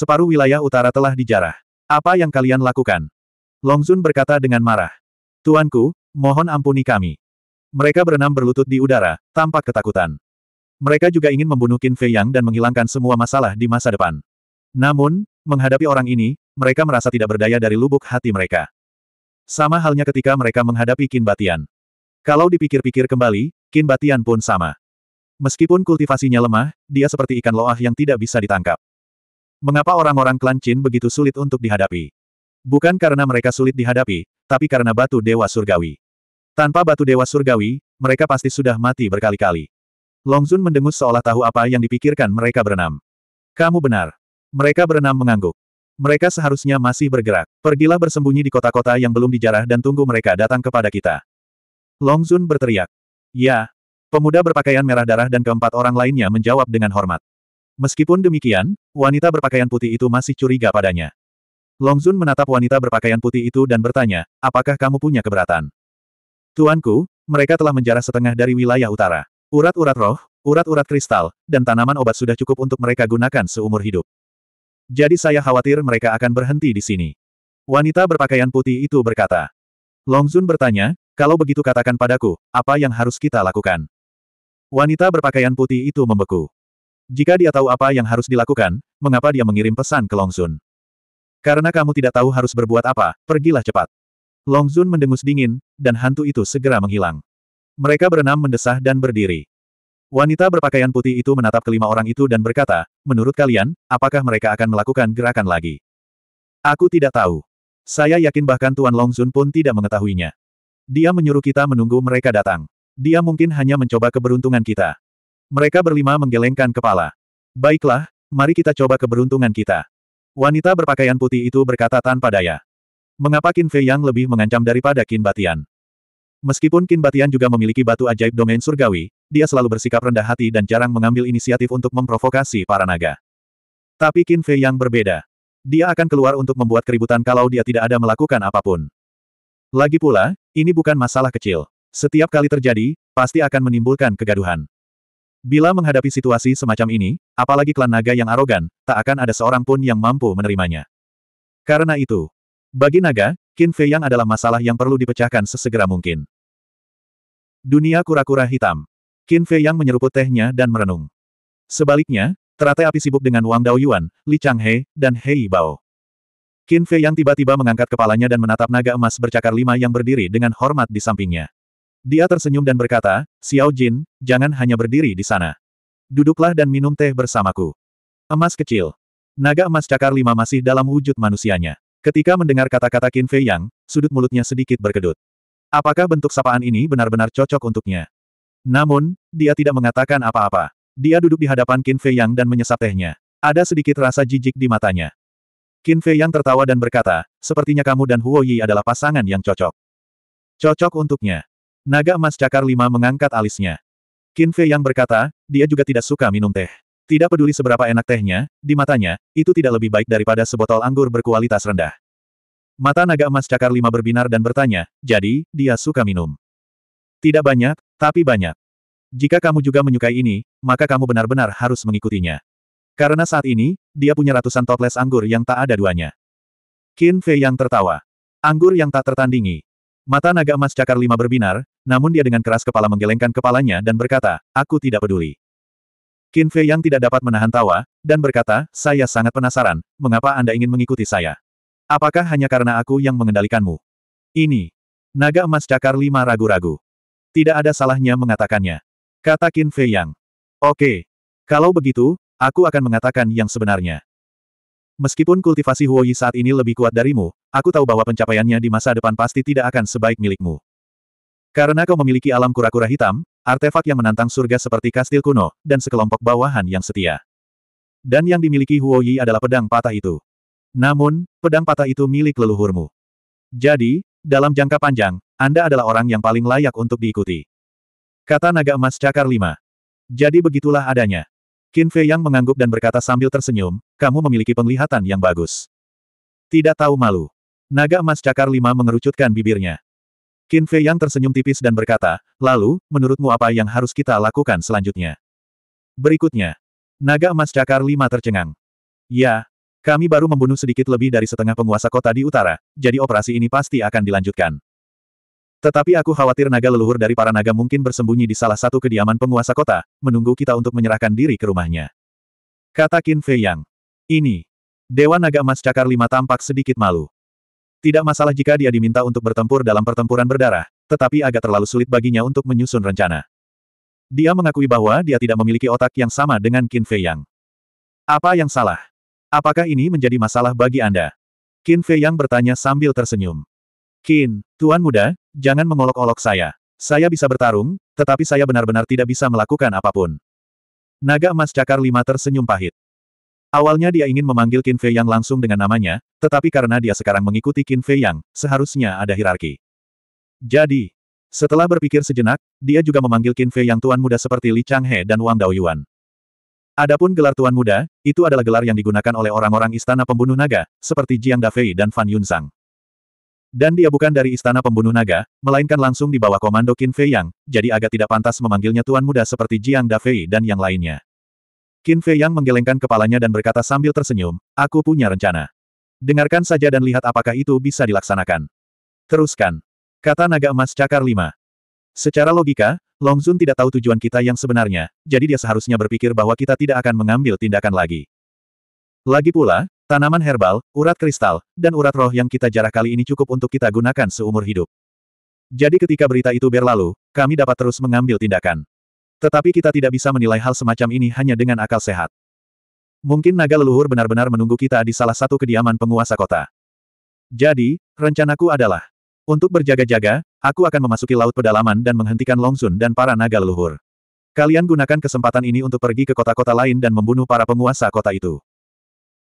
Separuh wilayah utara telah dijarah. Apa yang kalian lakukan? Longzun berkata dengan marah. Tuanku, mohon ampuni kami. Mereka berenam berlutut di udara, tampak ketakutan. Mereka juga ingin membunuh Qin Fei Yang dan menghilangkan semua masalah di masa depan. Namun, menghadapi orang ini, mereka merasa tidak berdaya dari lubuk hati mereka. Sama halnya ketika mereka menghadapi Qin Batian. Kalau dipikir-pikir kembali, Qin Batian pun sama. Meskipun kultivasinya lemah, dia seperti ikan loah yang tidak bisa ditangkap. Mengapa orang-orang klan Qin begitu sulit untuk dihadapi? Bukan karena mereka sulit dihadapi, tapi karena batu dewa surgawi. Tanpa batu dewa surgawi, mereka pasti sudah mati berkali-kali. Longzun mendengus seolah tahu apa yang dipikirkan mereka berenam. Kamu benar. Mereka berenam mengangguk. Mereka seharusnya masih bergerak. Pergilah bersembunyi di kota-kota yang belum dijarah dan tunggu mereka datang kepada kita. Longzun berteriak. Ya. Pemuda berpakaian merah darah dan keempat orang lainnya menjawab dengan hormat. Meskipun demikian, wanita berpakaian putih itu masih curiga padanya. Longzun menatap wanita berpakaian putih itu dan bertanya, apakah kamu punya keberatan? Tuanku, mereka telah menjarah setengah dari wilayah utara. Urat-urat roh, urat-urat kristal, dan tanaman obat sudah cukup untuk mereka gunakan seumur hidup. Jadi saya khawatir mereka akan berhenti di sini. Wanita berpakaian putih itu berkata. Longzun bertanya, kalau begitu katakan padaku, apa yang harus kita lakukan? Wanita berpakaian putih itu membeku. Jika dia tahu apa yang harus dilakukan, mengapa dia mengirim pesan ke Longzun? Karena kamu tidak tahu harus berbuat apa, pergilah cepat. Longzun mendengus dingin, dan hantu itu segera menghilang. Mereka berenam mendesah dan berdiri. Wanita berpakaian putih itu menatap kelima orang itu dan berkata, menurut kalian, apakah mereka akan melakukan gerakan lagi? Aku tidak tahu. Saya yakin bahkan Tuan Longzun pun tidak mengetahuinya. Dia menyuruh kita menunggu mereka datang. Dia mungkin hanya mencoba keberuntungan kita. Mereka berlima menggelengkan kepala. Baiklah, mari kita coba keberuntungan kita. Wanita berpakaian putih itu berkata tanpa daya. Mengapa Qin Fei Yang lebih mengancam daripada Qin Batian? Meskipun Qin Batian juga memiliki batu ajaib domain surgawi, dia selalu bersikap rendah hati dan jarang mengambil inisiatif untuk memprovokasi para naga. Tapi Qin Fei Yang berbeda. Dia akan keluar untuk membuat keributan kalau dia tidak ada melakukan apapun. Lagi pula, ini bukan masalah kecil. Setiap kali terjadi, pasti akan menimbulkan kegaduhan. Bila menghadapi situasi semacam ini, apalagi klan naga yang arogan, tak akan ada seorang pun yang mampu menerimanya. Karena itu, bagi naga, Qin Fei Yang adalah masalah yang perlu dipecahkan sesegera mungkin. Dunia kura-kura hitam. Qin Fei Yang menyeruput tehnya dan merenung. Sebaliknya, teratai api sibuk dengan Wang Daoyuan, Li Changhe, dan Hei Bao. Qin Fei Yang tiba-tiba mengangkat kepalanya dan menatap naga emas bercakar lima yang berdiri dengan hormat di sampingnya. Dia tersenyum dan berkata, Xiao Jin, jangan hanya berdiri di sana. Duduklah dan minum teh bersamaku. Emas kecil. Naga emas cakar lima masih dalam wujud manusianya. Ketika mendengar kata-kata Qin Fei Yang, sudut mulutnya sedikit berkedut. Apakah bentuk sapaan ini benar-benar cocok untuknya? Namun, dia tidak mengatakan apa-apa. Dia duduk di hadapan Qin Fei Yang dan menyesap tehnya. Ada sedikit rasa jijik di matanya. Qin Fei Yang tertawa dan berkata, sepertinya kamu dan Huo Yi adalah pasangan yang cocok. Cocok untuknya. Naga emas cakar lima mengangkat alisnya. Qin Fei yang berkata, dia juga tidak suka minum teh. Tidak peduli seberapa enak tehnya, di matanya, itu tidak lebih baik daripada sebotol anggur berkualitas rendah. Mata naga emas cakar lima berbinar dan bertanya, jadi, dia suka minum. Tidak banyak, tapi banyak. Jika kamu juga menyukai ini, maka kamu benar-benar harus mengikutinya. Karena saat ini, dia punya ratusan toples anggur yang tak ada duanya. Qin Fei yang tertawa. Anggur yang tak tertandingi. Mata naga emas cakar lima berbinar, namun dia dengan keras kepala menggelengkan kepalanya dan berkata, aku tidak peduli. Qin Fei yang tidak dapat menahan tawa, dan berkata, saya sangat penasaran, mengapa Anda ingin mengikuti saya? Apakah hanya karena aku yang mengendalikanmu? Ini. Naga emas cakar lima ragu-ragu. Tidak ada salahnya mengatakannya. Kata Qin Fei Yang. Oke. Kalau begitu, aku akan mengatakan yang sebenarnya. Meskipun kultivasi Huoyi saat ini lebih kuat darimu, aku tahu bahwa pencapaiannya di masa depan pasti tidak akan sebaik milikmu. Karena kau memiliki alam kura-kura hitam, artefak yang menantang surga seperti kastil kuno, dan sekelompok bawahan yang setia. Dan yang dimiliki Huoyi adalah pedang patah itu. Namun, pedang patah itu milik leluhurmu. Jadi, dalam jangka panjang, Anda adalah orang yang paling layak untuk diikuti. Kata naga emas cakar lima. Jadi begitulah adanya. Qin Fei Yang mengangguk dan berkata sambil tersenyum, kamu memiliki penglihatan yang bagus. Tidak tahu malu. Naga emas cakar lima mengerucutkan bibirnya. Qin Fei Yang tersenyum tipis dan berkata, lalu, menurutmu apa yang harus kita lakukan selanjutnya? Berikutnya. Naga emas cakar lima tercengang. Ya, kami baru membunuh sedikit lebih dari setengah penguasa kota di utara, jadi operasi ini pasti akan dilanjutkan. Tetapi aku khawatir naga leluhur dari para naga mungkin bersembunyi di salah satu kediaman penguasa kota, menunggu kita untuk menyerahkan diri ke rumahnya. Kata Qin Fei Yang. Ini. Dewa Naga Emas Cakar Lima tampak sedikit malu. Tidak masalah jika dia diminta untuk bertempur dalam pertempuran berdarah, tetapi agak terlalu sulit baginya untuk menyusun rencana. Dia mengakui bahwa dia tidak memiliki otak yang sama dengan Qin Fei Yang. Apa yang salah? Apakah ini menjadi masalah bagi Anda? Qin Fei Yang bertanya sambil tersenyum. Kin, Tuan Muda, jangan mengolok-olok saya. Saya bisa bertarung, tetapi saya benar-benar tidak bisa melakukan apapun. Naga emas cakar lima tersenyum pahit. Awalnya dia ingin memanggil Qin Fei Yang langsung dengan namanya, tetapi karena dia sekarang mengikuti Qin Fei Yang, seharusnya ada hierarki. Jadi, setelah berpikir sejenak, dia juga memanggil Qin Fei Yang Tuan Muda seperti Li Changhe dan Wang Daoyuan. Adapun gelar Tuan Muda, itu adalah gelar yang digunakan oleh orang-orang Istana Pembunuh Naga, seperti Jiang Dafei dan Fan Yunsang. Dan dia bukan dari istana pembunuh naga, melainkan langsung di bawah komando Qin Fei Yang, jadi agak tidak pantas memanggilnya tuan muda seperti Jiang Da Fei dan yang lainnya. Qin Fei Yang menggelengkan kepalanya dan berkata sambil tersenyum, aku punya rencana. Dengarkan saja dan lihat apakah itu bisa dilaksanakan. Teruskan. Kata naga emas cakar lima. Secara logika, Long Zun tidak tahu tujuan kita yang sebenarnya, jadi dia seharusnya berpikir bahwa kita tidak akan mengambil tindakan lagi. Lagi pula, Tanaman herbal, urat kristal, dan urat roh yang kita jarah kali ini cukup untuk kita gunakan seumur hidup. Jadi ketika berita itu berlalu, kami dapat terus mengambil tindakan. Tetapi kita tidak bisa menilai hal semacam ini hanya dengan akal sehat. Mungkin naga leluhur benar-benar menunggu kita di salah satu kediaman penguasa kota. Jadi, rencanaku adalah untuk berjaga-jaga, aku akan memasuki laut pedalaman dan menghentikan Longsun dan para naga leluhur. Kalian gunakan kesempatan ini untuk pergi ke kota-kota lain dan membunuh para penguasa kota itu.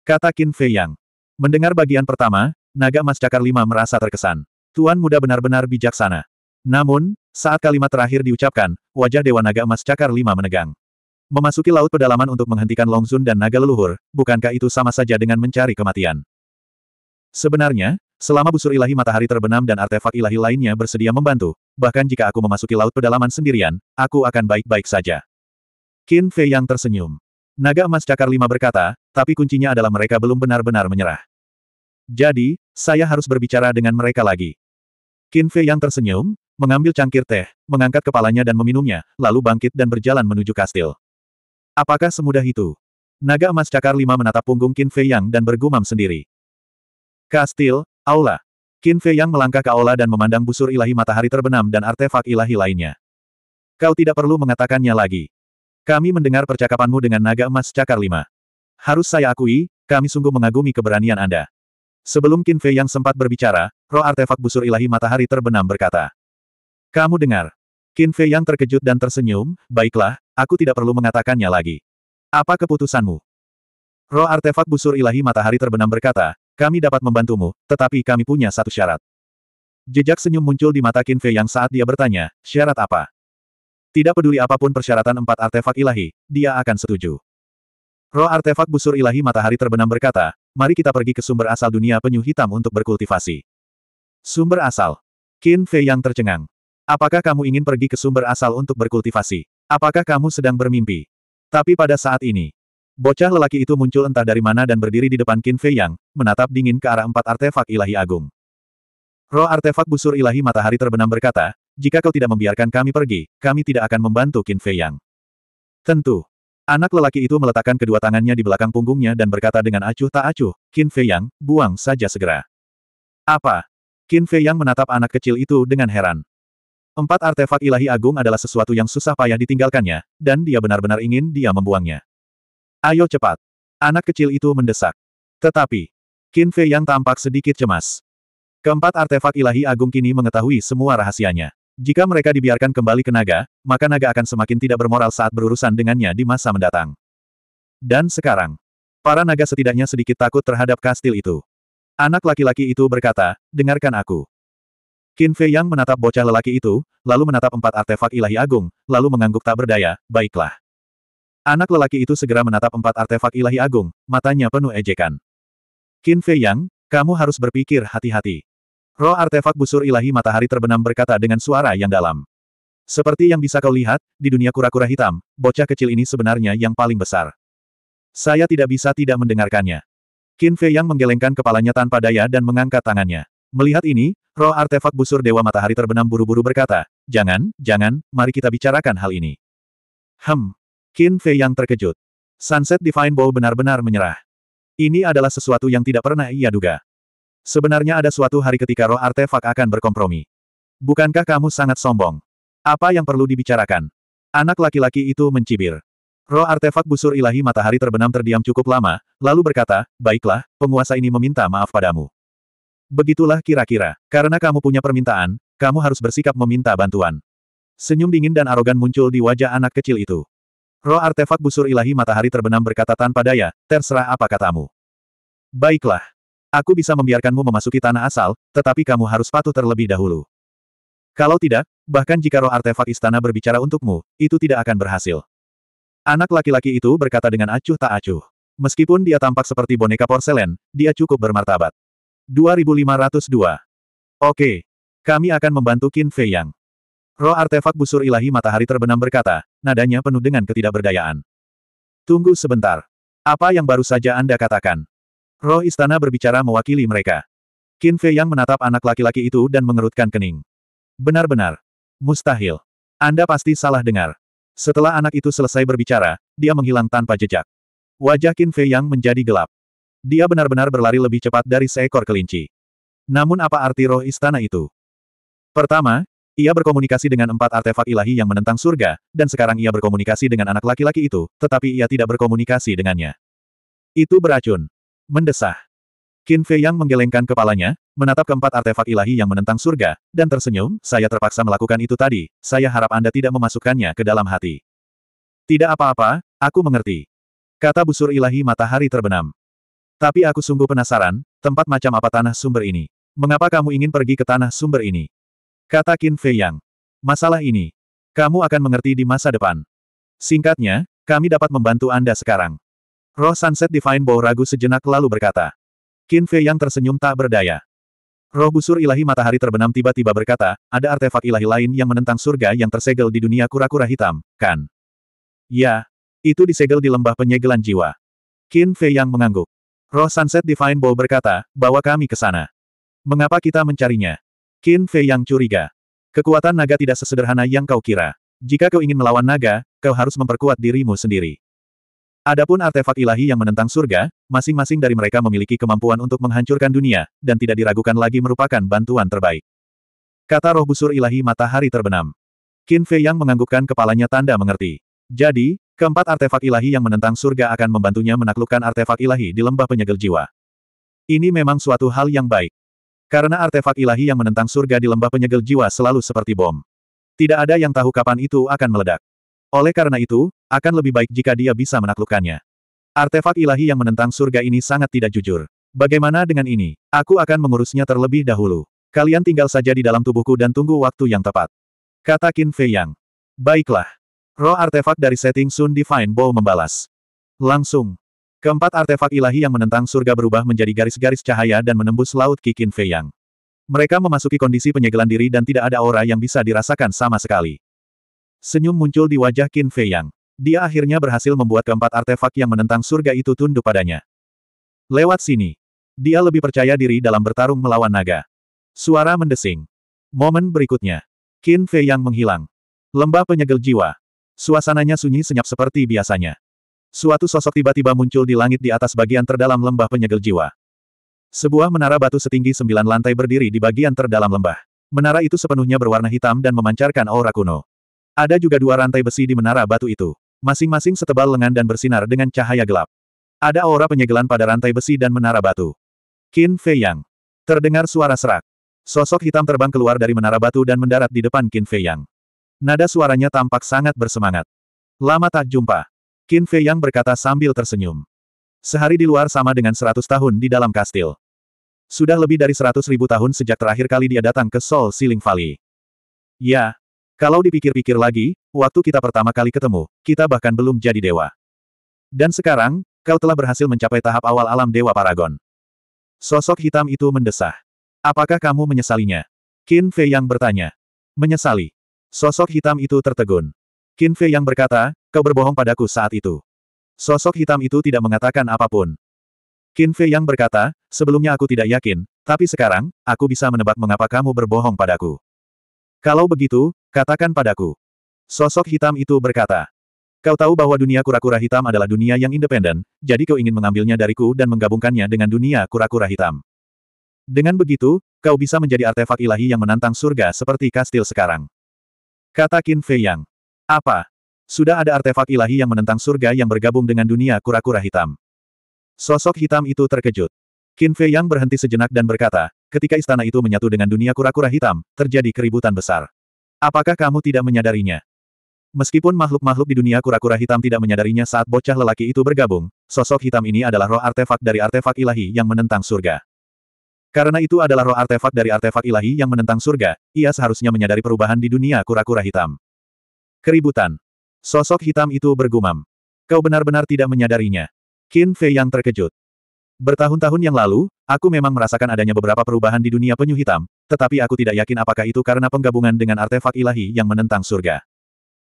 Kata Qin Fei Yang. Mendengar bagian pertama, naga emas cakar lima merasa terkesan. Tuan muda benar-benar bijaksana. Namun, saat kalimat terakhir diucapkan, wajah Dewa Naga Emas Cakar lima menegang. Memasuki laut pedalaman untuk menghentikan Longzun dan naga leluhur, bukankah itu sama saja dengan mencari kematian? Sebenarnya, selama busur ilahi matahari terbenam dan artefak ilahi lainnya bersedia membantu, bahkan jika aku memasuki laut pedalaman sendirian, aku akan baik-baik saja. Qin Fei yang tersenyum. Naga emas cakar lima berkata, tapi kuncinya adalah mereka belum benar-benar menyerah. Jadi, saya harus berbicara dengan mereka lagi. Qin Fei yang tersenyum, mengambil cangkir teh, mengangkat kepalanya dan meminumnya, lalu bangkit dan berjalan menuju kastil. Apakah semudah itu? Naga emas cakar lima menatap punggung Qin Fei Yang dan bergumam sendiri. Kastil, Aula. Qin Fei Yang melangkah ke Aula dan memandang busur ilahi matahari terbenam dan artefak ilahi lainnya. Kau tidak perlu mengatakannya lagi. Kami mendengar percakapanmu dengan naga emas cakar lima. Harus saya akui, kami sungguh mengagumi keberanian Anda. Sebelum Qin Fei yang sempat berbicara, roh artefak busur ilahi matahari terbenam berkata. Kamu dengar. Qin Fei yang terkejut dan tersenyum, baiklah, aku tidak perlu mengatakannya lagi. Apa keputusanmu? Roh artefak busur ilahi matahari terbenam berkata, kami dapat membantumu, tetapi kami punya satu syarat. Jejak senyum muncul di mata Qin Fei yang saat dia bertanya, syarat apa? Tidak peduli apapun persyaratan empat artefak ilahi, dia akan setuju. Roh artefak busur ilahi matahari terbenam berkata, mari kita pergi ke sumber asal dunia penyu hitam untuk berkultivasi. Sumber asal. Qin Fei yang tercengang. Apakah kamu ingin pergi ke sumber asal untuk berkultivasi? Apakah kamu sedang bermimpi? Tapi pada saat ini, bocah lelaki itu muncul entah dari mana dan berdiri di depan Qin Fei yang, menatap dingin ke arah empat artefak ilahi agung. Roh artefak busur ilahi matahari terbenam berkata, jika kau tidak membiarkan kami pergi, kami tidak akan membantu Qin Fei yang. Tentu, Anak lelaki itu meletakkan kedua tangannya di belakang punggungnya dan berkata dengan acuh tak acuh, Qin Fei Yang, buang saja segera. Apa? Qin Fei Yang menatap anak kecil itu dengan heran. Empat artefak ilahi agung adalah sesuatu yang susah payah ditinggalkannya, dan dia benar-benar ingin dia membuangnya. Ayo cepat. Anak kecil itu mendesak. Tetapi, Qin Fei Yang tampak sedikit cemas. Keempat artefak ilahi agung kini mengetahui semua rahasianya. Jika mereka dibiarkan kembali ke naga, maka naga akan semakin tidak bermoral saat berurusan dengannya di masa mendatang. Dan sekarang, para naga setidaknya sedikit takut terhadap kastil itu. Anak laki-laki itu berkata, dengarkan aku. Qin Fei Yang menatap bocah lelaki itu, lalu menatap empat artefak ilahi agung, lalu mengangguk tak berdaya, baiklah. Anak lelaki itu segera menatap empat artefak ilahi agung, matanya penuh ejekan. Qin Fei Yang, kamu harus berpikir hati-hati. Roh artefak busur ilahi matahari terbenam berkata dengan suara yang dalam. Seperti yang bisa kau lihat, di dunia kura-kura hitam, bocah kecil ini sebenarnya yang paling besar. Saya tidak bisa tidak mendengarkannya. Qin Fei yang menggelengkan kepalanya tanpa daya dan mengangkat tangannya. Melihat ini, roh artefak busur Dewa Matahari terbenam buru-buru berkata, Jangan, jangan, mari kita bicarakan hal ini. Hem. Qin Fei yang terkejut. Sunset Divine Bow benar-benar menyerah. Ini adalah sesuatu yang tidak pernah ia duga. Sebenarnya ada suatu hari ketika roh artefak akan berkompromi. Bukankah kamu sangat sombong? Apa yang perlu dibicarakan? Anak laki-laki itu mencibir. Roh artefak busur ilahi matahari terbenam terdiam cukup lama, lalu berkata, baiklah, penguasa ini meminta maaf padamu. Begitulah kira-kira. Karena kamu punya permintaan, kamu harus bersikap meminta bantuan. Senyum dingin dan arogan muncul di wajah anak kecil itu. Roh artefak busur ilahi matahari terbenam berkata tanpa daya, terserah apa katamu. Baiklah. Aku bisa membiarkanmu memasuki tanah asal, tetapi kamu harus patuh terlebih dahulu. Kalau tidak, bahkan jika roh artefak istana berbicara untukmu, itu tidak akan berhasil. Anak laki-laki itu berkata dengan acuh tak acuh. Meskipun dia tampak seperti boneka porselen, dia cukup bermartabat. 2502. Oke. Kami akan membantu Qin Fei Yang. Roh artefak busur ilahi matahari terbenam berkata, nadanya penuh dengan ketidakberdayaan. Tunggu sebentar. Apa yang baru saja Anda katakan? Roh istana berbicara mewakili mereka. Qin Fei yang menatap anak laki-laki itu dan mengerutkan kening. Benar-benar. Mustahil. Anda pasti salah dengar. Setelah anak itu selesai berbicara, dia menghilang tanpa jejak. Wajah Qin Fei yang menjadi gelap. Dia benar-benar berlari lebih cepat dari seekor kelinci. Namun apa arti roh istana itu? Pertama, ia berkomunikasi dengan empat artefak ilahi yang menentang surga, dan sekarang ia berkomunikasi dengan anak laki-laki itu, tetapi ia tidak berkomunikasi dengannya. Itu beracun mendesah. Qin Fei Yang menggelengkan kepalanya, menatap keempat artefak ilahi yang menentang surga, dan tersenyum, saya terpaksa melakukan itu tadi, saya harap Anda tidak memasukkannya ke dalam hati. Tidak apa-apa, aku mengerti. Kata busur ilahi matahari terbenam. Tapi aku sungguh penasaran, tempat macam apa tanah sumber ini? Mengapa kamu ingin pergi ke tanah sumber ini? Kata Qin Fei Yang. Masalah ini. Kamu akan mengerti di masa depan. Singkatnya, kami dapat membantu Anda sekarang. Roh Sunset Divine Bow ragu sejenak lalu berkata. Qin Fei yang tersenyum tak berdaya. Roh busur ilahi matahari terbenam tiba-tiba berkata, ada artefak ilahi lain yang menentang surga yang tersegel di dunia kura-kura hitam, kan? Ya, itu disegel di lembah penyegelan jiwa. Qin Fei yang mengangguk. Roh Sunset Divine Bow berkata, bawa kami ke sana. Mengapa kita mencarinya? Qin Fei yang curiga. Kekuatan naga tidak sesederhana yang kau kira. Jika kau ingin melawan naga, kau harus memperkuat dirimu sendiri. Adapun artefak ilahi yang menentang surga, masing-masing dari mereka memiliki kemampuan untuk menghancurkan dunia, dan tidak diragukan lagi merupakan bantuan terbaik. Kata roh busur ilahi matahari terbenam. Qin Fei Yang menganggukkan kepalanya tanda mengerti. Jadi, keempat artefak ilahi yang menentang surga akan membantunya menaklukkan artefak ilahi di lembah penyegel jiwa. Ini memang suatu hal yang baik. Karena artefak ilahi yang menentang surga di lembah penyegel jiwa selalu seperti bom. Tidak ada yang tahu kapan itu akan meledak. Oleh karena itu, akan lebih baik jika dia bisa menaklukkannya. Artefak ilahi yang menentang surga ini sangat tidak jujur. Bagaimana dengan ini? Aku akan mengurusnya terlebih dahulu. Kalian tinggal saja di dalam tubuhku dan tunggu waktu yang tepat. Kata Qin Fei Yang. Baiklah. Roh artefak dari setting Sun Divine Bow membalas. Langsung. Keempat artefak ilahi yang menentang surga berubah menjadi garis-garis cahaya dan menembus laut Ki Qin Fei Yang. Mereka memasuki kondisi penyegelan diri dan tidak ada aura yang bisa dirasakan sama sekali. Senyum muncul di wajah Qin Fei Yang. Dia akhirnya berhasil membuat keempat artefak yang menentang surga itu tunduk padanya. Lewat sini. Dia lebih percaya diri dalam bertarung melawan naga. Suara mendesing. Momen berikutnya. Qin Fei Yang menghilang. Lembah penyegel jiwa. Suasananya sunyi senyap seperti biasanya. Suatu sosok tiba-tiba muncul di langit di atas bagian terdalam lembah penyegel jiwa. Sebuah menara batu setinggi sembilan lantai berdiri di bagian terdalam lembah. Menara itu sepenuhnya berwarna hitam dan memancarkan aura kuno. Ada juga dua rantai besi di menara batu itu. Masing-masing setebal lengan dan bersinar dengan cahaya gelap. Ada aura penyegelan pada rantai besi dan menara batu. Qin Feiyang. Terdengar suara serak. Sosok hitam terbang keluar dari menara batu dan mendarat di depan Qin Feiyang. Nada suaranya tampak sangat bersemangat. Lama tak jumpa. Qin Feiyang berkata sambil tersenyum. Sehari di luar sama dengan seratus tahun di dalam kastil. Sudah lebih dari seratus ribu tahun sejak terakhir kali dia datang ke Seoul Siling Valley. Ya, kalau dipikir-pikir lagi, waktu kita pertama kali ketemu, kita bahkan belum jadi dewa. Dan sekarang, kau telah berhasil mencapai tahap awal alam dewa Paragon. Sosok hitam itu mendesah. Apakah kamu menyesalinya? Qin Fei yang bertanya. Menyesali. Sosok hitam itu tertegun. Qin Fei yang berkata, kau berbohong padaku saat itu. Sosok hitam itu tidak mengatakan apapun. Qin Fei yang berkata, sebelumnya aku tidak yakin, tapi sekarang, aku bisa menebak mengapa kamu berbohong padaku. Kalau begitu, katakan padaku. Sosok hitam itu berkata. Kau tahu bahwa dunia kura-kura hitam adalah dunia yang independen, jadi kau ingin mengambilnya dariku dan menggabungkannya dengan dunia kura-kura hitam. Dengan begitu, kau bisa menjadi artefak ilahi yang menantang surga seperti kastil sekarang. Kata Qin Fei Yang. Apa? Sudah ada artefak ilahi yang menentang surga yang bergabung dengan dunia kura-kura hitam. Sosok hitam itu terkejut. Qin Fei Yang berhenti sejenak dan berkata, ketika istana itu menyatu dengan dunia kura-kura hitam, terjadi keributan besar. Apakah kamu tidak menyadarinya? Meskipun makhluk-makhluk di dunia kura-kura hitam tidak menyadarinya saat bocah lelaki itu bergabung, sosok hitam ini adalah roh artefak dari artefak ilahi yang menentang surga. Karena itu adalah roh artefak dari artefak ilahi yang menentang surga, ia seharusnya menyadari perubahan di dunia kura-kura hitam. Keributan. Sosok hitam itu bergumam. Kau benar-benar tidak menyadarinya. Qin Fei yang terkejut. Bertahun-tahun yang lalu, aku memang merasakan adanya beberapa perubahan di dunia penyu hitam, tetapi aku tidak yakin apakah itu karena penggabungan dengan artefak ilahi yang menentang surga.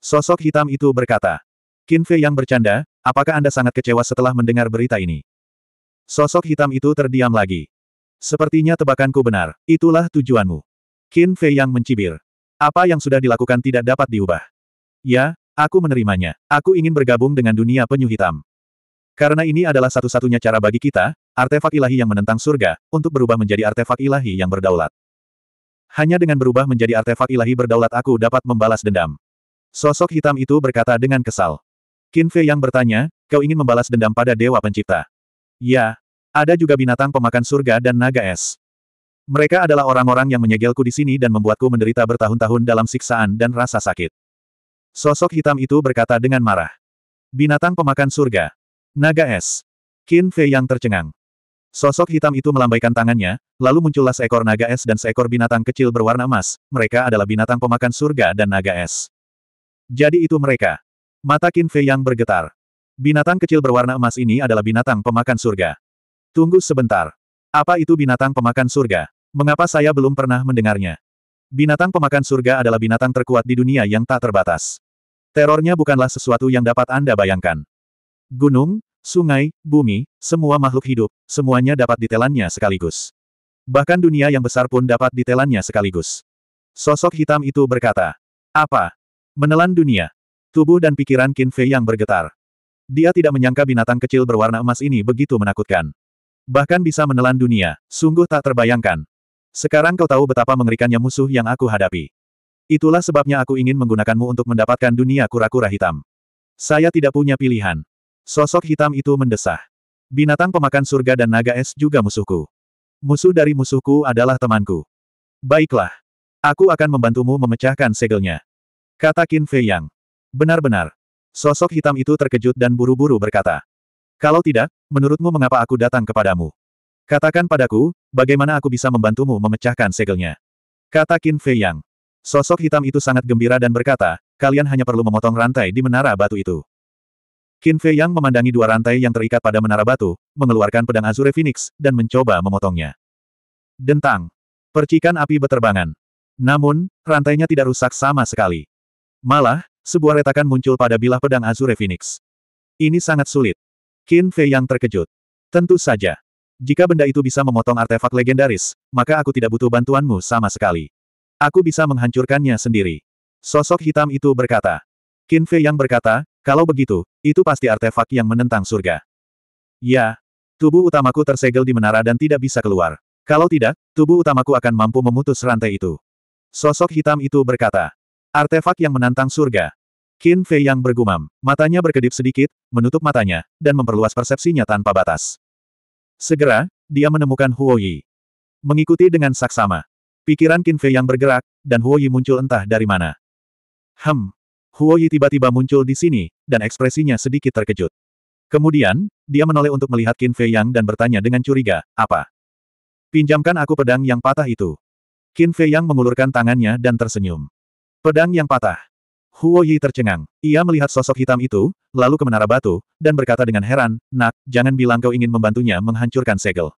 Sosok hitam itu berkata. Kinfe yang bercanda, apakah Anda sangat kecewa setelah mendengar berita ini? Sosok hitam itu terdiam lagi. Sepertinya tebakanku benar, itulah tujuanmu. Qin Fei yang mencibir. Apa yang sudah dilakukan tidak dapat diubah. Ya, aku menerimanya. Aku ingin bergabung dengan dunia penyu hitam. Karena ini adalah satu-satunya cara bagi kita, artefak ilahi yang menentang surga, untuk berubah menjadi artefak ilahi yang berdaulat. Hanya dengan berubah menjadi artefak ilahi berdaulat aku dapat membalas dendam. Sosok hitam itu berkata dengan kesal. Qin Fei yang bertanya, kau ingin membalas dendam pada Dewa Pencipta? Ya. Ada juga binatang pemakan surga dan naga es. Mereka adalah orang-orang yang menyegelku di sini dan membuatku menderita bertahun-tahun dalam siksaan dan rasa sakit. Sosok hitam itu berkata dengan marah. Binatang pemakan surga, Naga es. Qin Fei yang tercengang. Sosok hitam itu melambaikan tangannya, lalu muncullah seekor naga es dan seekor binatang kecil berwarna emas. Mereka adalah binatang pemakan surga dan naga es. Jadi itu mereka. Mata Qin Fei yang bergetar. Binatang kecil berwarna emas ini adalah binatang pemakan surga. Tunggu sebentar. Apa itu binatang pemakan surga? Mengapa saya belum pernah mendengarnya? Binatang pemakan surga adalah binatang terkuat di dunia yang tak terbatas. Terornya bukanlah sesuatu yang dapat Anda bayangkan. Gunung, sungai, bumi, semua makhluk hidup, semuanya dapat ditelannya sekaligus. Bahkan dunia yang besar pun dapat ditelannya sekaligus. Sosok hitam itu berkata, Apa? Menelan dunia. Tubuh dan pikiran Qin Fei yang bergetar. Dia tidak menyangka binatang kecil berwarna emas ini begitu menakutkan. Bahkan bisa menelan dunia, sungguh tak terbayangkan. Sekarang kau tahu betapa mengerikannya musuh yang aku hadapi. Itulah sebabnya aku ingin menggunakanmu untuk mendapatkan dunia kura-kura hitam. Saya tidak punya pilihan. Sosok hitam itu mendesah. Binatang pemakan surga dan naga es juga musuhku. Musuh dari musuhku adalah temanku. Baiklah. Aku akan membantumu memecahkan segelnya. Kata Qin Fei Yang. Benar-benar. Sosok hitam itu terkejut dan buru-buru berkata. Kalau tidak, menurutmu mengapa aku datang kepadamu? Katakan padaku, bagaimana aku bisa membantumu memecahkan segelnya? Kata Qin Fei Yang. Sosok hitam itu sangat gembira dan berkata, kalian hanya perlu memotong rantai di menara batu itu. Qin Fei Yang memandangi dua rantai yang terikat pada menara batu, mengeluarkan pedang Azure Phoenix, dan mencoba memotongnya. Dentang. Percikan api beterbangan. Namun, rantainya tidak rusak sama sekali. Malah, sebuah retakan muncul pada bilah pedang Azure Phoenix. Ini sangat sulit. Qin Fei Yang terkejut. Tentu saja. Jika benda itu bisa memotong artefak legendaris, maka aku tidak butuh bantuanmu sama sekali. Aku bisa menghancurkannya sendiri. Sosok hitam itu berkata. Qin Fei Yang berkata, kalau begitu, itu pasti artefak yang menentang surga. Ya, tubuh utamaku tersegel di menara dan tidak bisa keluar. Kalau tidak, tubuh utamaku akan mampu memutus rantai itu. Sosok hitam itu berkata. Artefak yang menantang surga. Qin Fei yang bergumam, matanya berkedip sedikit, menutup matanya, dan memperluas persepsinya tanpa batas. Segera, dia menemukan Huo Yi. Mengikuti dengan saksama. Pikiran Qin Fei yang bergerak, dan Huo Yi muncul entah dari mana. Hem, Huoyi tiba-tiba muncul di sini, dan ekspresinya sedikit terkejut. Kemudian, dia menoleh untuk melihat Qin Fei Yang dan bertanya dengan curiga, apa? Pinjamkan aku pedang yang patah itu. Qin Fei Yang mengulurkan tangannya dan tersenyum. Pedang yang patah. Huo Yi tercengang. Ia melihat sosok hitam itu, lalu ke menara batu, dan berkata dengan heran, Nak, jangan bilang kau ingin membantunya menghancurkan segel.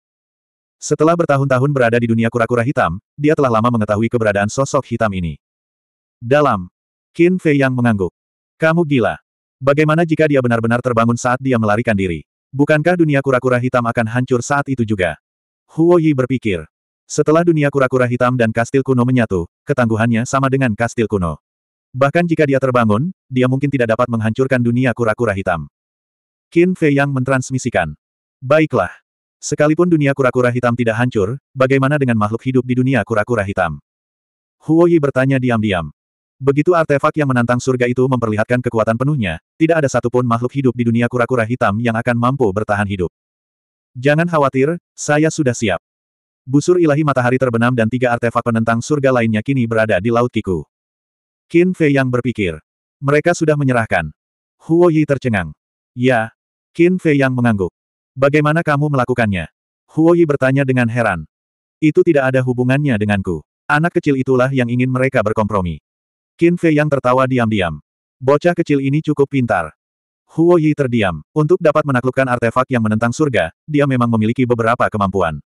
Setelah bertahun-tahun berada di dunia kura-kura hitam, dia telah lama mengetahui keberadaan sosok hitam ini. Dalam Qin Fei yang mengangguk. Kamu gila. Bagaimana jika dia benar-benar terbangun saat dia melarikan diri? Bukankah dunia kura-kura hitam akan hancur saat itu juga? Huo Yi berpikir. Setelah dunia kura-kura hitam dan kastil kuno menyatu, ketangguhannya sama dengan kastil kuno. Bahkan jika dia terbangun, dia mungkin tidak dapat menghancurkan dunia kura-kura hitam. Qin Fei yang mentransmisikan. Baiklah. Sekalipun dunia kura-kura hitam tidak hancur, bagaimana dengan makhluk hidup di dunia kura-kura hitam? Huo Yi bertanya diam-diam. Begitu artefak yang menantang surga itu memperlihatkan kekuatan penuhnya, tidak ada satupun makhluk hidup di dunia kura-kura hitam yang akan mampu bertahan hidup. Jangan khawatir, saya sudah siap. Busur ilahi matahari terbenam dan tiga artefak penentang surga lainnya kini berada di Laut Kiku. Qin Fei yang berpikir. Mereka sudah menyerahkan. Huo Yi tercengang. Ya. Qin Fei yang mengangguk. Bagaimana kamu melakukannya? Huo Yi bertanya dengan heran. Itu tidak ada hubungannya denganku. Anak kecil itulah yang ingin mereka berkompromi. Qin Fei yang tertawa diam-diam. Bocah kecil ini cukup pintar. Huo Yi terdiam. Untuk dapat menaklukkan artefak yang menentang surga, dia memang memiliki beberapa kemampuan.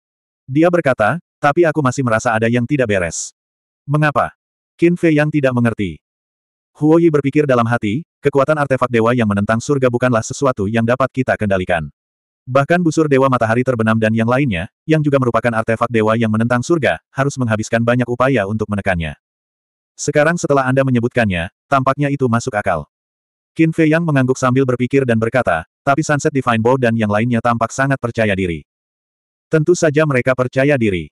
Dia berkata, tapi aku masih merasa ada yang tidak beres. Mengapa? Qin Fei yang tidak mengerti. Huo Yi berpikir dalam hati, kekuatan artefak dewa yang menentang surga bukanlah sesuatu yang dapat kita kendalikan. Bahkan busur dewa matahari terbenam dan yang lainnya, yang juga merupakan artefak dewa yang menentang surga, harus menghabiskan banyak upaya untuk menekannya. Sekarang setelah Anda menyebutkannya, tampaknya itu masuk akal. Qin Fei Yang mengangguk sambil berpikir dan berkata, tapi Sunset Divine Bow dan yang lainnya tampak sangat percaya diri. Tentu saja mereka percaya diri.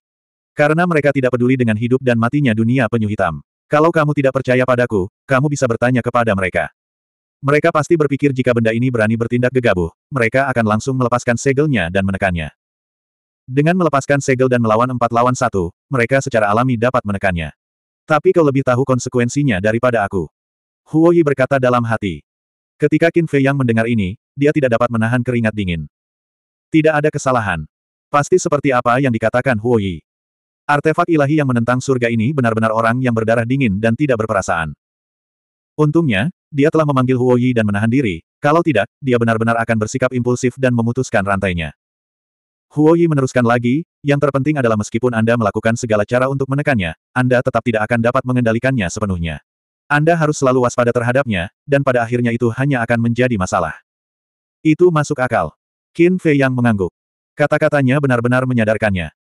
Karena mereka tidak peduli dengan hidup dan matinya dunia penyu hitam. Kalau kamu tidak percaya padaku, kamu bisa bertanya kepada mereka. Mereka pasti berpikir jika benda ini berani bertindak gegabah, mereka akan langsung melepaskan segelnya dan menekannya. Dengan melepaskan segel dan melawan empat lawan satu, mereka secara alami dapat menekannya. Tapi kau lebih tahu konsekuensinya daripada aku. Huo Yi berkata dalam hati. Ketika Qin Fei Yang mendengar ini, dia tidak dapat menahan keringat dingin. Tidak ada kesalahan. Pasti seperti apa yang dikatakan Huo Yi. Artefak ilahi yang menentang surga ini benar-benar orang yang berdarah dingin dan tidak berperasaan. Untungnya, dia telah memanggil Huo Yi dan menahan diri, kalau tidak, dia benar-benar akan bersikap impulsif dan memutuskan rantainya. Huo Yi meneruskan lagi, yang terpenting adalah meskipun Anda melakukan segala cara untuk menekannya, Anda tetap tidak akan dapat mengendalikannya sepenuhnya. Anda harus selalu waspada terhadapnya, dan pada akhirnya itu hanya akan menjadi masalah. Itu masuk akal. Qin Fei yang mengangguk. Kata-katanya benar-benar menyadarkannya.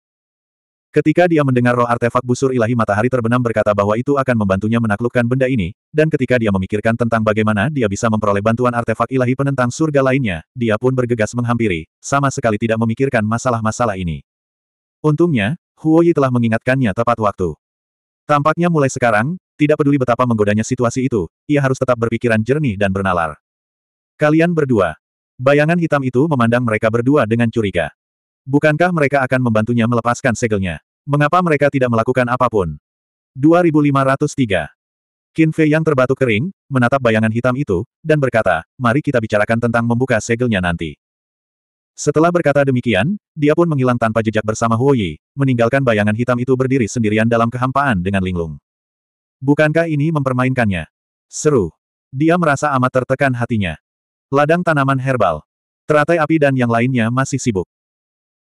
Ketika dia mendengar roh artefak busur ilahi matahari terbenam berkata bahwa itu akan membantunya menaklukkan benda ini, dan ketika dia memikirkan tentang bagaimana dia bisa memperoleh bantuan artefak ilahi penentang surga lainnya, dia pun bergegas menghampiri, sama sekali tidak memikirkan masalah-masalah ini. Untungnya, Huoyi telah mengingatkannya tepat waktu. Tampaknya mulai sekarang, tidak peduli betapa menggodanya situasi itu, ia harus tetap berpikiran jernih dan bernalar. Kalian berdua. Bayangan hitam itu memandang mereka berdua dengan curiga. Bukankah mereka akan membantunya melepaskan segelnya? Mengapa mereka tidak melakukan apapun? 2503 Qin Fei yang terbatuk kering, menatap bayangan hitam itu, dan berkata, mari kita bicarakan tentang membuka segelnya nanti. Setelah berkata demikian, dia pun menghilang tanpa jejak bersama Huo Yi, meninggalkan bayangan hitam itu berdiri sendirian dalam kehampaan dengan linglung. Bukankah ini mempermainkannya? Seru. Dia merasa amat tertekan hatinya. Ladang tanaman herbal. Teratai api dan yang lainnya masih sibuk.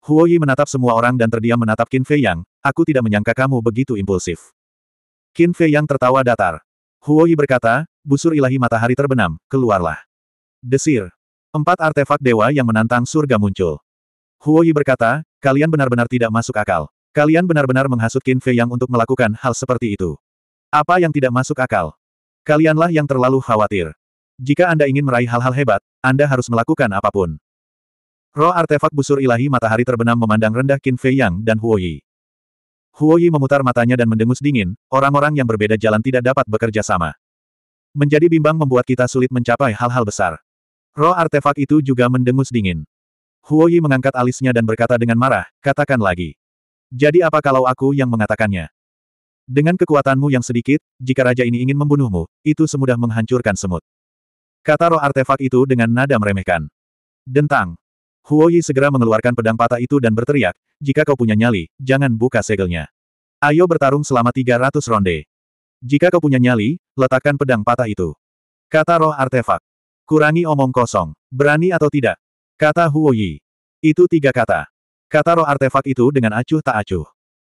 Huo Yi menatap semua orang dan terdiam menatap Qin Fei Yang, aku tidak menyangka kamu begitu impulsif. Qin Fei Yang tertawa datar. Huo Yi berkata, busur ilahi matahari terbenam, keluarlah. Desir. Empat artefak dewa yang menantang surga muncul. Huo Yi berkata, kalian benar-benar tidak masuk akal. Kalian benar-benar menghasut Qin Fei Yang untuk melakukan hal seperti itu. Apa yang tidak masuk akal? Kalianlah yang terlalu khawatir. Jika Anda ingin meraih hal-hal hebat, Anda harus melakukan apapun. Roh artefak busur ilahi matahari terbenam memandang rendah Qin Fei Yang dan Huo Yi. Huo Yi memutar matanya dan mendengus dingin, orang-orang yang berbeda jalan tidak dapat bekerja sama. Menjadi bimbang membuat kita sulit mencapai hal-hal besar. Roh artefak itu juga mendengus dingin. Huo Yi mengangkat alisnya dan berkata dengan marah, katakan lagi. Jadi apa kalau aku yang mengatakannya? Dengan kekuatanmu yang sedikit, jika raja ini ingin membunuhmu, itu semudah menghancurkan semut. Kata roh artefak itu dengan nada meremehkan. Dentang. Huo Yi segera mengeluarkan pedang patah itu dan berteriak, jika kau punya nyali, jangan buka segelnya. Ayo bertarung selama 300 ronde. Jika kau punya nyali, letakkan pedang patah itu. Kata roh artefak. Kurangi omong kosong. Berani atau tidak? Kata Huo Yi. Itu tiga kata. Kata roh artefak itu dengan acuh tak acuh.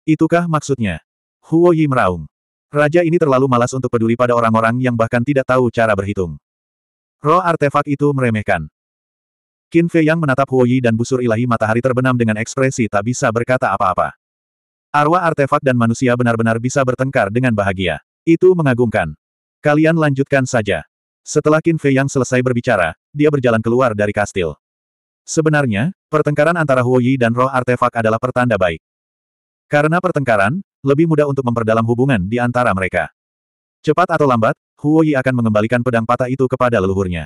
Itukah maksudnya? Huo Yi meraung. Raja ini terlalu malas untuk peduli pada orang-orang yang bahkan tidak tahu cara berhitung. Roh artefak itu meremehkan. Qin Fei yang menatap Huo Yi dan busur ilahi matahari terbenam dengan ekspresi tak bisa berkata apa-apa. Arwah artefak dan manusia benar-benar bisa bertengkar dengan bahagia. Itu mengagumkan. Kalian lanjutkan saja. Setelah Qin Fei yang selesai berbicara, dia berjalan keluar dari kastil. Sebenarnya, pertengkaran antara Huo Yi dan roh artefak adalah pertanda baik. Karena pertengkaran, lebih mudah untuk memperdalam hubungan di antara mereka. Cepat atau lambat, Huo Yi akan mengembalikan pedang patah itu kepada leluhurnya.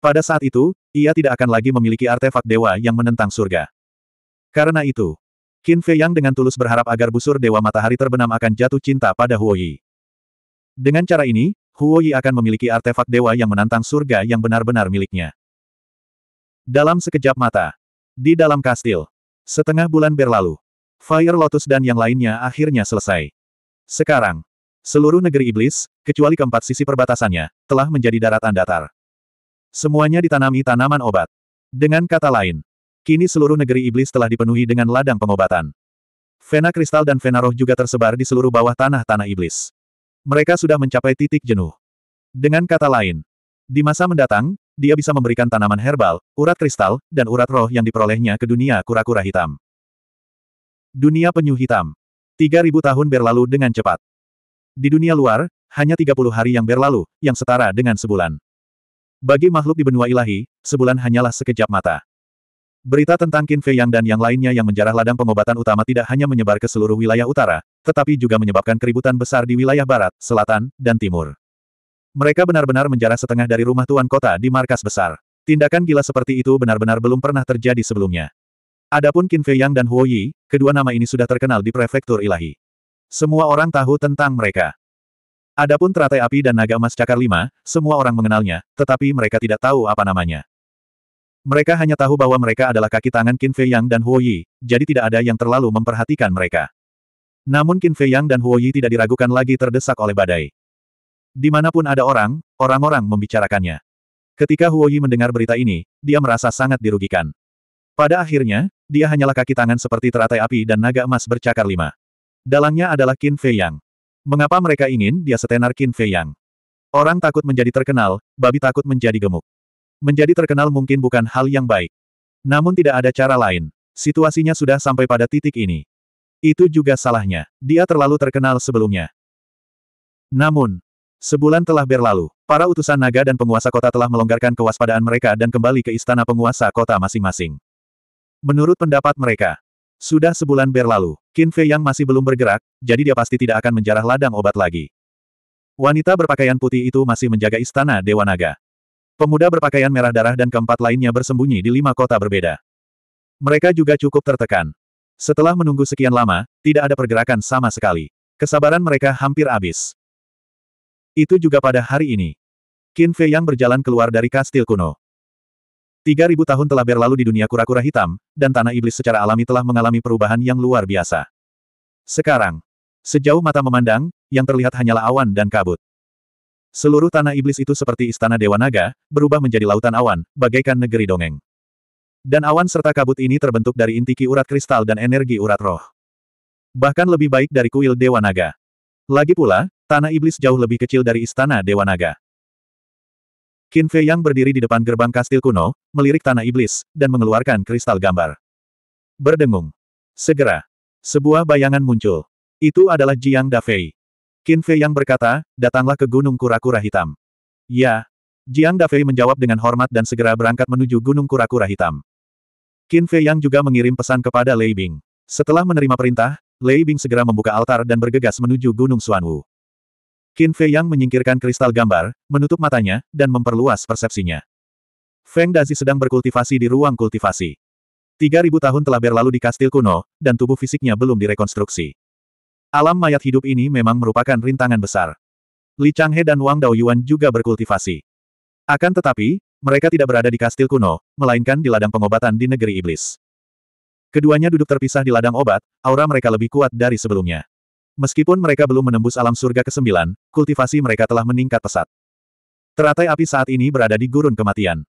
Pada saat itu, ia tidak akan lagi memiliki artefak dewa yang menentang surga. Karena itu, Qin Fei Yang dengan tulus berharap agar busur Dewa Matahari terbenam akan jatuh cinta pada Huo Yi. Dengan cara ini, Huo Yi akan memiliki artefak dewa yang menantang surga yang benar-benar miliknya. Dalam sekejap mata, di dalam kastil, setengah bulan berlalu, Fire Lotus dan yang lainnya akhirnya selesai. Sekarang, seluruh negeri iblis, kecuali keempat sisi perbatasannya, telah menjadi daratan datar. Semuanya ditanami tanaman obat. Dengan kata lain, kini seluruh negeri iblis telah dipenuhi dengan ladang pengobatan. Vena kristal dan vena roh juga tersebar di seluruh bawah tanah tanah iblis. Mereka sudah mencapai titik jenuh. Dengan kata lain, di masa mendatang, dia bisa memberikan tanaman herbal, urat kristal, dan urat roh yang diperolehnya ke dunia kura-kura hitam. Dunia penyu hitam. 3000 tahun berlalu dengan cepat. Di dunia luar, hanya 30 hari yang berlalu, yang setara dengan sebulan. Bagi makhluk di benua ilahi, sebulan hanyalah sekejap mata. Berita tentang Qin Fei Yang dan yang lainnya yang menjarah ladang pengobatan utama tidak hanya menyebar ke seluruh wilayah utara, tetapi juga menyebabkan keributan besar di wilayah barat, selatan, dan timur. Mereka benar-benar menjarah setengah dari rumah tuan kota di markas besar. Tindakan gila seperti itu benar-benar belum pernah terjadi sebelumnya. Adapun Qin Fei Yang dan Huo Yi, kedua nama ini sudah terkenal di prefektur ilahi. Semua orang tahu tentang mereka. Adapun teratai api dan naga emas cakar lima, semua orang mengenalnya, tetapi mereka tidak tahu apa namanya. Mereka hanya tahu bahwa mereka adalah kaki tangan Qin Fei Yang dan Huo Yi, jadi tidak ada yang terlalu memperhatikan mereka. Namun Qin Fei Yang dan Huo Yi tidak diragukan lagi terdesak oleh badai. Dimanapun ada orang, orang-orang membicarakannya. Ketika Huo Yi mendengar berita ini, dia merasa sangat dirugikan. Pada akhirnya, dia hanyalah kaki tangan seperti teratai api dan naga emas bercakar lima. Dalangnya adalah Qin Fei Yang. Mengapa mereka ingin dia setenar Qin Fei Yang? Orang takut menjadi terkenal, babi takut menjadi gemuk. Menjadi terkenal mungkin bukan hal yang baik. Namun tidak ada cara lain. Situasinya sudah sampai pada titik ini. Itu juga salahnya. Dia terlalu terkenal sebelumnya. Namun, sebulan telah berlalu. Para utusan naga dan penguasa kota telah melonggarkan kewaspadaan mereka dan kembali ke istana penguasa kota masing-masing. Menurut pendapat mereka, sudah sebulan berlalu, Qin Fei Yang masih belum bergerak, jadi dia pasti tidak akan menjarah ladang obat lagi. Wanita berpakaian putih itu masih menjaga istana Dewa Naga. Pemuda berpakaian merah darah dan keempat lainnya bersembunyi di lima kota berbeda. Mereka juga cukup tertekan. Setelah menunggu sekian lama, tidak ada pergerakan sama sekali. Kesabaran mereka hampir habis. Itu juga pada hari ini. Qin Fei Yang berjalan keluar dari kastil kuno. Tiga ribu tahun telah berlalu di dunia kura-kura hitam, dan tanah iblis secara alami telah mengalami perubahan yang luar biasa. Sekarang, sejauh mata memandang, yang terlihat hanyalah awan dan kabut. Seluruh tanah iblis itu seperti istana dewa naga, berubah menjadi lautan awan, bagaikan negeri dongeng. Dan awan serta kabut ini terbentuk dari inti ki urat kristal dan energi urat roh. Bahkan lebih baik dari kuil dewa naga. Lagi pula, tanah iblis jauh lebih kecil dari istana dewa naga. Qin Fei yang berdiri di depan gerbang kastil kuno, melirik tanah iblis, dan mengeluarkan kristal gambar. Berdengung. Segera. Sebuah bayangan muncul. Itu adalah Jiang Dafei. Qin Fei yang berkata, datanglah ke Gunung Kura-Kura Hitam. Ya. Jiang Dafei menjawab dengan hormat dan segera berangkat menuju Gunung Kura-Kura Hitam. Qin Fei yang juga mengirim pesan kepada Lei Bing. Setelah menerima perintah, Lei Bing segera membuka altar dan bergegas menuju Gunung Suanwu. Qin Fei Yang menyingkirkan kristal gambar, menutup matanya, dan memperluas persepsinya. Feng Dazi sedang berkultivasi di ruang kultivasi. 3000 tahun telah berlalu di kastil kuno, dan tubuh fisiknya belum direkonstruksi. Alam mayat hidup ini memang merupakan rintangan besar. Li Changhe dan Wang Daoyuan juga berkultivasi. Akan tetapi, mereka tidak berada di kastil kuno, melainkan di ladang pengobatan di negeri iblis. Keduanya duduk terpisah di ladang obat, aura mereka lebih kuat dari sebelumnya. Meskipun mereka belum menembus alam surga ke-9, kultivasi mereka telah meningkat pesat. Teratai api saat ini berada di gurun kematian.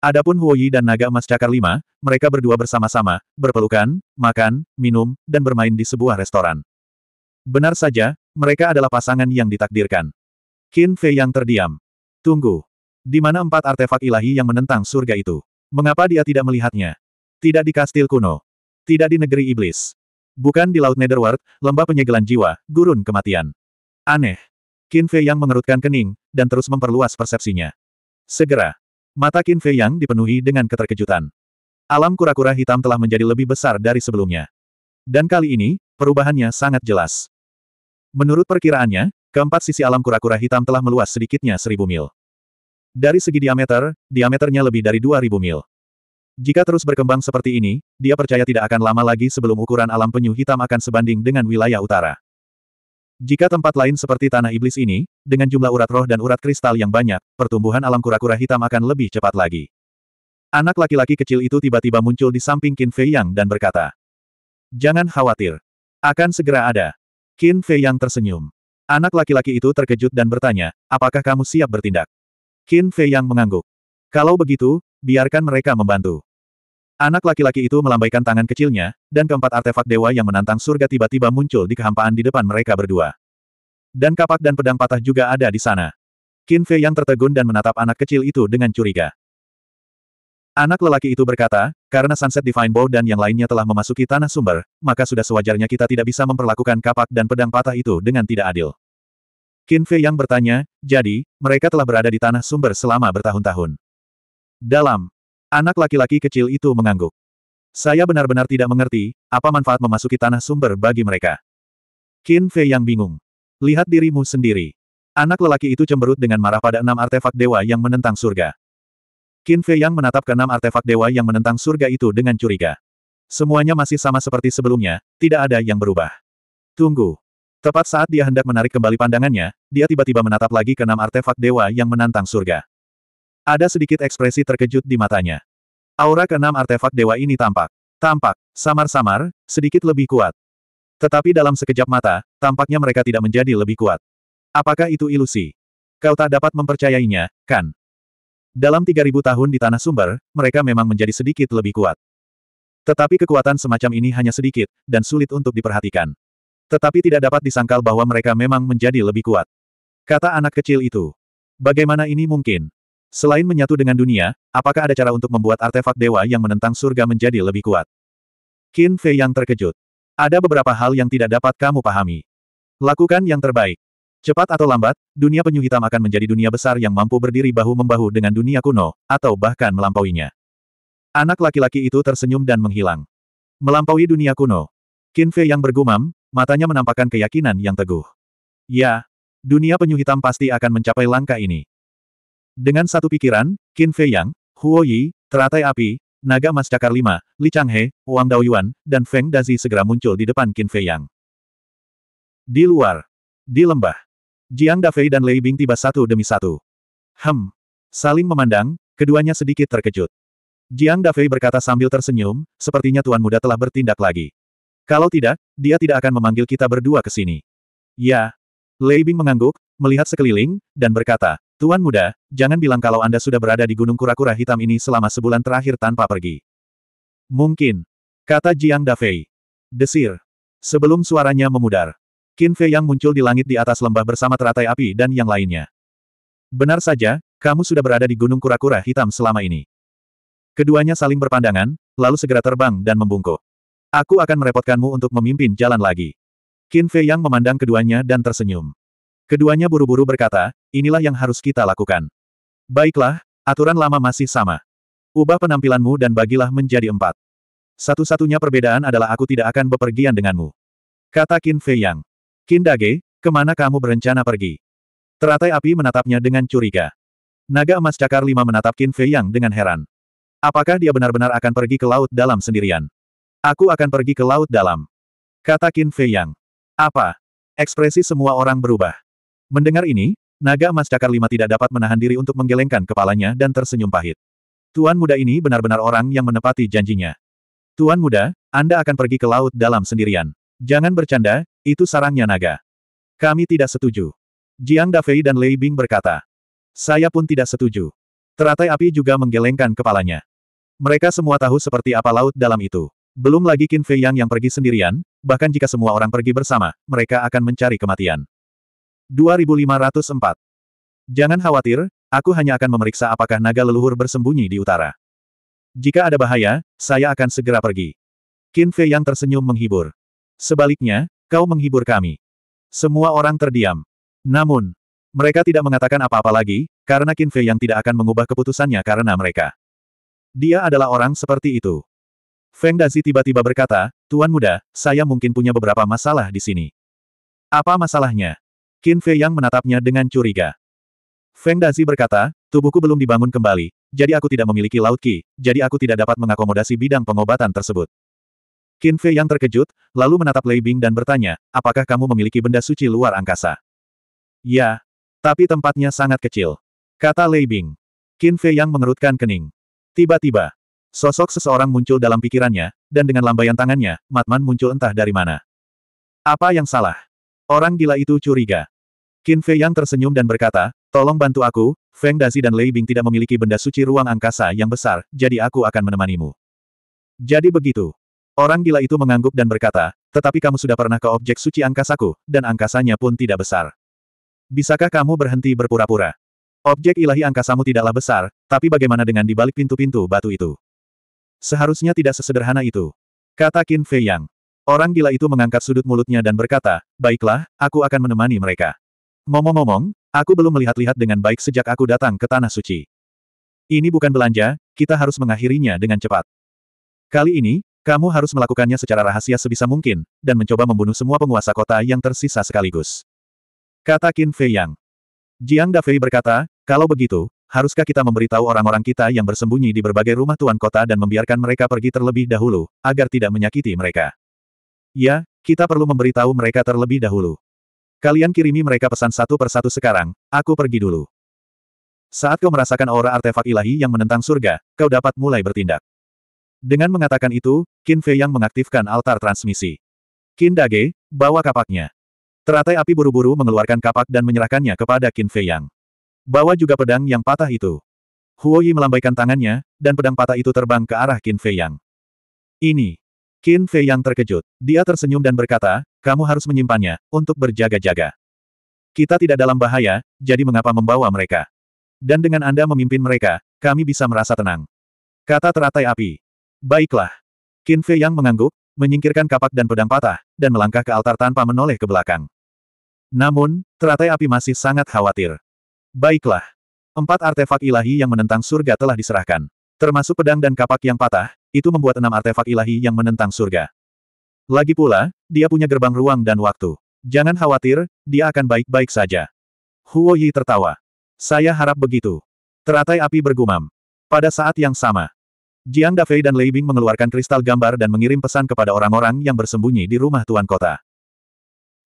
Adapun Huoyi dan naga emas cakar lima, mereka berdua bersama-sama, berpelukan, makan, minum, dan bermain di sebuah restoran. Benar saja, mereka adalah pasangan yang ditakdirkan. Qin Fei yang terdiam. Tunggu. Di mana empat artefak ilahi yang menentang surga itu? Mengapa dia tidak melihatnya? Tidak di kastil kuno. Tidak di negeri iblis. Bukan di Laut Netherworld, lembah penyegelan jiwa, gurun kematian. Aneh. Qin Fei Yang mengerutkan kening, dan terus memperluas persepsinya. Segera. Mata Qin Fei Yang dipenuhi dengan keterkejutan. Alam kura-kura hitam telah menjadi lebih besar dari sebelumnya. Dan kali ini, perubahannya sangat jelas. Menurut perkiraannya, keempat sisi alam kura-kura hitam telah meluas sedikitnya seribu mil. Dari segi diameter, diameternya lebih dari dua ribu mil. Jika terus berkembang seperti ini, dia percaya tidak akan lama lagi sebelum ukuran alam penyu hitam akan sebanding dengan wilayah utara. Jika tempat lain seperti tanah iblis ini, dengan jumlah urat roh dan urat kristal yang banyak, pertumbuhan alam kura-kura hitam akan lebih cepat lagi. Anak laki-laki kecil itu tiba-tiba muncul di samping Qin Fei Yang dan berkata, Jangan khawatir. Akan segera ada. Qin Fei Yang tersenyum. Anak laki-laki itu terkejut dan bertanya, apakah kamu siap bertindak? Qin Fei Yang mengangguk. Kalau begitu, biarkan mereka membantu. Anak laki-laki itu melambaikan tangan kecilnya, dan keempat artefak dewa yang menantang surga tiba-tiba muncul di kehampaan di depan mereka berdua. Dan kapak dan pedang patah juga ada di sana. Qin Fei yang tertegun dan menatap anak kecil itu dengan curiga. Anak lelaki itu berkata, karena Sunset Divine Bow dan yang lainnya telah memasuki tanah sumber, maka sudah sewajarnya kita tidak bisa memperlakukan kapak dan pedang patah itu dengan tidak adil. Qin Fei yang bertanya, jadi, mereka telah berada di tanah sumber selama bertahun-tahun. Dalam. Anak laki-laki kecil itu mengangguk. Saya benar-benar tidak mengerti, apa manfaat memasuki tanah sumber bagi mereka. Qin Fei yang bingung. Lihat dirimu sendiri. Anak lelaki itu cemberut dengan marah pada enam artefak dewa yang menentang surga. Qin Fei yang menatap ke enam artefak dewa yang menentang surga itu dengan curiga. Semuanya masih sama seperti sebelumnya, tidak ada yang berubah. Tunggu. Tepat saat dia hendak menarik kembali pandangannya, dia tiba-tiba menatap lagi ke enam artefak dewa yang menantang surga. Ada sedikit ekspresi terkejut di matanya. Aura keenam artefak dewa ini tampak. Tampak, samar-samar, sedikit lebih kuat. Tetapi dalam sekejap mata, tampaknya mereka tidak menjadi lebih kuat. Apakah itu ilusi? Kau tak dapat mempercayainya, kan? Dalam 3000 tahun di Tanah Sumber, mereka memang menjadi sedikit lebih kuat. Tetapi kekuatan semacam ini hanya sedikit, dan sulit untuk diperhatikan. Tetapi tidak dapat disangkal bahwa mereka memang menjadi lebih kuat. Kata anak kecil itu. Bagaimana ini mungkin? Selain menyatu dengan dunia, apakah ada cara untuk membuat artefak dewa yang menentang surga menjadi lebih kuat? Qin Fei yang terkejut. Ada beberapa hal yang tidak dapat kamu pahami. Lakukan yang terbaik. Cepat atau lambat, dunia penyu hitam akan menjadi dunia besar yang mampu berdiri bahu-membahu dengan dunia kuno, atau bahkan melampauinya. Anak laki-laki itu tersenyum dan menghilang. Melampaui dunia kuno. Qin Fei yang bergumam, matanya menampakkan keyakinan yang teguh. Ya, dunia penyu hitam pasti akan mencapai langkah ini. Dengan satu pikiran, Qin Fei Yang, Huo Yi, teratai api, naga emas cakar lima, Li Changhe, Wang Daoyuan, dan Feng Dazi segera muncul di depan Qin Fei Yang. Di luar. Di lembah. Jiang Dafei dan Lei Bing tiba satu demi satu. Hem. Saling memandang, keduanya sedikit terkejut. Jiang Dafei berkata sambil tersenyum, sepertinya Tuan Muda telah bertindak lagi. Kalau tidak, dia tidak akan memanggil kita berdua ke sini. Ya. Lei Bing mengangguk, melihat sekeliling, dan berkata, Tuan muda, jangan bilang kalau Anda sudah berada di Gunung Kura-Kura Hitam ini selama sebulan terakhir tanpa pergi. Mungkin. Kata Jiang Dafei. Desir. Sebelum suaranya memudar. Qin Fei yang muncul di langit di atas lembah bersama teratai api dan yang lainnya. Benar saja, kamu sudah berada di Gunung Kura-Kura Hitam selama ini. Keduanya saling berpandangan, lalu segera terbang dan membungkuk. Aku akan merepotkanmu untuk memimpin jalan lagi. Qin Fei yang memandang keduanya dan tersenyum. Keduanya buru-buru berkata, inilah yang harus kita lakukan. Baiklah, aturan lama masih sama. Ubah penampilanmu dan bagilah menjadi empat. Satu-satunya perbedaan adalah aku tidak akan bepergian denganmu. Kata Qin Fei Yang. Qin Dage, kemana kamu berencana pergi? Teratai api menatapnya dengan curiga. Naga emas cakar lima menatap Qin Fei Yang dengan heran. Apakah dia benar-benar akan pergi ke laut dalam sendirian? Aku akan pergi ke laut dalam. Kata Qin Fei Yang. Apa? Ekspresi semua orang berubah. Mendengar ini, naga emas cakar lima tidak dapat menahan diri untuk menggelengkan kepalanya dan tersenyum pahit. Tuan muda ini benar-benar orang yang menepati janjinya. Tuan muda, Anda akan pergi ke laut dalam sendirian. Jangan bercanda, itu sarangnya naga. Kami tidak setuju. Jiang Dafei dan Lei Bing berkata. Saya pun tidak setuju. Teratai api juga menggelengkan kepalanya. Mereka semua tahu seperti apa laut dalam itu. Belum lagi Qin Fei Yang yang pergi sendirian, bahkan jika semua orang pergi bersama, mereka akan mencari kematian. 2504. Jangan khawatir, aku hanya akan memeriksa apakah naga leluhur bersembunyi di utara. Jika ada bahaya, saya akan segera pergi. Qin Fei yang tersenyum menghibur. Sebaliknya, kau menghibur kami. Semua orang terdiam. Namun, mereka tidak mengatakan apa-apa lagi, karena Qin Fei yang tidak akan mengubah keputusannya karena mereka. Dia adalah orang seperti itu. Feng Dazi tiba-tiba berkata, Tuan Muda, saya mungkin punya beberapa masalah di sini. Apa masalahnya? Qin Fei yang menatapnya dengan curiga. Feng Dazi berkata, tubuhku belum dibangun kembali, jadi aku tidak memiliki laut Qi, jadi aku tidak dapat mengakomodasi bidang pengobatan tersebut. Qin Fei yang terkejut, lalu menatap Lei Bing dan bertanya, apakah kamu memiliki benda suci luar angkasa? Ya. Tapi tempatnya sangat kecil. Kata Lei Bing. Qin Fei yang mengerutkan kening. Tiba-tiba, sosok seseorang muncul dalam pikirannya, dan dengan lambaian tangannya, Matman muncul entah dari mana. Apa yang salah? Orang gila itu curiga. Qin Fei Yang tersenyum dan berkata, tolong bantu aku, Feng Dazi dan Lei Bing tidak memiliki benda suci ruang angkasa yang besar, jadi aku akan menemanimu. Jadi begitu. Orang gila itu mengangguk dan berkata, tetapi kamu sudah pernah ke objek suci angkasaku, dan angkasanya pun tidak besar. Bisakah kamu berhenti berpura-pura? Objek ilahi angkasamu tidaklah besar, tapi bagaimana dengan di balik pintu-pintu batu itu? Seharusnya tidak sesederhana itu. Kata Qin Fei Yang. Orang gila itu mengangkat sudut mulutnya dan berkata, baiklah, aku akan menemani mereka. Ngomong-ngomong, aku belum melihat-lihat dengan baik sejak aku datang ke Tanah Suci. Ini bukan belanja, kita harus mengakhirinya dengan cepat. Kali ini, kamu harus melakukannya secara rahasia sebisa mungkin, dan mencoba membunuh semua penguasa kota yang tersisa sekaligus. Kata Qin Fei Yang. Jiang Dafei berkata, kalau begitu, haruskah kita memberitahu orang-orang kita yang bersembunyi di berbagai rumah tuan kota dan membiarkan mereka pergi terlebih dahulu, agar tidak menyakiti mereka? Ya, kita perlu memberitahu mereka terlebih dahulu. Kalian kirimi mereka pesan satu persatu sekarang, aku pergi dulu. Saat kau merasakan aura artefak ilahi yang menentang surga, kau dapat mulai bertindak. Dengan mengatakan itu, Qin Fei yang mengaktifkan altar transmisi. Qin Dage, bawa kapaknya. Teratai api buru-buru mengeluarkan kapak dan menyerahkannya kepada Qin Fei Yang. Bawa juga pedang yang patah itu. Huo Yi melambaikan tangannya, dan pedang patah itu terbang ke arah Qin Fei Yang. Ini. Qin Fei Yang terkejut. Dia tersenyum dan berkata, kamu harus menyimpannya, untuk berjaga-jaga. Kita tidak dalam bahaya, jadi mengapa membawa mereka? Dan dengan Anda memimpin mereka, kami bisa merasa tenang. Kata teratai api. Baiklah. Qin Fei yang mengangguk, menyingkirkan kapak dan pedang patah, dan melangkah ke altar tanpa menoleh ke belakang. Namun, teratai api masih sangat khawatir. Baiklah. Empat artefak ilahi yang menentang surga telah diserahkan. Termasuk pedang dan kapak yang patah, itu membuat enam artefak ilahi yang menentang surga. Lagi pula, dia punya gerbang ruang dan waktu. Jangan khawatir, dia akan baik-baik saja. Huo Yi tertawa. Saya harap begitu. Teratai api bergumam. Pada saat yang sama, Jiang Dafei dan Lei Bing mengeluarkan kristal gambar dan mengirim pesan kepada orang-orang yang bersembunyi di rumah tuan kota.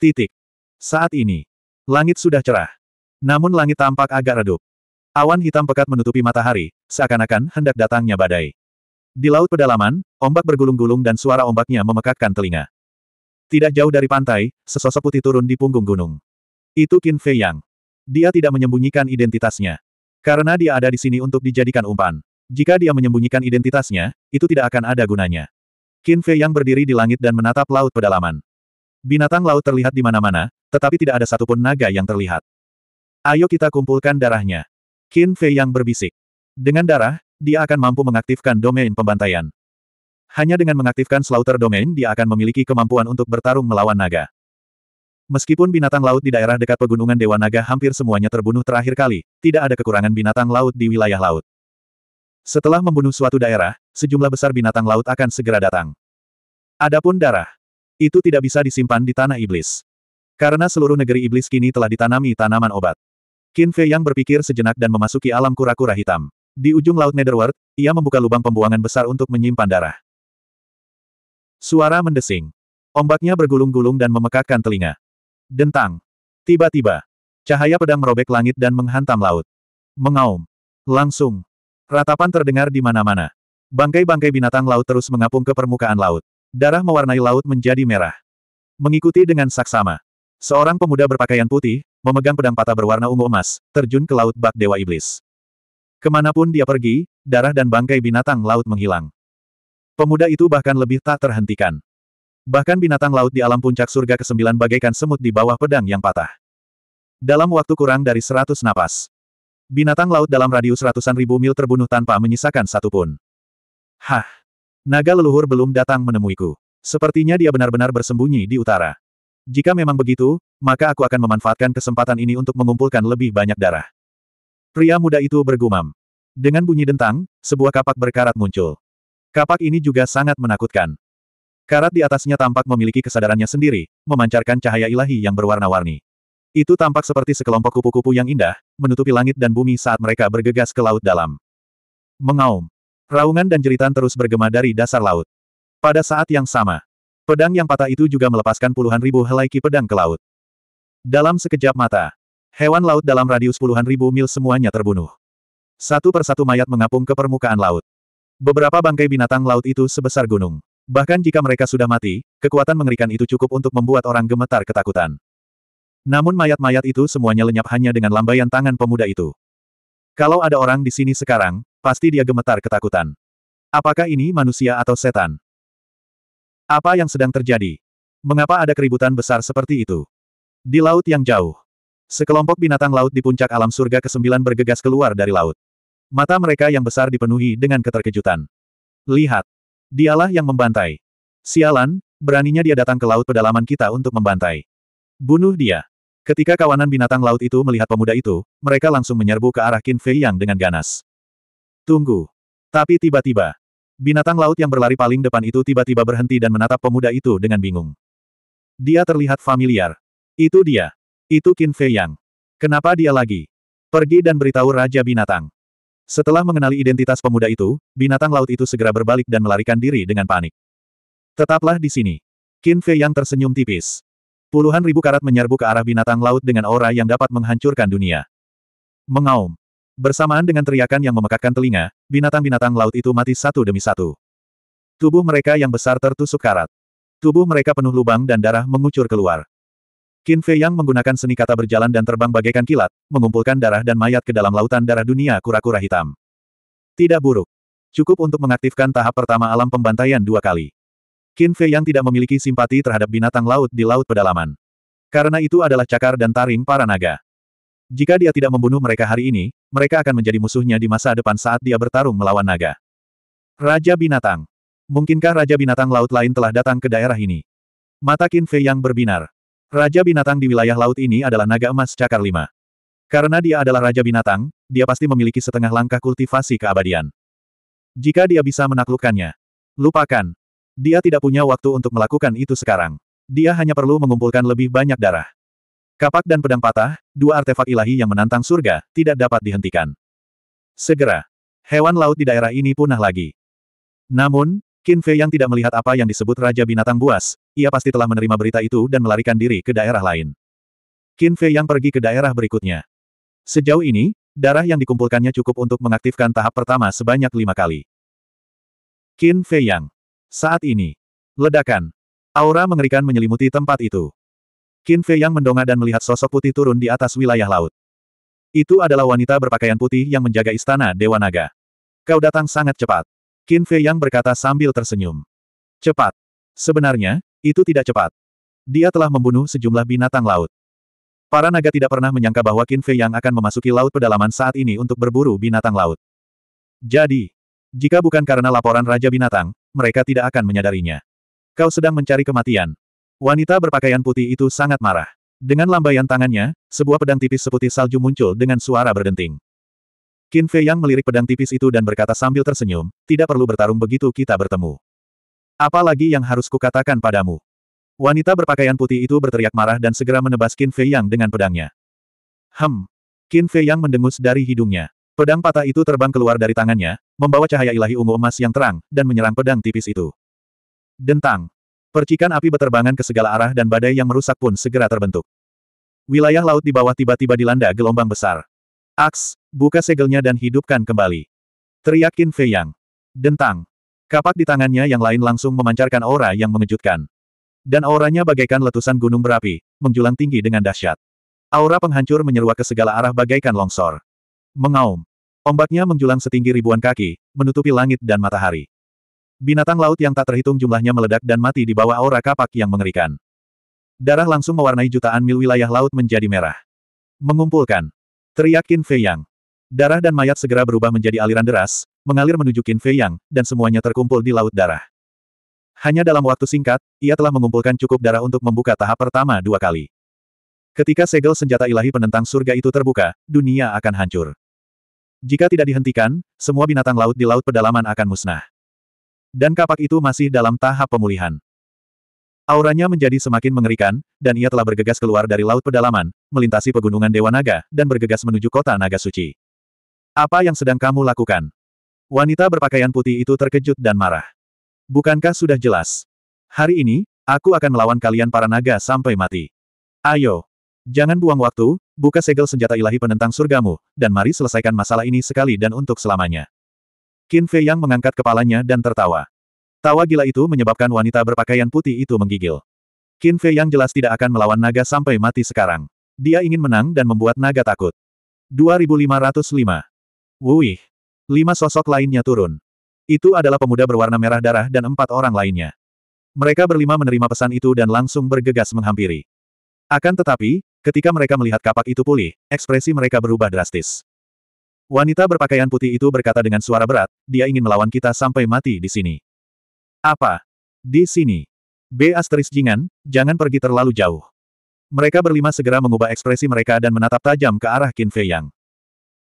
Titik. Saat ini, langit sudah cerah. Namun langit tampak agak redup. Awan hitam pekat menutupi matahari, seakan-akan hendak datangnya badai. Di laut pedalaman, ombak bergulung-gulung dan suara ombaknya memekakkan telinga. Tidak jauh dari pantai, sesosok putih turun di punggung gunung. Itu Qin Fei Yang. Dia tidak menyembunyikan identitasnya. Karena dia ada di sini untuk dijadikan umpan. Jika dia menyembunyikan identitasnya, itu tidak akan ada gunanya. Qin Fei Yang berdiri di langit dan menatap laut pedalaman. Binatang laut terlihat di mana-mana, tetapi tidak ada satupun naga yang terlihat. Ayo kita kumpulkan darahnya. Qin Fei Yang berbisik. Dengan darah, dia akan mampu mengaktifkan domain pembantaian. Hanya dengan mengaktifkan slaughter domain dia akan memiliki kemampuan untuk bertarung melawan naga. Meskipun binatang laut di daerah dekat pegunungan Dewa Naga hampir semuanya terbunuh terakhir kali, tidak ada kekurangan binatang laut di wilayah laut. Setelah membunuh suatu daerah, sejumlah besar binatang laut akan segera datang. Adapun darah. Itu tidak bisa disimpan di tanah iblis. Karena seluruh negeri iblis kini telah ditanami tanaman obat. Qin Fei yang berpikir sejenak dan memasuki alam kura-kura hitam. Di ujung laut Netherworld, ia membuka lubang pembuangan besar untuk menyimpan darah. Suara mendesing. Ombaknya bergulung-gulung dan memekakkan telinga. Dentang. Tiba-tiba, cahaya pedang merobek langit dan menghantam laut. Mengaum. Langsung. Ratapan terdengar di mana-mana. Bangkai-bangkai binatang laut terus mengapung ke permukaan laut. Darah mewarnai laut menjadi merah. Mengikuti dengan saksama. Seorang pemuda berpakaian putih, memegang pedang patah berwarna ungu emas, terjun ke laut bak Dewa Iblis. Kemanapun dia pergi, darah dan bangkai binatang laut menghilang. Pemuda itu bahkan lebih tak terhentikan. Bahkan binatang laut di alam puncak surga ke-9 bagaikan semut di bawah pedang yang patah. Dalam waktu kurang dari seratus napas. Binatang laut dalam radius ratusan ribu mil terbunuh tanpa menyisakan satupun. Hah! Naga leluhur belum datang menemuiku. Sepertinya dia benar-benar bersembunyi di utara. Jika memang begitu, maka aku akan memanfaatkan kesempatan ini untuk mengumpulkan lebih banyak darah. Pria muda itu bergumam. Dengan bunyi dentang, sebuah kapak berkarat muncul. Kapak ini juga sangat menakutkan. Karat di atasnya tampak memiliki kesadarannya sendiri, memancarkan cahaya ilahi yang berwarna-warni. Itu tampak seperti sekelompok kupu-kupu yang indah, menutupi langit dan bumi saat mereka bergegas ke laut dalam. Mengaum. Raungan dan jeritan terus bergema dari dasar laut. Pada saat yang sama, pedang yang patah itu juga melepaskan puluhan ribu helai ki pedang ke laut. Dalam sekejap mata, Hewan laut dalam radius puluhan ribu mil semuanya terbunuh. Satu persatu mayat mengapung ke permukaan laut. Beberapa bangkai binatang laut itu sebesar gunung. Bahkan jika mereka sudah mati, kekuatan mengerikan itu cukup untuk membuat orang gemetar ketakutan. Namun mayat-mayat itu semuanya lenyap hanya dengan lambaian tangan pemuda itu. Kalau ada orang di sini sekarang, pasti dia gemetar ketakutan. Apakah ini manusia atau setan? Apa yang sedang terjadi? Mengapa ada keributan besar seperti itu? Di laut yang jauh, Sekelompok binatang laut di puncak alam surga kesembilan bergegas keluar dari laut. Mata mereka yang besar dipenuhi dengan keterkejutan. Lihat! Dialah yang membantai. Sialan, beraninya dia datang ke laut pedalaman kita untuk membantai. Bunuh dia! Ketika kawanan binatang laut itu melihat pemuda itu, mereka langsung menyerbu ke arah Qin Fei Yang dengan ganas. Tunggu. Tapi tiba-tiba, binatang laut yang berlari paling depan itu tiba-tiba berhenti dan menatap pemuda itu dengan bingung. Dia terlihat familiar. Itu dia. Itu Qin Fei Yang. Kenapa dia lagi? Pergi dan beritahu Raja Binatang. Setelah mengenali identitas pemuda itu, binatang laut itu segera berbalik dan melarikan diri dengan panik. Tetaplah di sini. Qin Fei yang tersenyum tipis. Puluhan ribu karat menyerbu ke arah binatang laut dengan aura yang dapat menghancurkan dunia. Mengaum. Bersamaan dengan teriakan yang memekakkan telinga, binatang-binatang laut itu mati satu demi satu. Tubuh mereka yang besar tertusuk karat. Tubuh mereka penuh lubang dan darah mengucur keluar. Qin Fei Yang menggunakan seni kata berjalan dan terbang bagaikan kilat, mengumpulkan darah dan mayat ke dalam lautan darah dunia kura-kura hitam. Tidak buruk. Cukup untuk mengaktifkan tahap pertama alam pembantaian dua kali. Qin Fei Yang tidak memiliki simpati terhadap binatang laut di laut pedalaman. Karena itu adalah cakar dan taring para naga. Jika dia tidak membunuh mereka hari ini, mereka akan menjadi musuhnya di masa depan saat dia bertarung melawan naga. Raja Binatang Mungkinkah Raja Binatang Laut lain telah datang ke daerah ini? Mata Qin Fei Yang berbinar. Raja binatang di wilayah laut ini adalah naga emas cakar lima. Karena dia adalah raja binatang, dia pasti memiliki setengah langkah kultivasi keabadian. Jika dia bisa menaklukkannya, lupakan. Dia tidak punya waktu untuk melakukan itu sekarang. Dia hanya perlu mengumpulkan lebih banyak darah. Kapak dan pedang patah, dua artefak ilahi yang menantang surga, tidak dapat dihentikan. Segera, hewan laut di daerah ini punah lagi. Namun, Qin Fei yang tidak melihat apa yang disebut Raja Binatang Buas, ia pasti telah menerima berita itu dan melarikan diri ke daerah lain. Qin Fei yang pergi ke daerah berikutnya. Sejauh ini, darah yang dikumpulkannya cukup untuk mengaktifkan tahap pertama sebanyak lima kali. Qin Fei yang. Saat ini. Ledakan. Aura mengerikan menyelimuti tempat itu. Qin Fei yang mendongak dan melihat sosok putih turun di atas wilayah laut. Itu adalah wanita berpakaian putih yang menjaga istana Dewa Naga. Kau datang sangat cepat. Qin Fei Yang berkata sambil tersenyum. Cepat. Sebenarnya, itu tidak cepat. Dia telah membunuh sejumlah binatang laut. Para naga tidak pernah menyangka bahwa Qin Fei Yang akan memasuki laut pedalaman saat ini untuk berburu binatang laut. Jadi, jika bukan karena laporan Raja Binatang, mereka tidak akan menyadarinya. Kau sedang mencari kematian. Wanita berpakaian putih itu sangat marah. Dengan lambaian tangannya, sebuah pedang tipis seputih salju muncul dengan suara berdenting. Qin Fei Yang melirik pedang tipis itu dan berkata sambil tersenyum, tidak perlu bertarung begitu kita bertemu. Apalagi yang harus kukatakan padamu. Wanita berpakaian putih itu berteriak marah dan segera menebas Qin Fei Yang dengan pedangnya. Hem. Qin Fei Yang mendengus dari hidungnya. Pedang patah itu terbang keluar dari tangannya, membawa cahaya ilahi ungu emas yang terang, dan menyerang pedang tipis itu. Dentang. Percikan api beterbangan ke segala arah dan badai yang merusak pun segera terbentuk. Wilayah laut di bawah tiba-tiba dilanda gelombang besar. Aks, buka segelnya dan hidupkan kembali. Teriak Qin Fei Yang. Dentang. Kapak di tangannya yang lain langsung memancarkan aura yang mengejutkan. Dan auranya bagaikan letusan gunung berapi, menjulang tinggi dengan dahsyat. Aura penghancur menyeruak ke segala arah bagaikan longsor. Mengaum. Ombaknya menjulang setinggi ribuan kaki, menutupi langit dan matahari. Binatang laut yang tak terhitung jumlahnya meledak dan mati di bawah aura kapak yang mengerikan. Darah langsung mewarnai jutaan mil wilayah laut menjadi merah. Mengumpulkan. Teriak Qin Fei Yang. Darah dan mayat segera berubah menjadi aliran deras, mengalir menuju Qin Fei Yang, dan semuanya terkumpul di Laut Darah. Hanya dalam waktu singkat, ia telah mengumpulkan cukup darah untuk membuka tahap pertama dua kali. Ketika segel senjata ilahi penentang surga itu terbuka, dunia akan hancur. Jika tidak dihentikan, semua binatang laut di laut pedalaman akan musnah. Dan kapak itu masih dalam tahap pemulihan. Auranya menjadi semakin mengerikan, dan ia telah bergegas keluar dari laut pedalaman, melintasi pegunungan Dewa Naga, dan bergegas menuju kota Naga Suci. Apa yang sedang kamu lakukan? Wanita berpakaian putih itu terkejut dan marah. Bukankah sudah jelas? Hari ini, aku akan melawan kalian para naga sampai mati. Ayo! Jangan buang waktu, buka segel senjata ilahi penentang surgamu, dan mari selesaikan masalah ini sekali dan untuk selamanya. Qin Fei Yang mengangkat kepalanya dan tertawa. Tawa gila itu menyebabkan wanita berpakaian putih itu menggigil. Qin Fei yang jelas tidak akan melawan naga sampai mati sekarang. Dia ingin menang dan membuat naga takut. 2505 Wuih. Lima sosok lainnya turun. Itu adalah pemuda berwarna merah darah dan empat orang lainnya. Mereka berlima menerima pesan itu dan langsung bergegas menghampiri. Akan tetapi, ketika mereka melihat kapak itu pulih, ekspresi mereka berubah drastis. Wanita berpakaian putih itu berkata dengan suara berat, dia ingin melawan kita sampai mati di sini. Apa? Di sini. B asteris jingan, jangan pergi terlalu jauh. Mereka berlima segera mengubah ekspresi mereka dan menatap tajam ke arah Qin Fei Yang.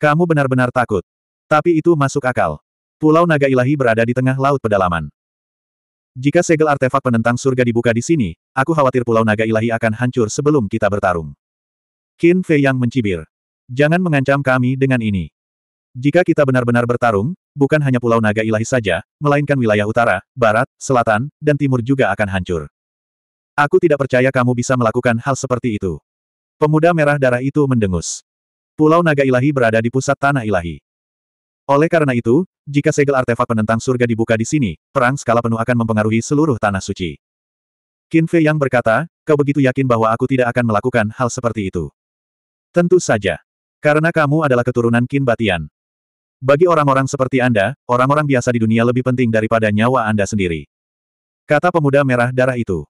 Kamu benar-benar takut. Tapi itu masuk akal. Pulau Naga Ilahi berada di tengah laut pedalaman. Jika segel artefak penentang surga dibuka di sini, aku khawatir Pulau Naga Ilahi akan hancur sebelum kita bertarung. Qin Fei Yang mencibir. Jangan mengancam kami dengan ini. Jika kita benar-benar bertarung, bukan hanya Pulau Naga Ilahi saja, melainkan wilayah utara, barat, selatan, dan timur juga akan hancur. Aku tidak percaya kamu bisa melakukan hal seperti itu. Pemuda merah darah itu mendengus. Pulau Naga Ilahi berada di pusat tanah ilahi. Oleh karena itu, jika segel artefak penentang surga dibuka di sini, perang skala penuh akan mempengaruhi seluruh tanah suci. Qin Fei yang berkata, kau begitu yakin bahwa aku tidak akan melakukan hal seperti itu. Tentu saja. Karena kamu adalah keturunan Qin Batian. Bagi orang-orang seperti Anda, orang-orang biasa di dunia lebih penting daripada nyawa Anda sendiri. Kata pemuda merah darah itu.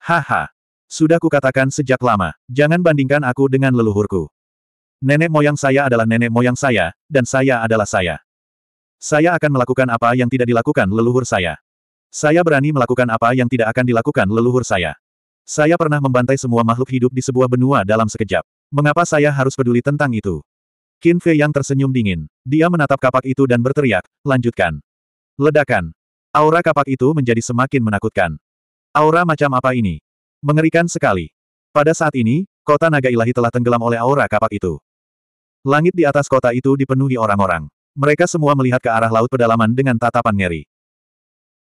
Haha. Sudah kukatakan sejak lama, jangan bandingkan aku dengan leluhurku. Nenek moyang saya adalah nenek moyang saya, dan saya adalah saya. Saya akan melakukan apa yang tidak dilakukan leluhur saya. Saya berani melakukan apa yang tidak akan dilakukan leluhur saya. Saya pernah membantai semua makhluk hidup di sebuah benua dalam sekejap. Mengapa saya harus peduli tentang itu? Qin Fei yang tersenyum dingin. Dia menatap kapak itu dan berteriak, lanjutkan. Ledakan. Aura kapak itu menjadi semakin menakutkan. Aura macam apa ini? Mengerikan sekali. Pada saat ini, kota naga ilahi telah tenggelam oleh aura kapak itu. Langit di atas kota itu dipenuhi orang-orang. Mereka semua melihat ke arah laut pedalaman dengan tatapan ngeri.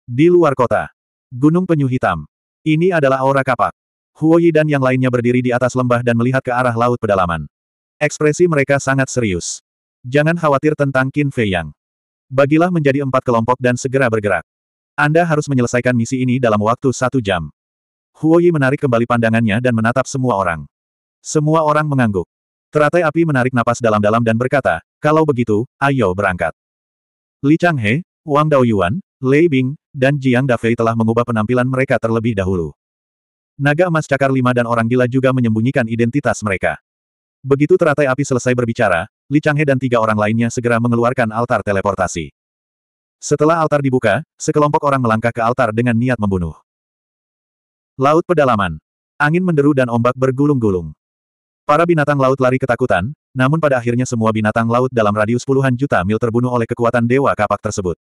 Di luar kota. Gunung Penyu Hitam. Ini adalah aura kapak. Huoyi dan yang lainnya berdiri di atas lembah dan melihat ke arah laut pedalaman. Ekspresi mereka sangat serius. Jangan khawatir tentang Qin Fei Yang. Bagilah menjadi empat kelompok dan segera bergerak. Anda harus menyelesaikan misi ini dalam waktu satu jam. Huo Yi menarik kembali pandangannya dan menatap semua orang. Semua orang mengangguk. Teratai api menarik napas dalam-dalam dan berkata, kalau begitu, ayo berangkat. Li Changhe, Wang Daoyuan, Lei Bing, dan Jiang Dafei telah mengubah penampilan mereka terlebih dahulu. Naga emas cakar lima dan orang gila juga menyembunyikan identitas mereka. Begitu teratai api selesai berbicara, Li Changhe dan tiga orang lainnya segera mengeluarkan altar teleportasi. Setelah altar dibuka, sekelompok orang melangkah ke altar dengan niat membunuh. Laut pedalaman. Angin menderu dan ombak bergulung-gulung. Para binatang laut lari ketakutan, namun pada akhirnya semua binatang laut dalam radius puluhan juta mil terbunuh oleh kekuatan dewa kapak tersebut.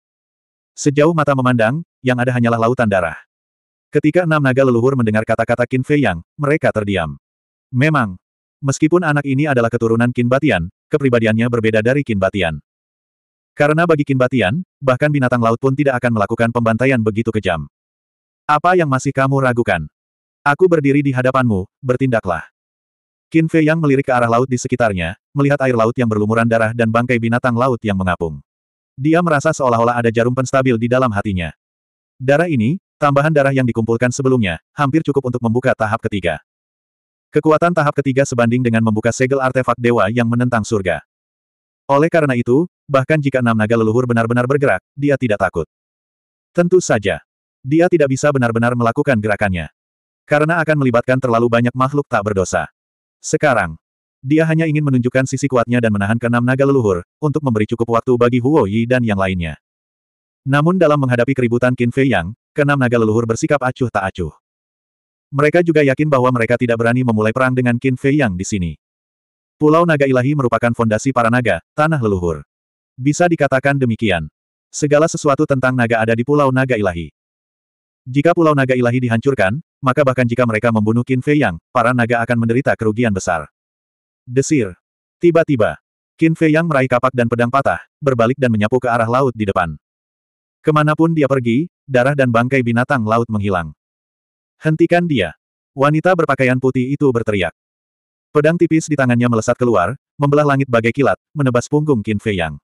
Sejauh mata memandang, yang ada hanyalah lautan darah. Ketika enam naga leluhur mendengar kata-kata Qin Fei Yang, mereka terdiam. Memang, Meskipun anak ini adalah keturunan Kinbatian, kepribadiannya berbeda dari Kinbatian. Karena bagi Kinbatian, bahkan binatang laut pun tidak akan melakukan pembantaian begitu kejam. Apa yang masih kamu ragukan? Aku berdiri di hadapanmu, bertindaklah. Qin Fei yang melirik ke arah laut di sekitarnya, melihat air laut yang berlumuran darah dan bangkai binatang laut yang mengapung. Dia merasa seolah-olah ada jarum penstabil di dalam hatinya. Darah ini, tambahan darah yang dikumpulkan sebelumnya, hampir cukup untuk membuka tahap ketiga. Kekuatan tahap ketiga sebanding dengan membuka segel artefak dewa yang menentang surga. Oleh karena itu, bahkan jika enam naga leluhur benar-benar bergerak, dia tidak takut. Tentu saja. Dia tidak bisa benar-benar melakukan gerakannya. Karena akan melibatkan terlalu banyak makhluk tak berdosa. Sekarang, dia hanya ingin menunjukkan sisi kuatnya dan menahan keenam naga leluhur, untuk memberi cukup waktu bagi Huo Yi dan yang lainnya. Namun dalam menghadapi keributan Qin Fei Yang, keenam naga leluhur bersikap acuh tak acuh. Mereka juga yakin bahwa mereka tidak berani memulai perang dengan Qin Fei yang di sini. Pulau Naga Ilahi merupakan fondasi para naga, tanah leluhur. Bisa dikatakan demikian. Segala sesuatu tentang naga ada di Pulau Naga Ilahi. Jika Pulau Naga Ilahi dihancurkan, maka bahkan jika mereka membunuh Qin Fei Yang, para naga akan menderita kerugian besar. Desir. Tiba-tiba, Qin Fei Yang meraih kapak dan pedang patah, berbalik dan menyapu ke arah laut di depan. Kemanapun dia pergi, darah dan bangkai binatang laut menghilang. Hentikan dia. Wanita berpakaian putih itu berteriak. Pedang tipis di tangannya melesat keluar, membelah langit bagai kilat, menebas punggung Qin Fei Yang.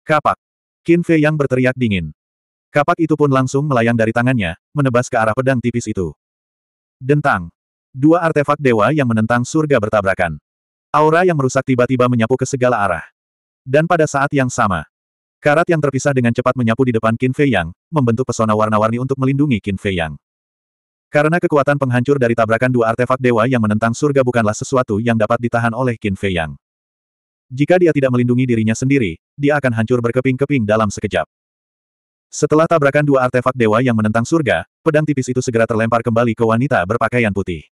Kapak. Qin Fei Yang berteriak dingin. Kapak itu pun langsung melayang dari tangannya, menebas ke arah pedang tipis itu. Dentang. Dua artefak dewa yang menentang surga bertabrakan. Aura yang merusak tiba-tiba menyapu ke segala arah. Dan pada saat yang sama, karat yang terpisah dengan cepat menyapu di depan Qin Fei Yang, membentuk pesona warna-warni untuk melindungi Qin Fei Yang. Karena kekuatan penghancur dari tabrakan dua artefak dewa yang menentang surga bukanlah sesuatu yang dapat ditahan oleh Qin Fei Yang. Jika dia tidak melindungi dirinya sendiri, dia akan hancur berkeping-keping dalam sekejap. Setelah tabrakan dua artefak dewa yang menentang surga, pedang tipis itu segera terlempar kembali ke wanita berpakaian putih.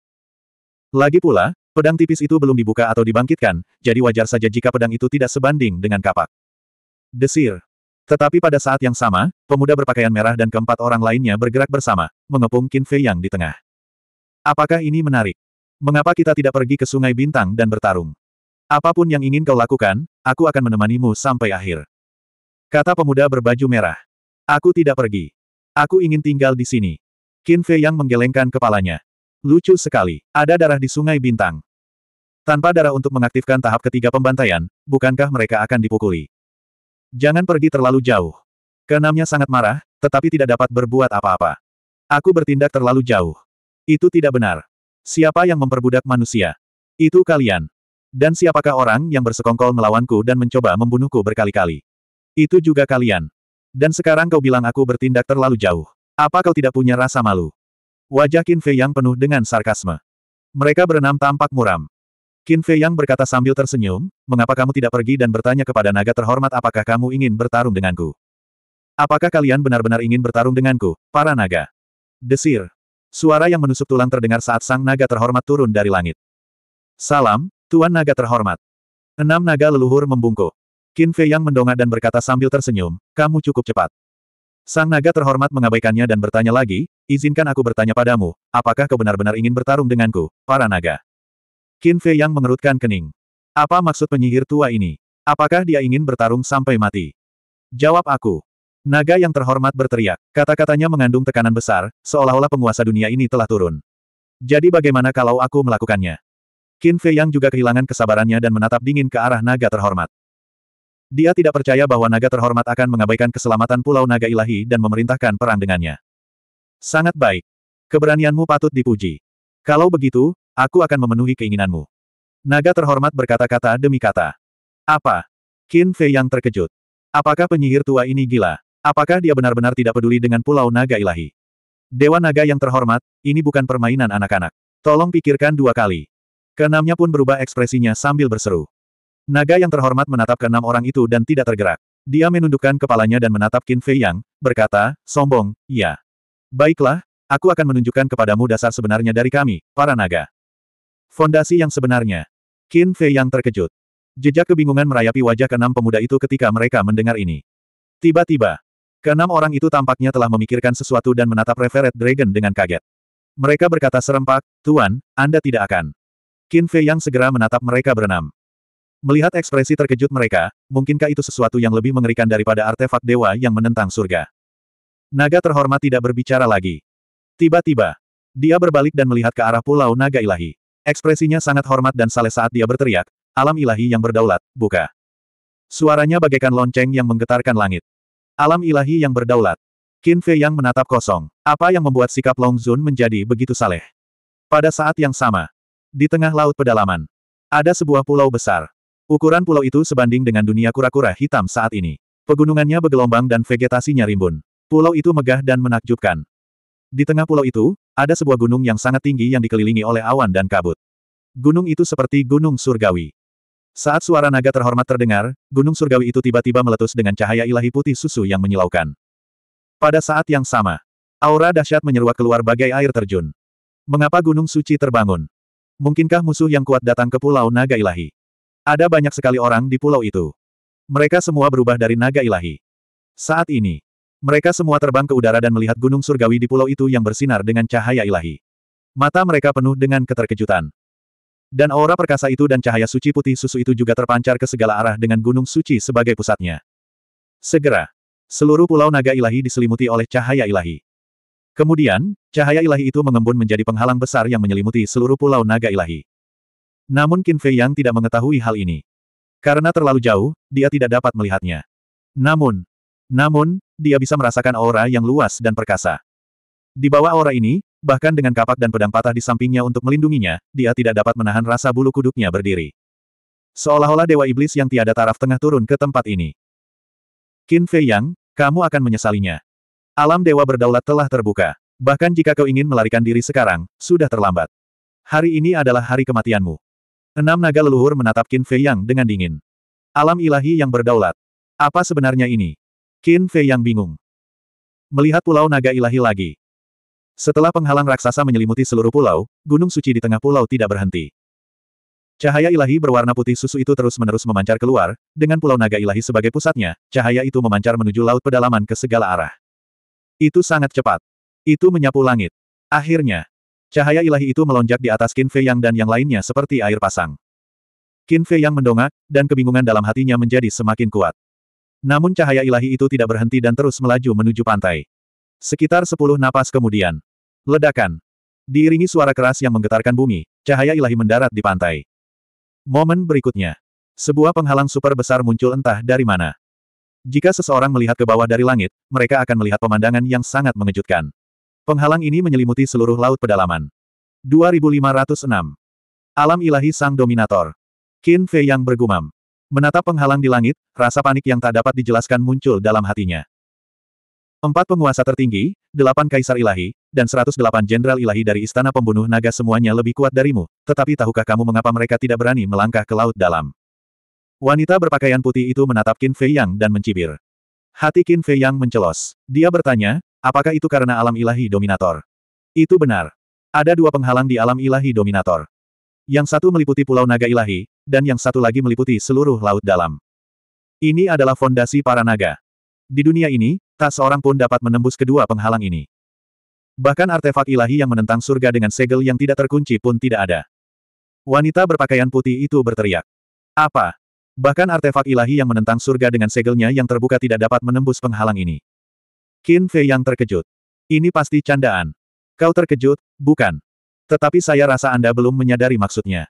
Lagi pula, pedang tipis itu belum dibuka atau dibangkitkan, jadi wajar saja jika pedang itu tidak sebanding dengan kapak. Desir. Tetapi pada saat yang sama, pemuda berpakaian merah dan keempat orang lainnya bergerak bersama, mengepung Qin Fei Yang di tengah. Apakah ini menarik? Mengapa kita tidak pergi ke Sungai Bintang dan bertarung? Apapun yang ingin kau lakukan, aku akan menemanimu sampai akhir. Kata pemuda berbaju merah. Aku tidak pergi. Aku ingin tinggal di sini. Qin Fei Yang menggelengkan kepalanya. Lucu sekali, ada darah di Sungai Bintang. Tanpa darah untuk mengaktifkan tahap ketiga pembantaian, bukankah mereka akan dipukuli? Jangan pergi terlalu jauh. Keenamnya sangat marah, tetapi tidak dapat berbuat apa-apa. Aku bertindak terlalu jauh. Itu tidak benar. Siapa yang memperbudak manusia? Itu kalian. Dan siapakah orang yang bersekongkol melawanku dan mencoba membunuhku berkali-kali? Itu juga kalian. Dan sekarang kau bilang aku bertindak terlalu jauh. Apa kau tidak punya rasa malu? Wajah Qin Fei yang penuh dengan sarkasme. Mereka berenam tampak muram. Qin Fei Yang berkata sambil tersenyum, mengapa kamu tidak pergi dan bertanya kepada naga terhormat apakah kamu ingin bertarung denganku? Apakah kalian benar-benar ingin bertarung denganku, para naga? Desir. Suara yang menusuk tulang terdengar saat sang naga terhormat turun dari langit. Salam, Tuan Naga terhormat. Enam naga leluhur membungkuk. Qin Fei Yang mendongak dan berkata sambil tersenyum, kamu cukup cepat. Sang naga terhormat mengabaikannya dan bertanya lagi, izinkan aku bertanya padamu, apakah kau benar-benar ingin bertarung denganku, para naga? Qin Fei yang mengerutkan kening. Apa maksud penyihir tua ini? Apakah dia ingin bertarung sampai mati? Jawab aku. Naga yang terhormat berteriak. Kata-katanya mengandung tekanan besar, seolah-olah penguasa dunia ini telah turun. Jadi bagaimana kalau aku melakukannya? Qin Fei Yang juga kehilangan kesabarannya dan menatap dingin ke arah naga terhormat. Dia tidak percaya bahwa naga terhormat akan mengabaikan keselamatan Pulau Naga Ilahi dan memerintahkan perang dengannya. Sangat baik. Keberanianmu patut dipuji. Kalau begitu, Aku akan memenuhi keinginanmu. Naga terhormat berkata-kata demi kata. Apa? Qin Fei yang terkejut. Apakah penyihir tua ini gila? Apakah dia benar-benar tidak peduli dengan pulau naga ilahi? Dewa naga yang terhormat, ini bukan permainan anak-anak. Tolong pikirkan dua kali. Keenamnya pun berubah ekspresinya sambil berseru. Naga yang terhormat menatap keenam orang itu dan tidak tergerak. Dia menundukkan kepalanya dan menatap Qin Fei Yang, berkata, sombong, ya. Baiklah, aku akan menunjukkan kepadamu dasar sebenarnya dari kami, para naga. Fondasi yang sebenarnya. Qin Fei yang terkejut. Jejak kebingungan merayapi wajah keenam pemuda itu ketika mereka mendengar ini. Tiba-tiba, keenam orang itu tampaknya telah memikirkan sesuatu dan menatap Reveret Dragon dengan kaget. Mereka berkata serempak, Tuan, Anda tidak akan. Qin Fei yang segera menatap mereka berenam. Melihat ekspresi terkejut mereka, mungkinkah itu sesuatu yang lebih mengerikan daripada artefak dewa yang menentang surga? Naga terhormat tidak berbicara lagi. Tiba-tiba, dia berbalik dan melihat ke arah pulau naga ilahi. Ekspresinya sangat hormat dan saleh saat dia berteriak, alam ilahi yang berdaulat, buka. Suaranya bagaikan lonceng yang menggetarkan langit. Alam ilahi yang berdaulat. Qin Fei yang menatap kosong. Apa yang membuat sikap Long Zun menjadi begitu saleh? Pada saat yang sama, di tengah laut pedalaman, ada sebuah pulau besar. Ukuran pulau itu sebanding dengan dunia kura-kura hitam saat ini. Pegunungannya bergelombang dan vegetasinya rimbun. Pulau itu megah dan menakjubkan. Di tengah pulau itu, ada sebuah gunung yang sangat tinggi yang dikelilingi oleh awan dan kabut. Gunung itu seperti gunung surgawi. Saat suara naga terhormat terdengar, gunung surgawi itu tiba-tiba meletus dengan cahaya ilahi putih susu yang menyilaukan. Pada saat yang sama, aura dahsyat menyeruak keluar bagai air terjun. Mengapa gunung suci terbangun? Mungkinkah musuh yang kuat datang ke pulau naga ilahi? Ada banyak sekali orang di pulau itu. Mereka semua berubah dari naga ilahi. Saat ini, mereka semua terbang ke udara dan melihat gunung surgawi di pulau itu yang bersinar dengan cahaya ilahi. Mata mereka penuh dengan keterkejutan. Dan aura perkasa itu dan cahaya suci putih susu itu juga terpancar ke segala arah dengan gunung suci sebagai pusatnya. Segera, seluruh pulau naga ilahi diselimuti oleh cahaya ilahi. Kemudian, cahaya ilahi itu mengembun menjadi penghalang besar yang menyelimuti seluruh pulau naga ilahi. Namun Qin Fei Yang tidak mengetahui hal ini. Karena terlalu jauh, dia tidak dapat melihatnya. Namun, namun, dia bisa merasakan aura yang luas dan perkasa. Di bawah aura ini, bahkan dengan kapak dan pedang patah di sampingnya untuk melindunginya, dia tidak dapat menahan rasa bulu kuduknya berdiri. Seolah-olah dewa iblis yang tiada taraf tengah turun ke tempat ini. Qin Fei Yang, kamu akan menyesalinya. Alam dewa berdaulat telah terbuka. Bahkan jika kau ingin melarikan diri sekarang, sudah terlambat. Hari ini adalah hari kematianmu. Enam naga leluhur menatap Qin Fei Yang dengan dingin. Alam ilahi yang berdaulat. Apa sebenarnya ini? Qin Fei yang bingung. Melihat pulau naga ilahi lagi. Setelah penghalang raksasa menyelimuti seluruh pulau, gunung suci di tengah pulau tidak berhenti. Cahaya ilahi berwarna putih susu itu terus-menerus memancar keluar, dengan pulau naga ilahi sebagai pusatnya, cahaya itu memancar menuju laut pedalaman ke segala arah. Itu sangat cepat. Itu menyapu langit. Akhirnya, cahaya ilahi itu melonjak di atas Qin Fei Yang dan yang lainnya seperti air pasang. Qin Fei Yang mendongak, dan kebingungan dalam hatinya menjadi semakin kuat. Namun cahaya ilahi itu tidak berhenti dan terus melaju menuju pantai. Sekitar sepuluh napas kemudian. Ledakan. Diiringi suara keras yang menggetarkan bumi, cahaya ilahi mendarat di pantai. Momen berikutnya. Sebuah penghalang super besar muncul entah dari mana. Jika seseorang melihat ke bawah dari langit, mereka akan melihat pemandangan yang sangat mengejutkan. Penghalang ini menyelimuti seluruh laut pedalaman. 2506. Alam ilahi sang dominator. Qin Fei yang bergumam. Menatap penghalang di langit, rasa panik yang tak dapat dijelaskan muncul dalam hatinya. Empat penguasa tertinggi, delapan kaisar ilahi, dan seratus delapan jenderal ilahi dari istana pembunuh naga semuanya lebih kuat darimu, tetapi tahukah kamu mengapa mereka tidak berani melangkah ke laut dalam? Wanita berpakaian putih itu menatap Qin Fei Yang dan mencibir. Hati Qin Fei Yang mencelos. Dia bertanya, apakah itu karena alam ilahi dominator? Itu benar. Ada dua penghalang di alam ilahi dominator. Yang satu meliputi Pulau Naga Ilahi, dan yang satu lagi meliputi seluruh Laut Dalam. Ini adalah fondasi para naga. Di dunia ini, tak seorang pun dapat menembus kedua penghalang ini. Bahkan artefak ilahi yang menentang surga dengan segel yang tidak terkunci pun tidak ada. Wanita berpakaian putih itu berteriak. Apa? Bahkan artefak ilahi yang menentang surga dengan segelnya yang terbuka tidak dapat menembus penghalang ini. Qin Fei yang terkejut. Ini pasti candaan. Kau terkejut, bukan? Tetapi saya rasa Anda belum menyadari maksudnya.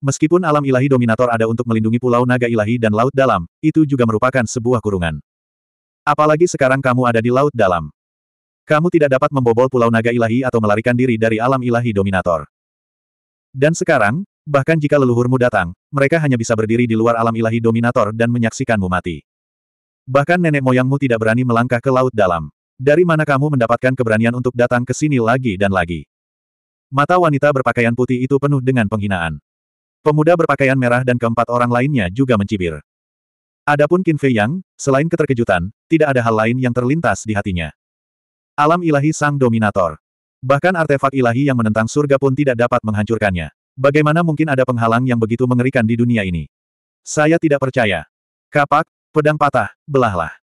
Meskipun alam ilahi dominator ada untuk melindungi pulau naga ilahi dan laut dalam, itu juga merupakan sebuah kurungan. Apalagi sekarang kamu ada di laut dalam. Kamu tidak dapat membobol pulau naga ilahi atau melarikan diri dari alam ilahi dominator. Dan sekarang, bahkan jika leluhurmu datang, mereka hanya bisa berdiri di luar alam ilahi dominator dan menyaksikanmu mati. Bahkan nenek moyangmu tidak berani melangkah ke laut dalam. Dari mana kamu mendapatkan keberanian untuk datang ke sini lagi dan lagi? Mata wanita berpakaian putih itu penuh dengan penghinaan. Pemuda berpakaian merah dan keempat orang lainnya juga mencibir. Adapun Qin Fei Yang, selain keterkejutan, tidak ada hal lain yang terlintas di hatinya. Alam ilahi sang dominator. Bahkan artefak ilahi yang menentang surga pun tidak dapat menghancurkannya. Bagaimana mungkin ada penghalang yang begitu mengerikan di dunia ini? Saya tidak percaya. Kapak, pedang patah, belahlah.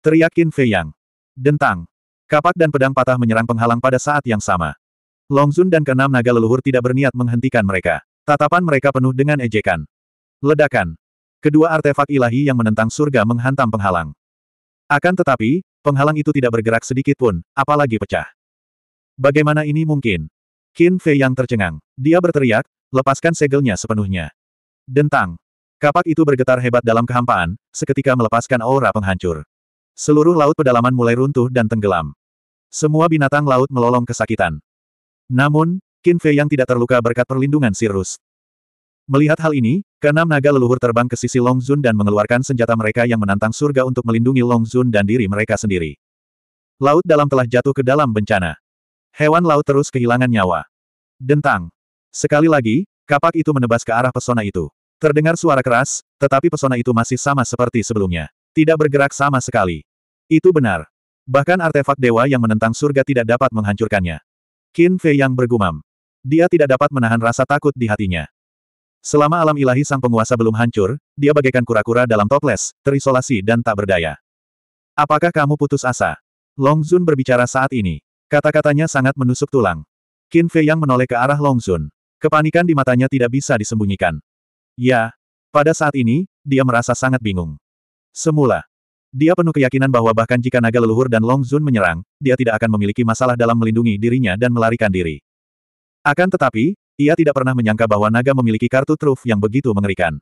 Teriak Qin Fei Yang. Dentang. Kapak dan pedang patah menyerang penghalang pada saat yang sama. Longzun dan keenam naga leluhur tidak berniat menghentikan mereka. Tatapan mereka penuh dengan ejekan. Ledakan. Kedua artefak ilahi yang menentang surga menghantam penghalang. Akan tetapi, penghalang itu tidak bergerak sedikit pun, apalagi pecah. Bagaimana ini mungkin? Qin Fei yang tercengang. Dia berteriak, lepaskan segelnya sepenuhnya. Dentang. Kapak itu bergetar hebat dalam kehampaan, seketika melepaskan aura penghancur. Seluruh laut pedalaman mulai runtuh dan tenggelam. Semua binatang laut melolong kesakitan. Namun, Qin Fei yang tidak terluka berkat perlindungan Sirus. Melihat hal ini, keenam naga leluhur terbang ke sisi Long Zun dan mengeluarkan senjata mereka yang menantang surga untuk melindungi Long Zun dan diri mereka sendiri. Laut dalam telah jatuh ke dalam bencana. Hewan laut terus kehilangan nyawa. Dentang. Sekali lagi, kapak itu menebas ke arah pesona itu. Terdengar suara keras, tetapi pesona itu masih sama seperti sebelumnya. Tidak bergerak sama sekali. Itu benar. Bahkan artefak dewa yang menentang surga tidak dapat menghancurkannya. Qin Fei yang bergumam. Dia tidak dapat menahan rasa takut di hatinya. Selama alam ilahi sang penguasa belum hancur, dia bagaikan kura-kura dalam toples, terisolasi dan tak berdaya. Apakah kamu putus asa? Long Zun berbicara saat ini. Kata-katanya sangat menusuk tulang. Qin Fei yang menoleh ke arah Long Zun. Kepanikan di matanya tidak bisa disembunyikan. Ya, pada saat ini, dia merasa sangat bingung. Semula, dia penuh keyakinan bahwa bahkan jika naga leluhur dan Long Zun menyerang, dia tidak akan memiliki masalah dalam melindungi dirinya dan melarikan diri. Akan tetapi, ia tidak pernah menyangka bahwa naga memiliki kartu truf yang begitu mengerikan.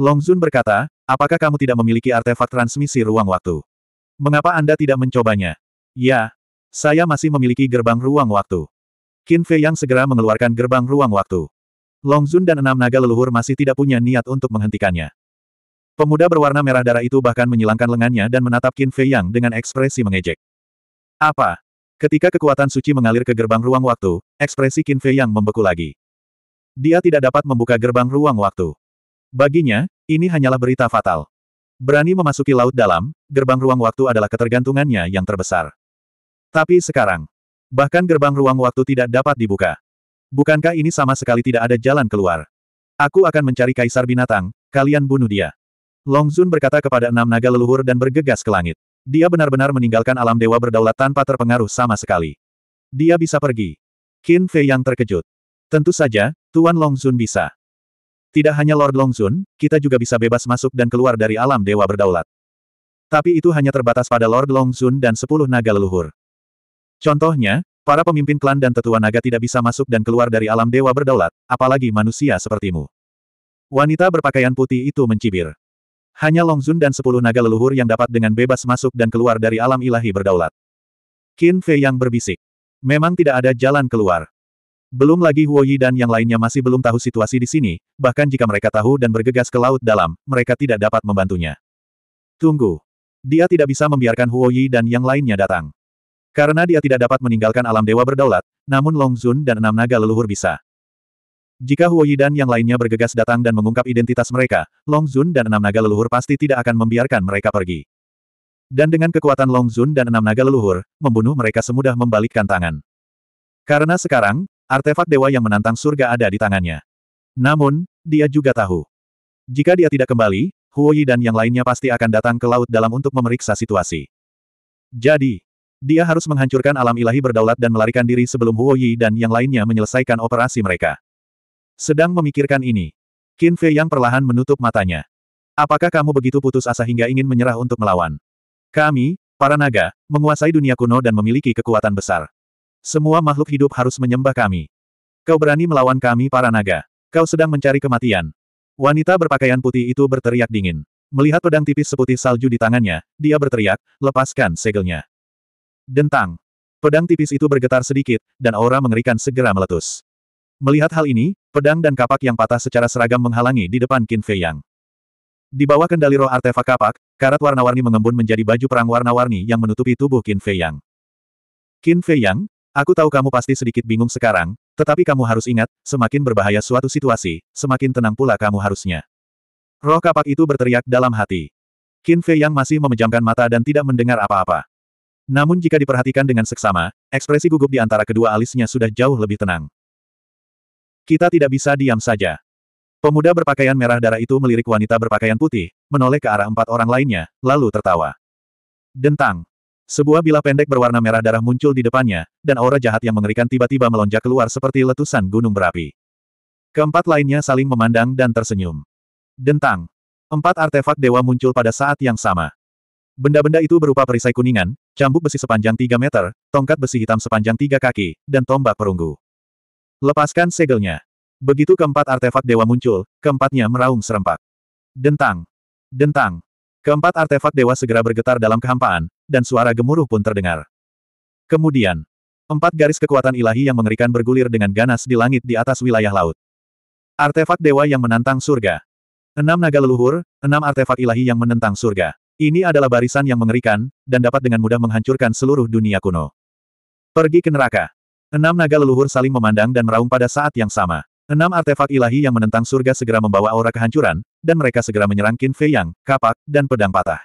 Long Zun berkata, apakah kamu tidak memiliki artefak transmisi ruang waktu? Mengapa Anda tidak mencobanya? Ya, saya masih memiliki gerbang ruang waktu. Qin Fei yang segera mengeluarkan gerbang ruang waktu. Long Zun dan enam naga leluhur masih tidak punya niat untuk menghentikannya. Pemuda berwarna merah darah itu bahkan menyilangkan lengannya dan menatap Qin Fei Yang dengan ekspresi mengejek. Apa? Ketika kekuatan suci mengalir ke gerbang ruang waktu, ekspresi Qin Fei Yang membeku lagi. Dia tidak dapat membuka gerbang ruang waktu. Baginya, ini hanyalah berita fatal. Berani memasuki laut dalam, gerbang ruang waktu adalah ketergantungannya yang terbesar. Tapi sekarang, bahkan gerbang ruang waktu tidak dapat dibuka. Bukankah ini sama sekali tidak ada jalan keluar? Aku akan mencari kaisar binatang, kalian bunuh dia. Long Zun berkata kepada enam naga leluhur dan bergegas ke langit. Dia benar-benar meninggalkan alam dewa berdaulat tanpa terpengaruh sama sekali. Dia bisa pergi. Qin Fei yang terkejut. Tentu saja, Tuan Long Zun bisa. Tidak hanya Lord Long Zun, kita juga bisa bebas masuk dan keluar dari alam dewa berdaulat. Tapi itu hanya terbatas pada Lord Long Zun dan sepuluh naga leluhur. Contohnya, para pemimpin klan dan tetua naga tidak bisa masuk dan keluar dari alam dewa berdaulat, apalagi manusia sepertimu. Wanita berpakaian putih itu mencibir. Hanya Longzun dan sepuluh naga leluhur yang dapat dengan bebas masuk dan keluar dari alam ilahi berdaulat. Qin Fei yang berbisik. Memang tidak ada jalan keluar. Belum lagi Huo Yi dan yang lainnya masih belum tahu situasi di sini, bahkan jika mereka tahu dan bergegas ke laut dalam, mereka tidak dapat membantunya. Tunggu. Dia tidak bisa membiarkan Huo Yi dan yang lainnya datang. Karena dia tidak dapat meninggalkan alam dewa berdaulat, namun Long Zun dan enam naga leluhur bisa. Jika Huoyi dan yang lainnya bergegas datang dan mengungkap identitas mereka, Long Zun dan enam naga leluhur pasti tidak akan membiarkan mereka pergi. Dan dengan kekuatan Long Zun dan enam naga leluhur, membunuh mereka semudah membalikkan tangan. Karena sekarang, artefak dewa yang menantang surga ada di tangannya. Namun, dia juga tahu. Jika dia tidak kembali, Huoyi dan yang lainnya pasti akan datang ke laut dalam untuk memeriksa situasi. Jadi, dia harus menghancurkan alam ilahi berdaulat dan melarikan diri sebelum Huoyi dan yang lainnya menyelesaikan operasi mereka. Sedang memikirkan ini. Qin Fei yang perlahan menutup matanya. Apakah kamu begitu putus asa hingga ingin menyerah untuk melawan? Kami, para naga, menguasai dunia kuno dan memiliki kekuatan besar. Semua makhluk hidup harus menyembah kami. Kau berani melawan kami para naga. Kau sedang mencari kematian. Wanita berpakaian putih itu berteriak dingin. Melihat pedang tipis seputih salju di tangannya, dia berteriak, lepaskan segelnya. Dentang. Pedang tipis itu bergetar sedikit, dan aura mengerikan segera meletus. Melihat hal ini, pedang dan kapak yang patah secara seragam menghalangi di depan Qin Fei Yang. Di bawah kendali roh artefak kapak, karat warna-warni mengembun menjadi baju perang warna-warni yang menutupi tubuh Qin Fei Yang. Qin Fei Yang, aku tahu kamu pasti sedikit bingung sekarang, tetapi kamu harus ingat, semakin berbahaya suatu situasi, semakin tenang pula kamu harusnya. Roh kapak itu berteriak dalam hati. Qin Fei Yang masih memejamkan mata dan tidak mendengar apa-apa. Namun jika diperhatikan dengan seksama, ekspresi gugup di antara kedua alisnya sudah jauh lebih tenang. Kita tidak bisa diam saja. Pemuda berpakaian merah darah itu melirik wanita berpakaian putih, menoleh ke arah empat orang lainnya, lalu tertawa. Dentang. Sebuah bilah pendek berwarna merah darah muncul di depannya, dan aura jahat yang mengerikan tiba-tiba melonjak keluar seperti letusan gunung berapi. Keempat lainnya saling memandang dan tersenyum. Dentang. Empat artefak dewa muncul pada saat yang sama. Benda-benda itu berupa perisai kuningan, cambuk besi sepanjang 3 meter, tongkat besi hitam sepanjang 3 kaki, dan tombak perunggu. Lepaskan segelnya. Begitu keempat artefak dewa muncul, keempatnya meraung serempak. Dentang. Dentang. Keempat artefak dewa segera bergetar dalam kehampaan, dan suara gemuruh pun terdengar. Kemudian, empat garis kekuatan ilahi yang mengerikan bergulir dengan ganas di langit di atas wilayah laut. Artefak dewa yang menantang surga. Enam naga leluhur, enam artefak ilahi yang menentang surga. Ini adalah barisan yang mengerikan, dan dapat dengan mudah menghancurkan seluruh dunia kuno. Pergi ke neraka. Enam naga leluhur saling memandang dan meraung pada saat yang sama. Enam artefak ilahi yang menentang surga segera membawa aura kehancuran, dan mereka segera menyerang Qin Fei Yang, kapak, dan pedang patah.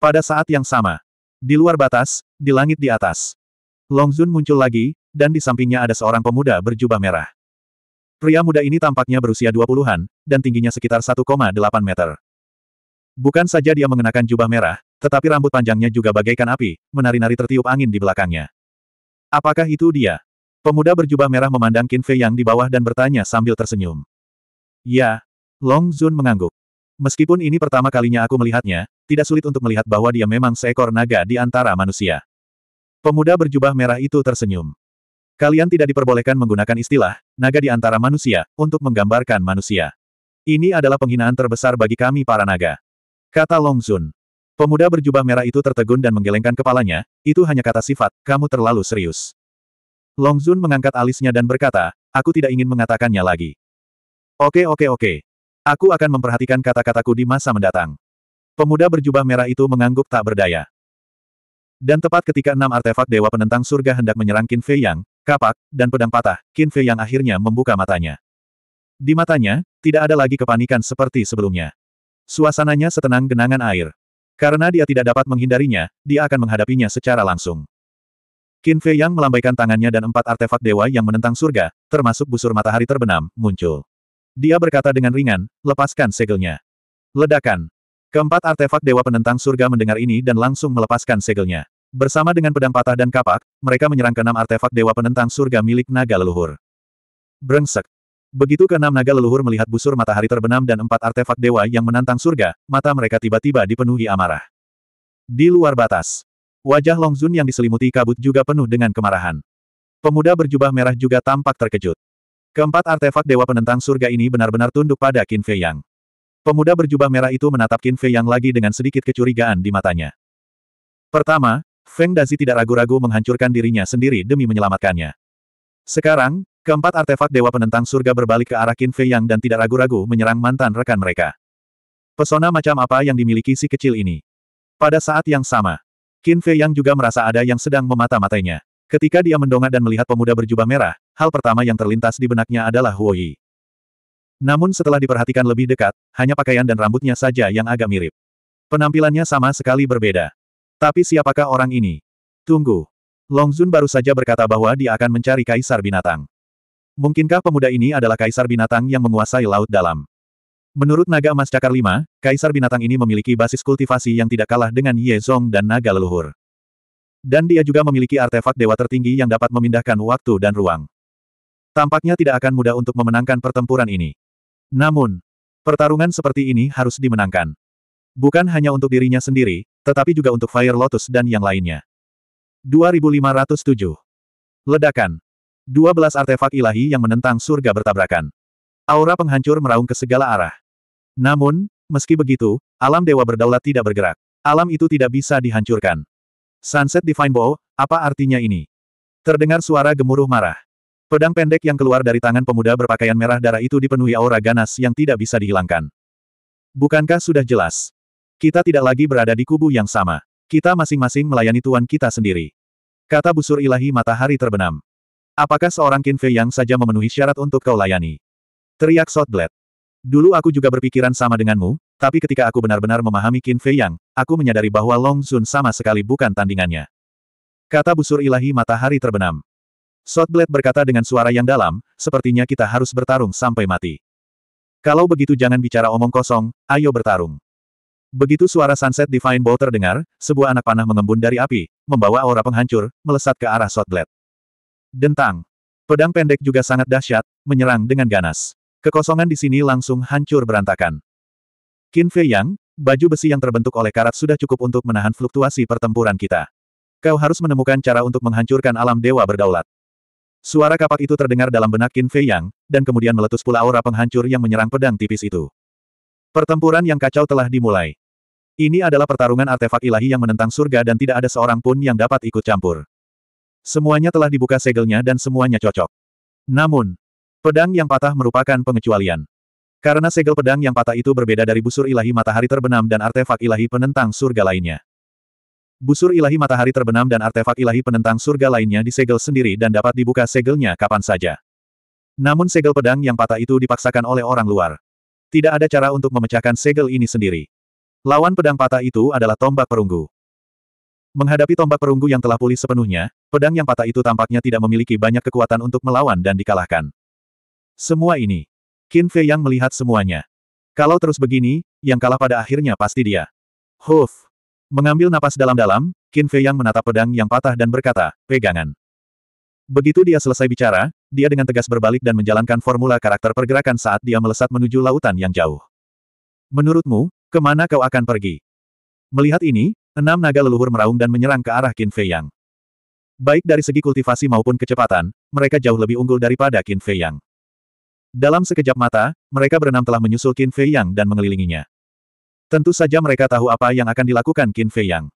Pada saat yang sama, di luar batas, di langit di atas, Long Zun muncul lagi, dan di sampingnya ada seorang pemuda berjubah merah. Pria muda ini tampaknya berusia 20-an, dan tingginya sekitar 1,8 meter. Bukan saja dia mengenakan jubah merah, tetapi rambut panjangnya juga bagaikan api, menari-nari tertiup angin di belakangnya. Apakah itu dia? Pemuda berjubah merah memandang Qin Fei yang di bawah dan bertanya sambil tersenyum. Ya, Long Zun mengangguk. Meskipun ini pertama kalinya aku melihatnya, tidak sulit untuk melihat bahwa dia memang seekor naga di antara manusia. Pemuda berjubah merah itu tersenyum. Kalian tidak diperbolehkan menggunakan istilah, naga di antara manusia, untuk menggambarkan manusia. Ini adalah penghinaan terbesar bagi kami para naga. Kata Long Zun. Pemuda berjubah merah itu tertegun dan menggelengkan kepalanya, itu hanya kata sifat, kamu terlalu serius. Long Zun mengangkat alisnya dan berkata, aku tidak ingin mengatakannya lagi. Oke oke oke. Aku akan memperhatikan kata-kataku di masa mendatang. Pemuda berjubah merah itu mengangguk tak berdaya. Dan tepat ketika enam artefak Dewa Penentang Surga hendak menyerang Qin Fei Yang, kapak, dan pedang patah, Qin Fei Yang akhirnya membuka matanya. Di matanya, tidak ada lagi kepanikan seperti sebelumnya. Suasananya setenang genangan air. Karena dia tidak dapat menghindarinya, dia akan menghadapinya secara langsung. Qin Fei Yang melambaikan tangannya dan empat artefak dewa yang menentang surga, termasuk busur matahari terbenam, muncul. Dia berkata dengan ringan, lepaskan segelnya. Ledakan. Keempat artefak dewa penentang surga mendengar ini dan langsung melepaskan segelnya. Bersama dengan pedang patah dan kapak, mereka menyerang keenam artefak dewa penentang surga milik naga leluhur. Brengsek. Begitu keenam naga leluhur melihat busur matahari terbenam dan empat artefak dewa yang menantang surga, mata mereka tiba-tiba dipenuhi amarah. Di luar batas, wajah Longzun yang diselimuti kabut juga penuh dengan kemarahan. Pemuda berjubah merah juga tampak terkejut. Keempat artefak dewa penentang surga ini benar-benar tunduk pada Qin Fei Yang. Pemuda berjubah merah itu menatap Qin Fei Yang lagi dengan sedikit kecurigaan di matanya. Pertama, Feng Dazi tidak ragu-ragu menghancurkan dirinya sendiri demi menyelamatkannya. Sekarang, keempat artefak Dewa Penentang Surga berbalik ke arah Qin Fei Yang dan tidak ragu-ragu menyerang mantan rekan mereka. Pesona macam apa yang dimiliki si kecil ini? Pada saat yang sama, Qin Fei Yang juga merasa ada yang sedang memata-matainya. Ketika dia mendongak dan melihat pemuda berjubah merah, hal pertama yang terlintas di benaknya adalah Huo Yi. Namun setelah diperhatikan lebih dekat, hanya pakaian dan rambutnya saja yang agak mirip. Penampilannya sama sekali berbeda. Tapi siapakah orang ini? Tunggu, Long Longzun baru saja berkata bahwa dia akan mencari kaisar binatang. Mungkinkah pemuda ini adalah kaisar binatang yang menguasai laut dalam? Menurut naga emas cakar lima, kaisar binatang ini memiliki basis kultivasi yang tidak kalah dengan Ye Zong dan naga leluhur. Dan dia juga memiliki artefak dewa tertinggi yang dapat memindahkan waktu dan ruang. Tampaknya tidak akan mudah untuk memenangkan pertempuran ini. Namun, pertarungan seperti ini harus dimenangkan. Bukan hanya untuk dirinya sendiri, tetapi juga untuk Fire Lotus dan yang lainnya. 2507. Ledakan. 12 artefak ilahi yang menentang surga bertabrakan. Aura penghancur meraung ke segala arah. Namun, meski begitu, alam dewa berdaulat tidak bergerak. Alam itu tidak bisa dihancurkan. Sunset Divine Bow, apa artinya ini? Terdengar suara gemuruh marah. Pedang pendek yang keluar dari tangan pemuda berpakaian merah darah itu dipenuhi aura ganas yang tidak bisa dihilangkan. Bukankah sudah jelas? Kita tidak lagi berada di kubu yang sama. Kita masing-masing melayani tuan kita sendiri. Kata busur ilahi matahari terbenam. Apakah seorang Qin Fei yang saja memenuhi syarat untuk kau layani? Teriak Shot Dulu aku juga berpikiran sama denganmu, tapi ketika aku benar-benar memahami Qin Fei Yang, aku menyadari bahwa Long Zun sama sekali bukan tandingannya. Kata busur ilahi matahari terbenam. Shotblade berkata dengan suara yang dalam, sepertinya kita harus bertarung sampai mati. Kalau begitu jangan bicara omong kosong, ayo bertarung. Begitu suara Sunset Divine Bow terdengar, sebuah anak panah mengembun dari api, membawa aura penghancur, melesat ke arah Sword Dentang. Pedang pendek juga sangat dahsyat, menyerang dengan ganas. Kekosongan di sini langsung hancur berantakan. Qin Fei Yang, baju besi yang terbentuk oleh karat sudah cukup untuk menahan fluktuasi pertempuran kita. Kau harus menemukan cara untuk menghancurkan alam dewa berdaulat. Suara kapak itu terdengar dalam benak Qin Fei Yang, dan kemudian meletus pula aura penghancur yang menyerang pedang tipis itu. Pertempuran yang kacau telah dimulai. Ini adalah pertarungan artefak ilahi yang menentang surga dan tidak ada seorang pun yang dapat ikut campur. Semuanya telah dibuka segelnya dan semuanya cocok. Namun, pedang yang patah merupakan pengecualian. Karena segel pedang yang patah itu berbeda dari busur ilahi matahari terbenam dan artefak ilahi penentang surga lainnya. Busur ilahi matahari terbenam dan artefak ilahi penentang surga lainnya disegel sendiri dan dapat dibuka segelnya kapan saja. Namun segel pedang yang patah itu dipaksakan oleh orang luar. Tidak ada cara untuk memecahkan segel ini sendiri. Lawan pedang patah itu adalah tombak perunggu. Menghadapi tombak perunggu yang telah pulih sepenuhnya, pedang yang patah itu tampaknya tidak memiliki banyak kekuatan untuk melawan dan dikalahkan. Semua ini. Qin Fei yang melihat semuanya. Kalau terus begini, yang kalah pada akhirnya pasti dia. Huf. Mengambil napas dalam-dalam, Qin Fei yang menatap pedang yang patah dan berkata, pegangan. Begitu dia selesai bicara, dia dengan tegas berbalik dan menjalankan formula karakter pergerakan saat dia melesat menuju lautan yang jauh. Menurutmu, kemana kau akan pergi? Melihat ini, enam naga leluhur meraung dan menyerang ke arah Qin Fei Yang. Baik dari segi kultivasi maupun kecepatan, mereka jauh lebih unggul daripada Qin Fei Yang. Dalam sekejap mata, mereka berenam telah menyusul Qin Fei Yang dan mengelilinginya. Tentu saja mereka tahu apa yang akan dilakukan Qin Fei Yang.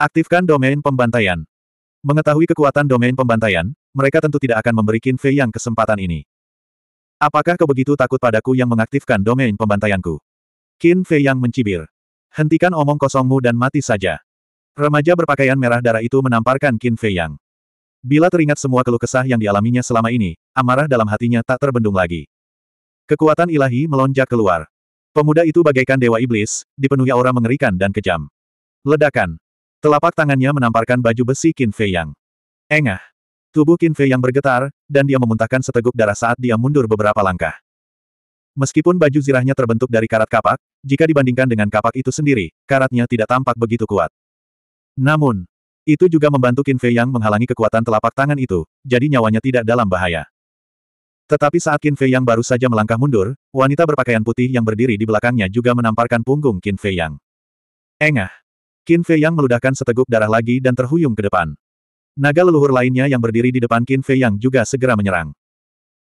Aktifkan domain pembantaian. Mengetahui kekuatan domain pembantaian, mereka tentu tidak akan memberi Qin Fei yang kesempatan ini. Apakah kau begitu takut padaku yang mengaktifkan domain pembantaianku? Qin Fei yang mencibir. Hentikan omong kosongmu dan mati saja. Remaja berpakaian merah darah itu menamparkan Qin Fei yang. Bila teringat semua keluh kesah yang dialaminya selama ini, amarah dalam hatinya tak terbendung lagi. Kekuatan ilahi melonjak keluar. Pemuda itu bagaikan dewa iblis, dipenuhi aura mengerikan dan kejam. Ledakan. Telapak tangannya menamparkan baju besi Qin Fei Yang. Engah. Tubuh Qin Fei yang bergetar, dan dia memuntahkan seteguk darah saat dia mundur beberapa langkah. Meskipun baju zirahnya terbentuk dari karat kapak, jika dibandingkan dengan kapak itu sendiri, karatnya tidak tampak begitu kuat. Namun, itu juga membantu Qin Fei yang menghalangi kekuatan telapak tangan itu, jadi nyawanya tidak dalam bahaya. Tetapi saat Qin Fei yang baru saja melangkah mundur, wanita berpakaian putih yang berdiri di belakangnya juga menamparkan punggung Qin Fei yang. Engah! Qin Fei yang meludahkan seteguk darah lagi dan terhuyung ke depan. Naga leluhur lainnya yang berdiri di depan Qin Fei yang juga segera menyerang.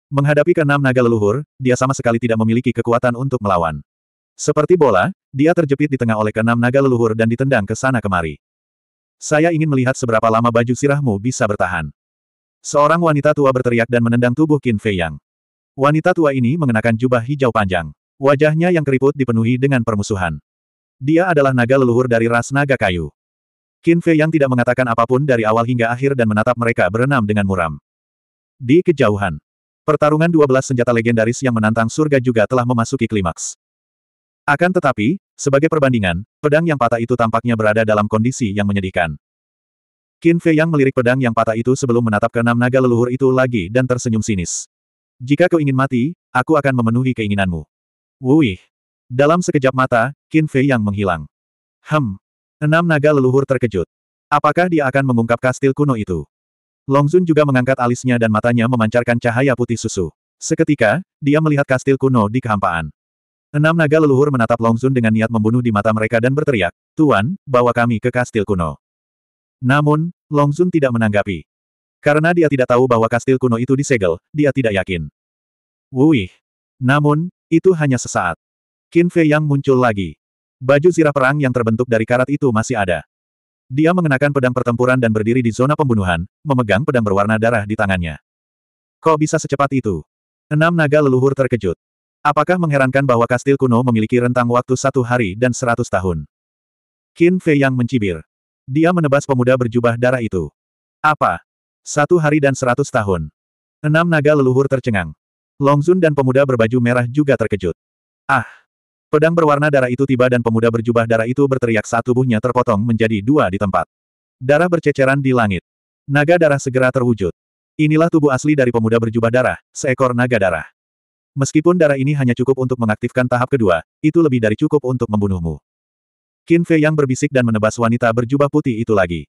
Menghadapi keenam naga leluhur, dia sama sekali tidak memiliki kekuatan untuk melawan. Seperti bola, dia terjepit di tengah oleh keenam naga leluhur dan ditendang ke sana kemari. Saya ingin melihat seberapa lama baju sirahmu bisa bertahan. Seorang wanita tua berteriak dan menendang tubuh Qin Fei Yang. Wanita tua ini mengenakan jubah hijau panjang. Wajahnya yang keriput dipenuhi dengan permusuhan. Dia adalah naga leluhur dari ras naga kayu. Qin Fei yang tidak mengatakan apapun dari awal hingga akhir dan menatap mereka berenam dengan muram. Di kejauhan, pertarungan 12 senjata legendaris yang menantang surga juga telah memasuki klimaks. Akan tetapi, sebagai perbandingan, pedang yang patah itu tampaknya berada dalam kondisi yang menyedihkan. Qin Fei yang melirik pedang yang patah itu sebelum menatap ke enam naga leluhur itu lagi dan tersenyum sinis. Jika kau ingin mati, aku akan memenuhi keinginanmu. Wuih! Dalam sekejap mata, Qin Fei yang menghilang. Hem, Enam naga leluhur terkejut. Apakah dia akan mengungkap kastil kuno itu? Longzun juga mengangkat alisnya dan matanya memancarkan cahaya putih susu. Seketika, dia melihat kastil kuno di kehampaan. Enam naga leluhur menatap Longzun dengan niat membunuh di mata mereka dan berteriak, Tuan, bawa kami ke kastil kuno. Namun, Longzun tidak menanggapi. Karena dia tidak tahu bahwa kastil kuno itu disegel, dia tidak yakin. Wuih. Namun, itu hanya sesaat. Qin Fei Yang muncul lagi. Baju sirah perang yang terbentuk dari karat itu masih ada. Dia mengenakan pedang pertempuran dan berdiri di zona pembunuhan, memegang pedang berwarna darah di tangannya. Kok bisa secepat itu? Enam naga leluhur terkejut. Apakah mengherankan bahwa kastil kuno memiliki rentang waktu satu hari dan seratus tahun? Qin Fei yang mencibir. Dia menebas pemuda berjubah darah itu. Apa? Satu hari dan seratus tahun. Enam naga leluhur tercengang. Longzun dan pemuda berbaju merah juga terkejut. Ah! Pedang berwarna darah itu tiba dan pemuda berjubah darah itu berteriak saat tubuhnya terpotong menjadi dua di tempat. Darah berceceran di langit. Naga darah segera terwujud. Inilah tubuh asli dari pemuda berjubah darah, seekor naga darah. Meskipun darah ini hanya cukup untuk mengaktifkan tahap kedua, itu lebih dari cukup untuk membunuhmu. Qin Fei yang berbisik dan menebas wanita berjubah putih itu lagi.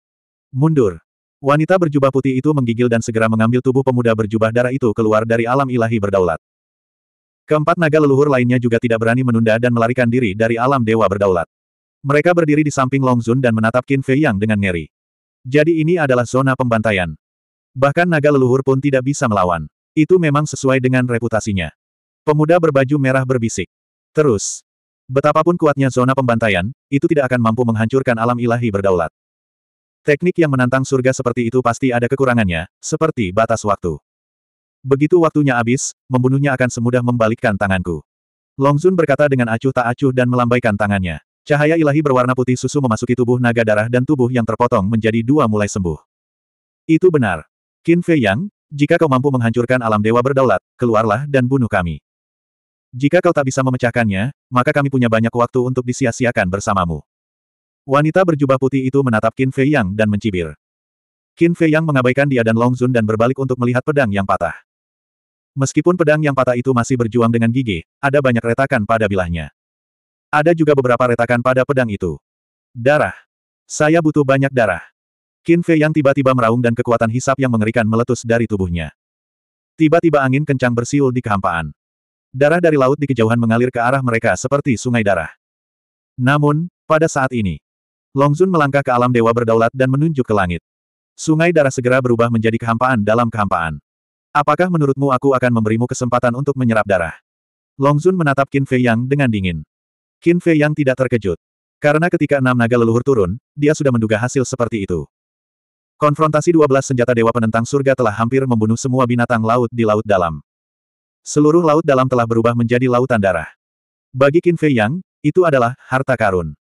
Mundur. Wanita berjubah putih itu menggigil dan segera mengambil tubuh pemuda berjubah darah itu keluar dari alam ilahi berdaulat. Keempat naga leluhur lainnya juga tidak berani menunda dan melarikan diri dari alam dewa berdaulat. Mereka berdiri di samping Longzun dan menatap Qin Fei Yang dengan ngeri. Jadi ini adalah zona pembantaian. Bahkan naga leluhur pun tidak bisa melawan. Itu memang sesuai dengan reputasinya. Pemuda berbaju merah berbisik. Terus, betapapun kuatnya zona pembantaian, itu tidak akan mampu menghancurkan alam ilahi berdaulat. Teknik yang menantang surga seperti itu pasti ada kekurangannya, seperti batas waktu. Begitu waktunya habis, membunuhnya akan semudah membalikkan tanganku. Longzun berkata dengan acuh tak acuh dan melambaikan tangannya. Cahaya ilahi berwarna putih susu memasuki tubuh naga darah dan tubuh yang terpotong menjadi dua mulai sembuh. Itu benar. Qin Fei Yang, jika kau mampu menghancurkan alam dewa berdaulat, keluarlah dan bunuh kami. Jika kau tak bisa memecahkannya, maka kami punya banyak waktu untuk disia-siakan bersamamu. Wanita berjubah putih itu menatap Qin Fei Yang dan mencibir. Qin Fei Yang mengabaikan dia dan Long Zun dan berbalik untuk melihat pedang yang patah. Meskipun pedang yang patah itu masih berjuang dengan gigi, ada banyak retakan pada bilahnya. Ada juga beberapa retakan pada pedang itu. Darah. Saya butuh banyak darah. Qin Fei yang tiba-tiba meraung dan kekuatan hisap yang mengerikan meletus dari tubuhnya. Tiba-tiba angin kencang bersiul di kehampaan. Darah dari laut di kejauhan mengalir ke arah mereka seperti sungai darah. Namun, pada saat ini, Longzun melangkah ke alam dewa berdaulat dan menunjuk ke langit. Sungai darah segera berubah menjadi kehampaan dalam kehampaan. Apakah menurutmu aku akan memberimu kesempatan untuk menyerap darah? Long Zun menatap Qin Fei Yang dengan dingin. Qin Fei Yang tidak terkejut. Karena ketika enam naga leluhur turun, dia sudah menduga hasil seperti itu. Konfrontasi 12 senjata dewa penentang surga telah hampir membunuh semua binatang laut di laut dalam. Seluruh laut dalam telah berubah menjadi lautan darah. Bagi Qin Fei Yang, itu adalah harta karun.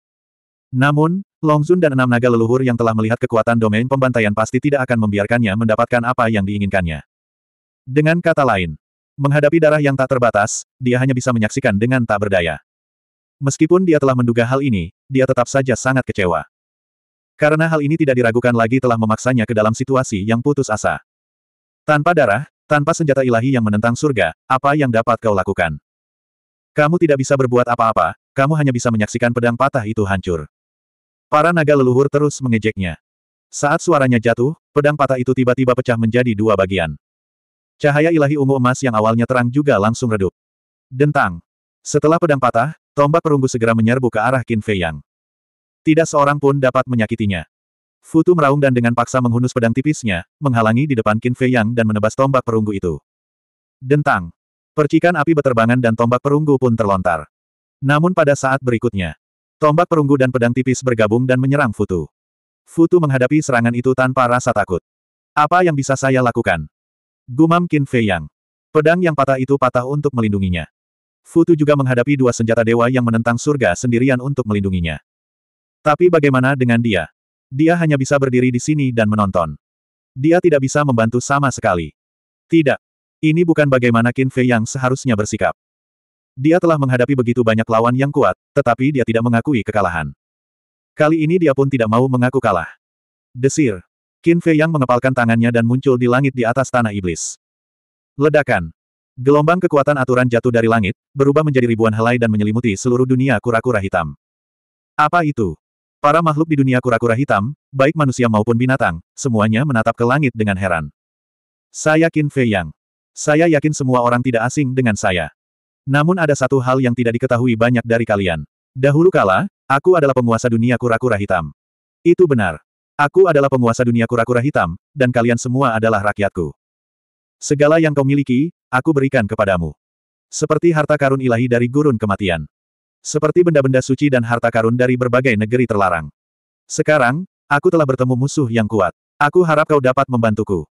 Namun, Long Zun dan enam naga leluhur yang telah melihat kekuatan domain pembantaian pasti tidak akan membiarkannya mendapatkan apa yang diinginkannya. Dengan kata lain, menghadapi darah yang tak terbatas, dia hanya bisa menyaksikan dengan tak berdaya. Meskipun dia telah menduga hal ini, dia tetap saja sangat kecewa. Karena hal ini tidak diragukan lagi telah memaksanya ke dalam situasi yang putus asa. Tanpa darah, tanpa senjata ilahi yang menentang surga, apa yang dapat kau lakukan? Kamu tidak bisa berbuat apa-apa, kamu hanya bisa menyaksikan pedang patah itu hancur. Para naga leluhur terus mengejeknya. Saat suaranya jatuh, pedang patah itu tiba-tiba pecah menjadi dua bagian. Cahaya ilahi ungu emas yang awalnya terang juga langsung redup. Dentang. Setelah pedang patah, tombak perunggu segera menyerbu ke arah Qin Fei Yang. Tidak seorang pun dapat menyakitinya. Futu meraung dan dengan paksa menghunus pedang tipisnya, menghalangi di depan Qin Fei Yang dan menebas tombak perunggu itu. Dentang. Percikan api beterbangan dan tombak perunggu pun terlontar. Namun pada saat berikutnya, tombak perunggu dan pedang tipis bergabung dan menyerang Futu. Futu menghadapi serangan itu tanpa rasa takut. Apa yang bisa saya lakukan? Gumam Qin Fei Yang. Pedang yang patah itu patah untuk melindunginya. Futu juga menghadapi dua senjata dewa yang menentang surga sendirian untuk melindunginya. Tapi bagaimana dengan dia? Dia hanya bisa berdiri di sini dan menonton. Dia tidak bisa membantu sama sekali. Tidak. Ini bukan bagaimana Qin Fei Yang seharusnya bersikap. Dia telah menghadapi begitu banyak lawan yang kuat, tetapi dia tidak mengakui kekalahan. Kali ini dia pun tidak mau mengaku kalah. Desir. Qin Fei Yang mengepalkan tangannya dan muncul di langit di atas tanah iblis. Ledakan. Gelombang kekuatan aturan jatuh dari langit, berubah menjadi ribuan helai dan menyelimuti seluruh dunia kura-kura hitam. Apa itu? Para makhluk di dunia kura-kura hitam, baik manusia maupun binatang, semuanya menatap ke langit dengan heran. Saya Qin Fei Yang. Saya yakin semua orang tidak asing dengan saya. Namun ada satu hal yang tidak diketahui banyak dari kalian. Dahulu kala, aku adalah penguasa dunia kura-kura hitam. Itu benar. Aku adalah penguasa dunia kura-kura hitam, dan kalian semua adalah rakyatku. Segala yang kau miliki, aku berikan kepadamu. Seperti harta karun ilahi dari gurun kematian. Seperti benda-benda suci dan harta karun dari berbagai negeri terlarang. Sekarang, aku telah bertemu musuh yang kuat. Aku harap kau dapat membantuku.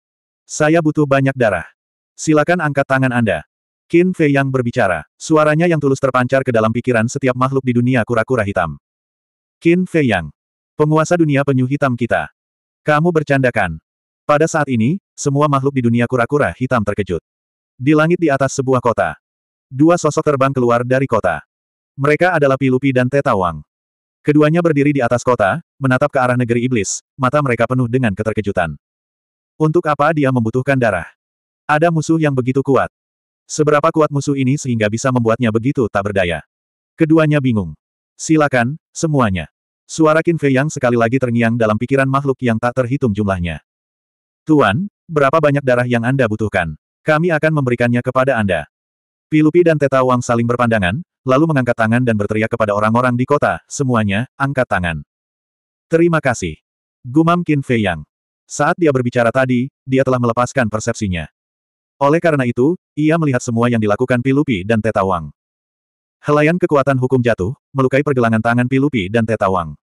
Saya butuh banyak darah. Silakan angkat tangan Anda. Qin Fei yang berbicara, suaranya yang tulus terpancar ke dalam pikiran setiap makhluk di dunia kura-kura hitam. Qin Fei yang, Penguasa dunia penyu hitam kita. Kamu bercandakan. Pada saat ini, semua makhluk di dunia kura-kura hitam terkejut. Di langit di atas sebuah kota. Dua sosok terbang keluar dari kota. Mereka adalah Pilupi dan Tetawang. Keduanya berdiri di atas kota, menatap ke arah negeri iblis, mata mereka penuh dengan keterkejutan. Untuk apa dia membutuhkan darah? Ada musuh yang begitu kuat. Seberapa kuat musuh ini sehingga bisa membuatnya begitu tak berdaya? Keduanya bingung. Silakan, semuanya. Suara Qin Fei Yang sekali lagi terngiang dalam pikiran makhluk yang tak terhitung jumlahnya. Tuan, berapa banyak darah yang Anda butuhkan? Kami akan memberikannya kepada Anda. Pilupi dan Teta Wang saling berpandangan, lalu mengangkat tangan dan berteriak kepada orang-orang di kota, semuanya, angkat tangan. Terima kasih. Gumam Qin Fei Yang. Saat dia berbicara tadi, dia telah melepaskan persepsinya. Oleh karena itu, ia melihat semua yang dilakukan Pilupi dan Teta Wang. Helaian kekuatan hukum jatuh, melukai pergelangan tangan Pilupi dan Tetawang.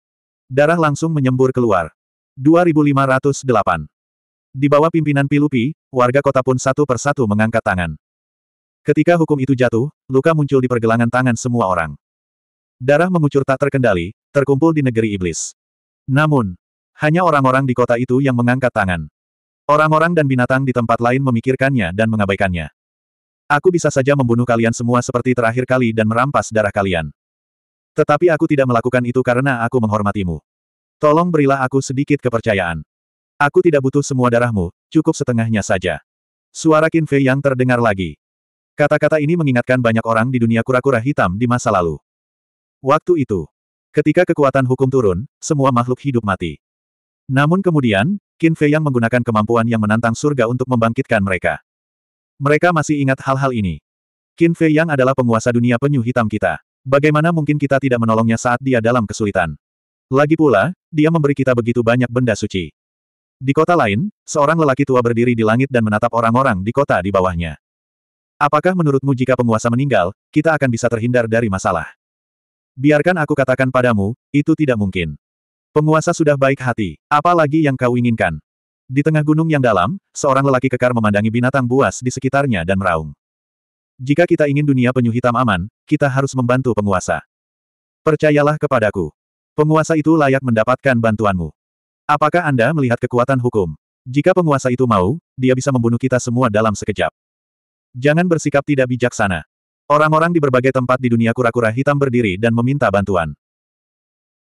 Darah langsung menyembur keluar. 2508. Di bawah pimpinan Pilupi, warga kota pun satu persatu mengangkat tangan. Ketika hukum itu jatuh, luka muncul di pergelangan tangan semua orang. Darah mengucur tak terkendali, terkumpul di negeri iblis. Namun, hanya orang-orang di kota itu yang mengangkat tangan. Orang-orang dan binatang di tempat lain memikirkannya dan mengabaikannya. Aku bisa saja membunuh kalian semua seperti terakhir kali dan merampas darah kalian. Tetapi aku tidak melakukan itu karena aku menghormatimu. Tolong berilah aku sedikit kepercayaan. Aku tidak butuh semua darahmu, cukup setengahnya saja. Suara Qin Fei yang terdengar lagi. Kata-kata ini mengingatkan banyak orang di dunia kura-kura hitam di masa lalu. Waktu itu, ketika kekuatan hukum turun, semua makhluk hidup mati. Namun kemudian, Qin Fei yang menggunakan kemampuan yang menantang surga untuk membangkitkan mereka. Mereka masih ingat hal-hal ini. Qin Fei Yang adalah penguasa dunia penyu hitam kita. Bagaimana mungkin kita tidak menolongnya saat dia dalam kesulitan? Lagi pula, dia memberi kita begitu banyak benda suci. Di kota lain, seorang lelaki tua berdiri di langit dan menatap orang-orang di kota di bawahnya. Apakah menurutmu jika penguasa meninggal, kita akan bisa terhindar dari masalah? Biarkan aku katakan padamu, itu tidak mungkin. Penguasa sudah baik hati, Apalagi yang kau inginkan? Di tengah gunung yang dalam, seorang lelaki kekar memandangi binatang buas di sekitarnya dan meraung. Jika kita ingin dunia penyu hitam aman, kita harus membantu penguasa. Percayalah kepadaku. Penguasa itu layak mendapatkan bantuanmu. Apakah Anda melihat kekuatan hukum? Jika penguasa itu mau, dia bisa membunuh kita semua dalam sekejap. Jangan bersikap tidak bijaksana. Orang-orang di berbagai tempat di dunia kura-kura hitam berdiri dan meminta bantuan.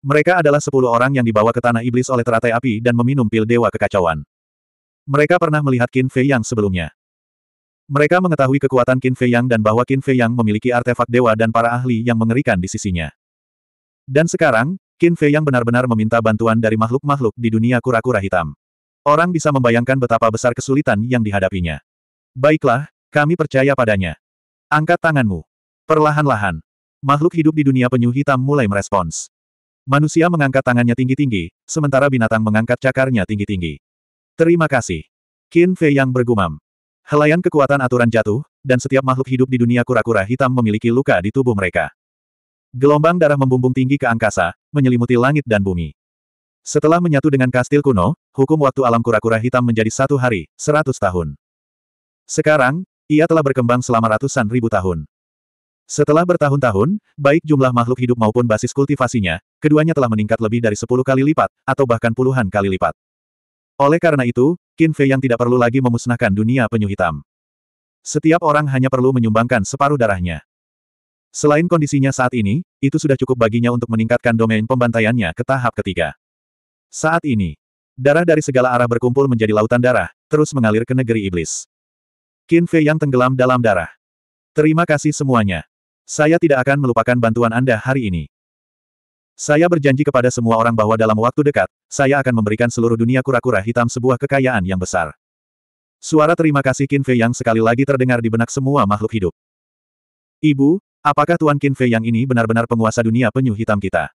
Mereka adalah sepuluh orang yang dibawa ke tanah iblis oleh teratai api dan meminum pil dewa kekacauan. Mereka pernah melihat Qin Fei Yang sebelumnya. Mereka mengetahui kekuatan Qin Fei Yang dan bahwa Qin Fei Yang memiliki artefak dewa dan para ahli yang mengerikan di sisinya. Dan sekarang, Qin Fei Yang benar-benar meminta bantuan dari makhluk-makhluk di dunia kura-kura hitam. Orang bisa membayangkan betapa besar kesulitan yang dihadapinya. Baiklah, kami percaya padanya. Angkat tanganmu. Perlahan-lahan, makhluk hidup di dunia penyu hitam mulai merespons. Manusia mengangkat tangannya tinggi-tinggi, sementara binatang mengangkat cakarnya tinggi-tinggi. Terima kasih. Qin Fei yang bergumam. Helaian kekuatan aturan jatuh, dan setiap makhluk hidup di dunia kura-kura hitam memiliki luka di tubuh mereka. Gelombang darah membumbung tinggi ke angkasa, menyelimuti langit dan bumi. Setelah menyatu dengan kastil kuno, hukum waktu alam kura-kura hitam menjadi satu hari, seratus tahun. Sekarang, ia telah berkembang selama ratusan ribu tahun. Setelah bertahun-tahun, baik jumlah makhluk hidup maupun basis kultivasinya, keduanya telah meningkat lebih dari sepuluh kali lipat, atau bahkan puluhan kali lipat. Oleh karena itu, Qin Fei yang tidak perlu lagi memusnahkan dunia penyu hitam. Setiap orang hanya perlu menyumbangkan separuh darahnya. Selain kondisinya saat ini, itu sudah cukup baginya untuk meningkatkan domain pembantaiannya ke tahap ketiga. Saat ini, darah dari segala arah berkumpul menjadi lautan darah, terus mengalir ke negeri iblis. Qin Fei yang tenggelam dalam darah. Terima kasih semuanya. Saya tidak akan melupakan bantuan Anda hari ini. Saya berjanji kepada semua orang bahwa dalam waktu dekat, saya akan memberikan seluruh dunia kura-kura hitam sebuah kekayaan yang besar. Suara terima kasih Qin Fei yang sekali lagi terdengar di benak semua makhluk hidup. Ibu, apakah Tuan Qin Fei yang ini benar-benar penguasa dunia penyu hitam kita?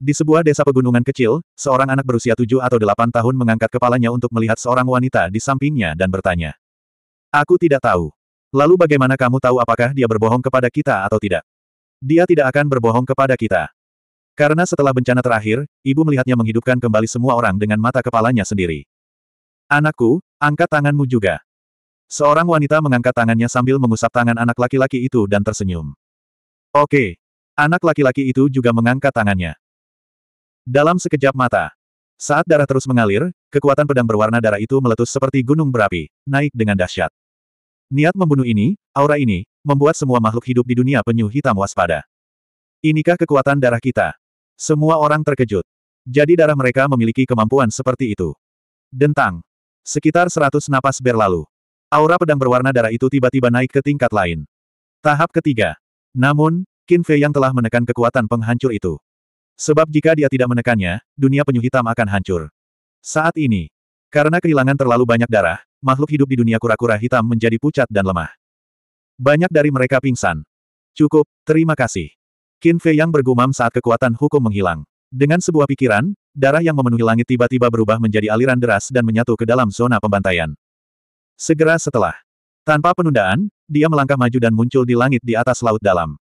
Di sebuah desa pegunungan kecil, seorang anak berusia tujuh atau delapan tahun mengangkat kepalanya untuk melihat seorang wanita di sampingnya dan bertanya. Aku tidak tahu. Lalu bagaimana kamu tahu apakah dia berbohong kepada kita atau tidak? Dia tidak akan berbohong kepada kita. Karena setelah bencana terakhir, ibu melihatnya menghidupkan kembali semua orang dengan mata kepalanya sendiri. Anakku, angkat tanganmu juga. Seorang wanita mengangkat tangannya sambil mengusap tangan anak laki-laki itu dan tersenyum. Oke. Anak laki-laki itu juga mengangkat tangannya. Dalam sekejap mata, saat darah terus mengalir, kekuatan pedang berwarna darah itu meletus seperti gunung berapi, naik dengan dahsyat. Niat membunuh ini, aura ini, membuat semua makhluk hidup di dunia penyu hitam waspada. Inikah kekuatan darah kita? Semua orang terkejut. Jadi darah mereka memiliki kemampuan seperti itu. Dentang. Sekitar seratus napas berlalu. Aura pedang berwarna darah itu tiba-tiba naik ke tingkat lain. Tahap ketiga. Namun, Qin Fei yang telah menekan kekuatan penghancur itu. Sebab jika dia tidak menekannya, dunia penyu hitam akan hancur. Saat ini, karena kehilangan terlalu banyak darah, makhluk hidup di dunia kura-kura hitam menjadi pucat dan lemah. Banyak dari mereka pingsan. Cukup, terima kasih. Qin Fei yang bergumam saat kekuatan hukum menghilang. Dengan sebuah pikiran, darah yang memenuhi langit tiba-tiba berubah menjadi aliran deras dan menyatu ke dalam zona pembantaian. Segera setelah, tanpa penundaan, dia melangkah maju dan muncul di langit di atas laut dalam.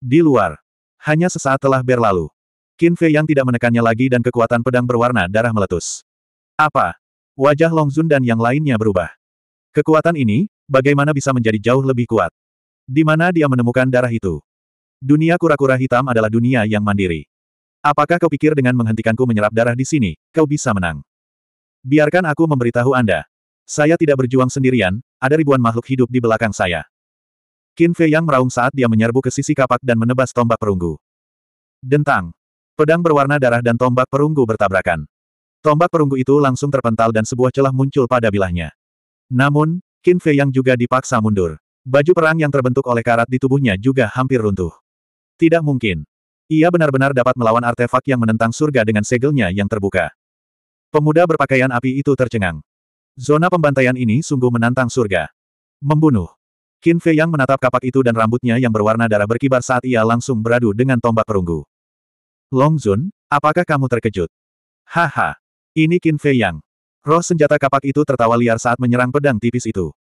Di luar, hanya sesaat telah berlalu. Qin Fei yang tidak menekannya lagi dan kekuatan pedang berwarna darah meletus. Apa? Wajah Long Longzun dan yang lainnya berubah. Kekuatan ini, bagaimana bisa menjadi jauh lebih kuat? Di mana dia menemukan darah itu? Dunia kura-kura hitam adalah dunia yang mandiri. Apakah kau pikir dengan menghentikanku menyerap darah di sini, kau bisa menang? Biarkan aku memberitahu Anda. Saya tidak berjuang sendirian, ada ribuan makhluk hidup di belakang saya. Qin Fei Yang meraung saat dia menyerbu ke sisi kapak dan menebas tombak perunggu. Dentang. Pedang berwarna darah dan tombak perunggu bertabrakan. Tombak perunggu itu langsung terpental dan sebuah celah muncul pada bilahnya. Namun, Qin Fei yang juga dipaksa mundur. Baju perang yang terbentuk oleh karat di tubuhnya juga hampir runtuh. Tidak mungkin. Ia benar-benar dapat melawan artefak yang menentang surga dengan segelnya yang terbuka. Pemuda berpakaian api itu tercengang. Zona pembantaian ini sungguh menantang surga. Membunuh. Qin Fei yang menatap kapak itu dan rambutnya yang berwarna darah berkibar saat ia langsung beradu dengan tombak perunggu. Long Zun, apakah kamu terkejut? Haha, ini Qin Fei Yang. Roh senjata kapak itu tertawa liar saat menyerang pedang tipis itu.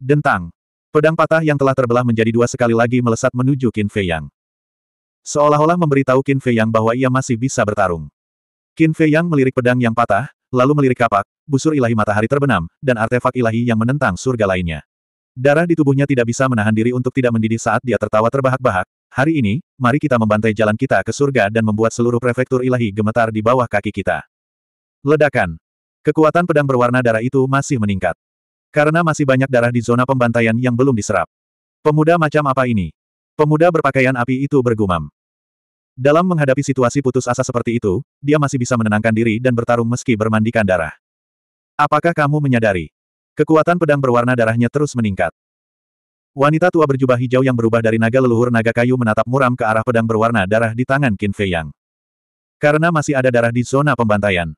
Dentang. Pedang patah yang telah terbelah menjadi dua sekali lagi melesat menuju Qin Fei Yang. Seolah-olah memberitahu Qin Fei Yang bahwa ia masih bisa bertarung. Qin Fei Yang melirik pedang yang patah, lalu melirik kapak, busur ilahi matahari terbenam, dan artefak ilahi yang menentang surga lainnya. Darah di tubuhnya tidak bisa menahan diri untuk tidak mendidih saat dia tertawa terbahak-bahak. Hari ini, mari kita membantai jalan kita ke surga dan membuat seluruh prefektur ilahi gemetar di bawah kaki kita. Ledakan. Kekuatan pedang berwarna darah itu masih meningkat. Karena masih banyak darah di zona pembantaian yang belum diserap. Pemuda macam apa ini? Pemuda berpakaian api itu bergumam. Dalam menghadapi situasi putus asa seperti itu, dia masih bisa menenangkan diri dan bertarung meski bermandikan darah. Apakah kamu menyadari? Kekuatan pedang berwarna darahnya terus meningkat. Wanita tua berjubah hijau yang berubah dari naga leluhur naga kayu menatap muram ke arah pedang berwarna darah di tangan Qin Fei Yang. Karena masih ada darah di zona pembantaian,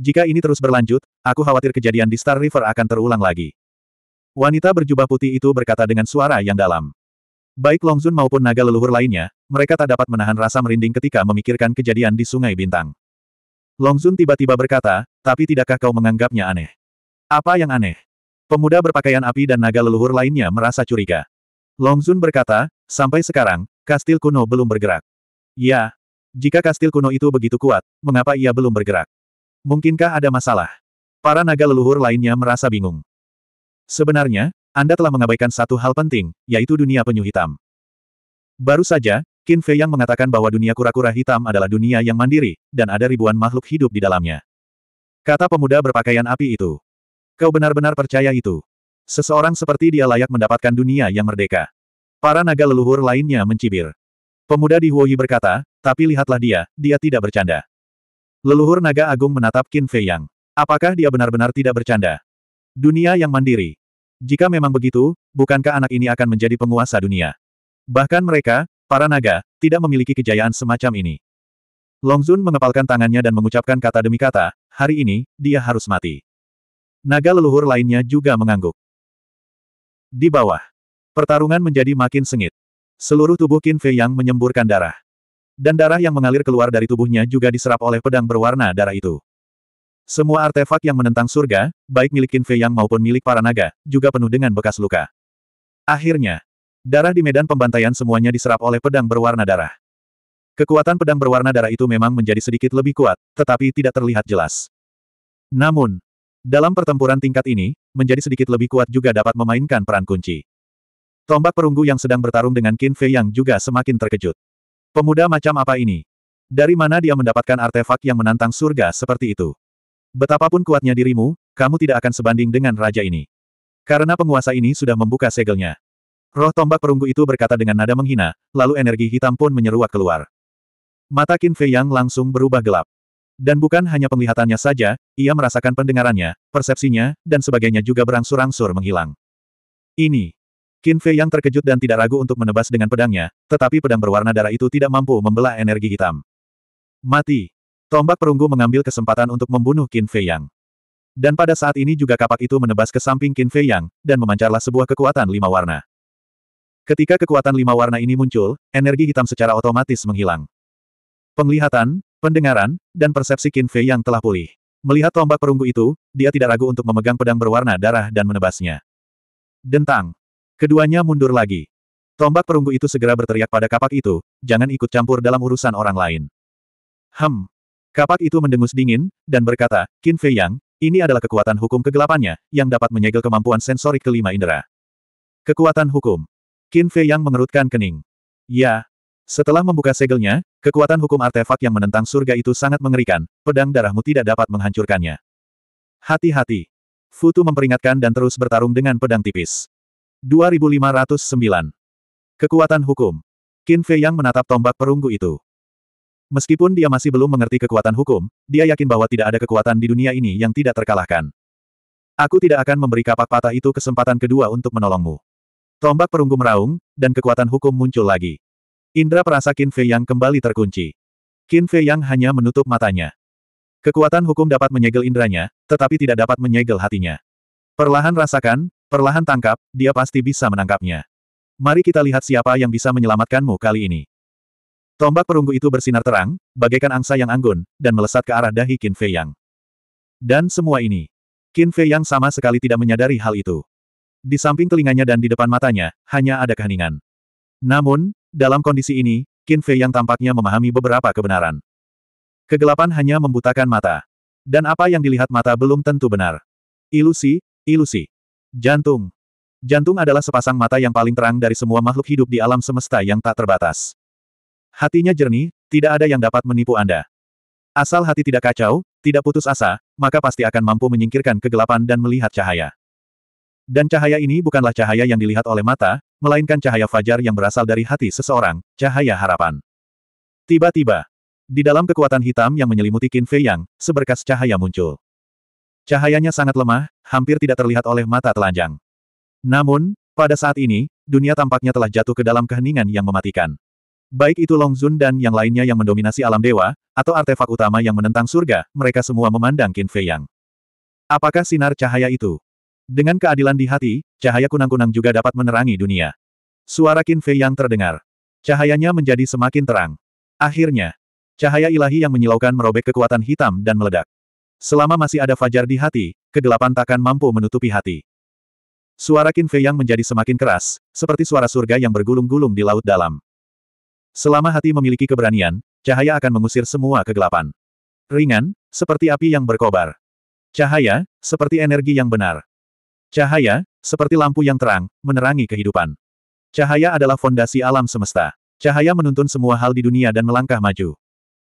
jika ini terus berlanjut, aku khawatir kejadian di Star River akan terulang lagi. Wanita berjubah putih itu berkata dengan suara yang dalam. Baik Longzun maupun naga leluhur lainnya, mereka tak dapat menahan rasa merinding ketika memikirkan kejadian di Sungai Bintang. Longzun tiba-tiba berkata, tapi tidakkah kau menganggapnya aneh? Apa yang aneh? Pemuda berpakaian api dan naga leluhur lainnya merasa curiga. Longzun berkata, sampai sekarang, kastil kuno belum bergerak. Ya, jika kastil kuno itu begitu kuat, mengapa ia belum bergerak? Mungkinkah ada masalah? Para naga leluhur lainnya merasa bingung. Sebenarnya, Anda telah mengabaikan satu hal penting, yaitu dunia penyu hitam. Baru saja, Qin Fei yang mengatakan bahwa dunia kura-kura hitam adalah dunia yang mandiri, dan ada ribuan makhluk hidup di dalamnya. Kata pemuda berpakaian api itu. Kau benar-benar percaya itu. Seseorang seperti dia layak mendapatkan dunia yang merdeka. Para naga leluhur lainnya mencibir. Pemuda di Huoyi berkata, tapi lihatlah dia, dia tidak bercanda. Leluhur naga agung menatap Qin Fei Yang. Apakah dia benar-benar tidak bercanda? Dunia yang mandiri. Jika memang begitu, bukankah anak ini akan menjadi penguasa dunia? Bahkan mereka, para naga, tidak memiliki kejayaan semacam ini. Longzun mengepalkan tangannya dan mengucapkan kata demi kata, hari ini, dia harus mati. Naga leluhur lainnya juga mengangguk. Di bawah, pertarungan menjadi makin sengit. Seluruh tubuh Qin Fei Yang menyemburkan darah dan darah yang mengalir keluar dari tubuhnya juga diserap oleh pedang berwarna darah itu. Semua artefak yang menentang surga, baik milik Qin Yang maupun milik para naga, juga penuh dengan bekas luka. Akhirnya, darah di medan pembantaian semuanya diserap oleh pedang berwarna darah. Kekuatan pedang berwarna darah itu memang menjadi sedikit lebih kuat, tetapi tidak terlihat jelas. Namun, dalam pertempuran tingkat ini, menjadi sedikit lebih kuat juga dapat memainkan peran kunci. Tombak perunggu yang sedang bertarung dengan Qin Yang juga semakin terkejut. Pemuda macam apa ini? Dari mana dia mendapatkan artefak yang menantang surga seperti itu? Betapapun kuatnya dirimu, kamu tidak akan sebanding dengan raja ini. Karena penguasa ini sudah membuka segelnya. Roh tombak perunggu itu berkata dengan nada menghina, lalu energi hitam pun menyeruak keluar. Mata Qin Fei Yang langsung berubah gelap. Dan bukan hanya penglihatannya saja, ia merasakan pendengarannya, persepsinya, dan sebagainya juga berangsur-angsur menghilang. Ini Qin Fei yang terkejut dan tidak ragu untuk menebas dengan pedangnya, tetapi pedang berwarna darah itu tidak mampu membelah energi hitam. Mati! Tombak perunggu mengambil kesempatan untuk membunuh Qin Fei Yang. Dan pada saat ini juga kapak itu menebas ke samping Qin Fei Yang, dan memancarlah sebuah kekuatan lima warna. Ketika kekuatan lima warna ini muncul, energi hitam secara otomatis menghilang. Penglihatan, pendengaran, dan persepsi Qin Fei Yang telah pulih. Melihat tombak perunggu itu, dia tidak ragu untuk memegang pedang berwarna darah dan menebasnya. Dentang! Keduanya mundur lagi. Tombak perunggu itu segera berteriak pada kapak itu, jangan ikut campur dalam urusan orang lain. Hem. Kapak itu mendengus dingin, dan berkata, Qin Fei Yang, ini adalah kekuatan hukum kegelapannya, yang dapat menyegel kemampuan sensorik kelima indera. Kekuatan hukum. Qin Fei Yang mengerutkan kening. Ya. Setelah membuka segelnya, kekuatan hukum artefak yang menentang surga itu sangat mengerikan, pedang darahmu tidak dapat menghancurkannya. Hati-hati. Futu memperingatkan dan terus bertarung dengan pedang tipis. 2509. Kekuatan hukum. Qin Fei Yang menatap tombak perunggu itu. Meskipun dia masih belum mengerti kekuatan hukum, dia yakin bahwa tidak ada kekuatan di dunia ini yang tidak terkalahkan. Aku tidak akan memberi kapak patah itu kesempatan kedua untuk menolongmu. Tombak perunggu meraung, dan kekuatan hukum muncul lagi. Indra perasa Qin Fei Yang kembali terkunci. Qin Fei Yang hanya menutup matanya. Kekuatan hukum dapat menyegel indranya, tetapi tidak dapat menyegel hatinya. Perlahan rasakan, Perlahan tangkap, dia pasti bisa menangkapnya. Mari kita lihat siapa yang bisa menyelamatkanmu kali ini. Tombak perunggu itu bersinar terang, bagaikan angsa yang anggun, dan melesat ke arah dahi Qin Fei Yang. Dan semua ini. Qin Fei Yang sama sekali tidak menyadari hal itu. Di samping telinganya dan di depan matanya, hanya ada keheningan. Namun, dalam kondisi ini, Qin Fei Yang tampaknya memahami beberapa kebenaran. Kegelapan hanya membutakan mata. Dan apa yang dilihat mata belum tentu benar. Ilusi, ilusi. Jantung. Jantung adalah sepasang mata yang paling terang dari semua makhluk hidup di alam semesta yang tak terbatas. Hatinya jernih, tidak ada yang dapat menipu Anda. Asal hati tidak kacau, tidak putus asa, maka pasti akan mampu menyingkirkan kegelapan dan melihat cahaya. Dan cahaya ini bukanlah cahaya yang dilihat oleh mata, melainkan cahaya fajar yang berasal dari hati seseorang, cahaya harapan. Tiba-tiba, di dalam kekuatan hitam yang menyelimuti Qin Fei Yang, seberkas cahaya muncul. Cahayanya sangat lemah, hampir tidak terlihat oleh mata telanjang. Namun, pada saat ini, dunia tampaknya telah jatuh ke dalam keheningan yang mematikan. Baik itu Long Zun dan yang lainnya yang mendominasi alam dewa, atau artefak utama yang menentang surga, mereka semua memandang Qin Fei Yang. Apakah sinar cahaya itu? Dengan keadilan di hati, cahaya kunang-kunang juga dapat menerangi dunia. Suara Qin Fei Yang terdengar. Cahayanya menjadi semakin terang. Akhirnya, cahaya ilahi yang menyilaukan merobek kekuatan hitam dan meledak. Selama masih ada fajar di hati, kegelapan takkan mampu menutupi hati. Suara Qin Fei yang menjadi semakin keras, seperti suara surga yang bergulung-gulung di laut dalam. Selama hati memiliki keberanian, cahaya akan mengusir semua kegelapan. Ringan, seperti api yang berkobar. Cahaya, seperti energi yang benar. Cahaya, seperti lampu yang terang, menerangi kehidupan. Cahaya adalah fondasi alam semesta. Cahaya menuntun semua hal di dunia dan melangkah maju.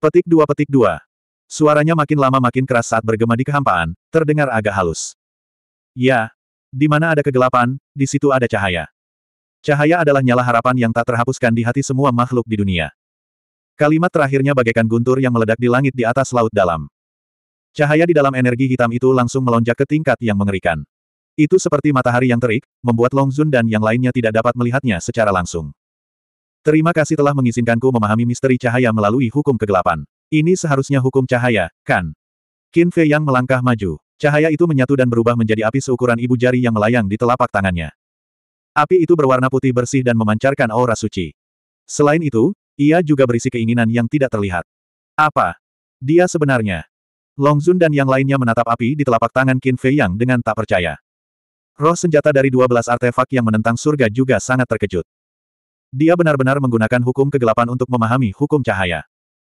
Petik dua petik dua. Suaranya makin lama makin keras saat bergema di kehampaan, terdengar agak halus. Ya, di mana ada kegelapan, di situ ada cahaya. Cahaya adalah nyala harapan yang tak terhapuskan di hati semua makhluk di dunia. Kalimat terakhirnya bagaikan guntur yang meledak di langit di atas laut dalam. Cahaya di dalam energi hitam itu langsung melonjak ke tingkat yang mengerikan. Itu seperti matahari yang terik, membuat Long Zun dan yang lainnya tidak dapat melihatnya secara langsung. Terima kasih telah mengizinkanku memahami misteri cahaya melalui hukum kegelapan. Ini seharusnya hukum cahaya, kan? Qin Fei yang melangkah maju. Cahaya itu menyatu dan berubah menjadi api seukuran ibu jari yang melayang di telapak tangannya. Api itu berwarna putih bersih dan memancarkan aura suci. Selain itu, ia juga berisi keinginan yang tidak terlihat. Apa? Dia sebenarnya. Long Zun dan yang lainnya menatap api di telapak tangan Qin Fei Yang dengan tak percaya. Roh senjata dari 12 artefak yang menentang surga juga sangat terkejut. Dia benar-benar menggunakan hukum kegelapan untuk memahami hukum cahaya.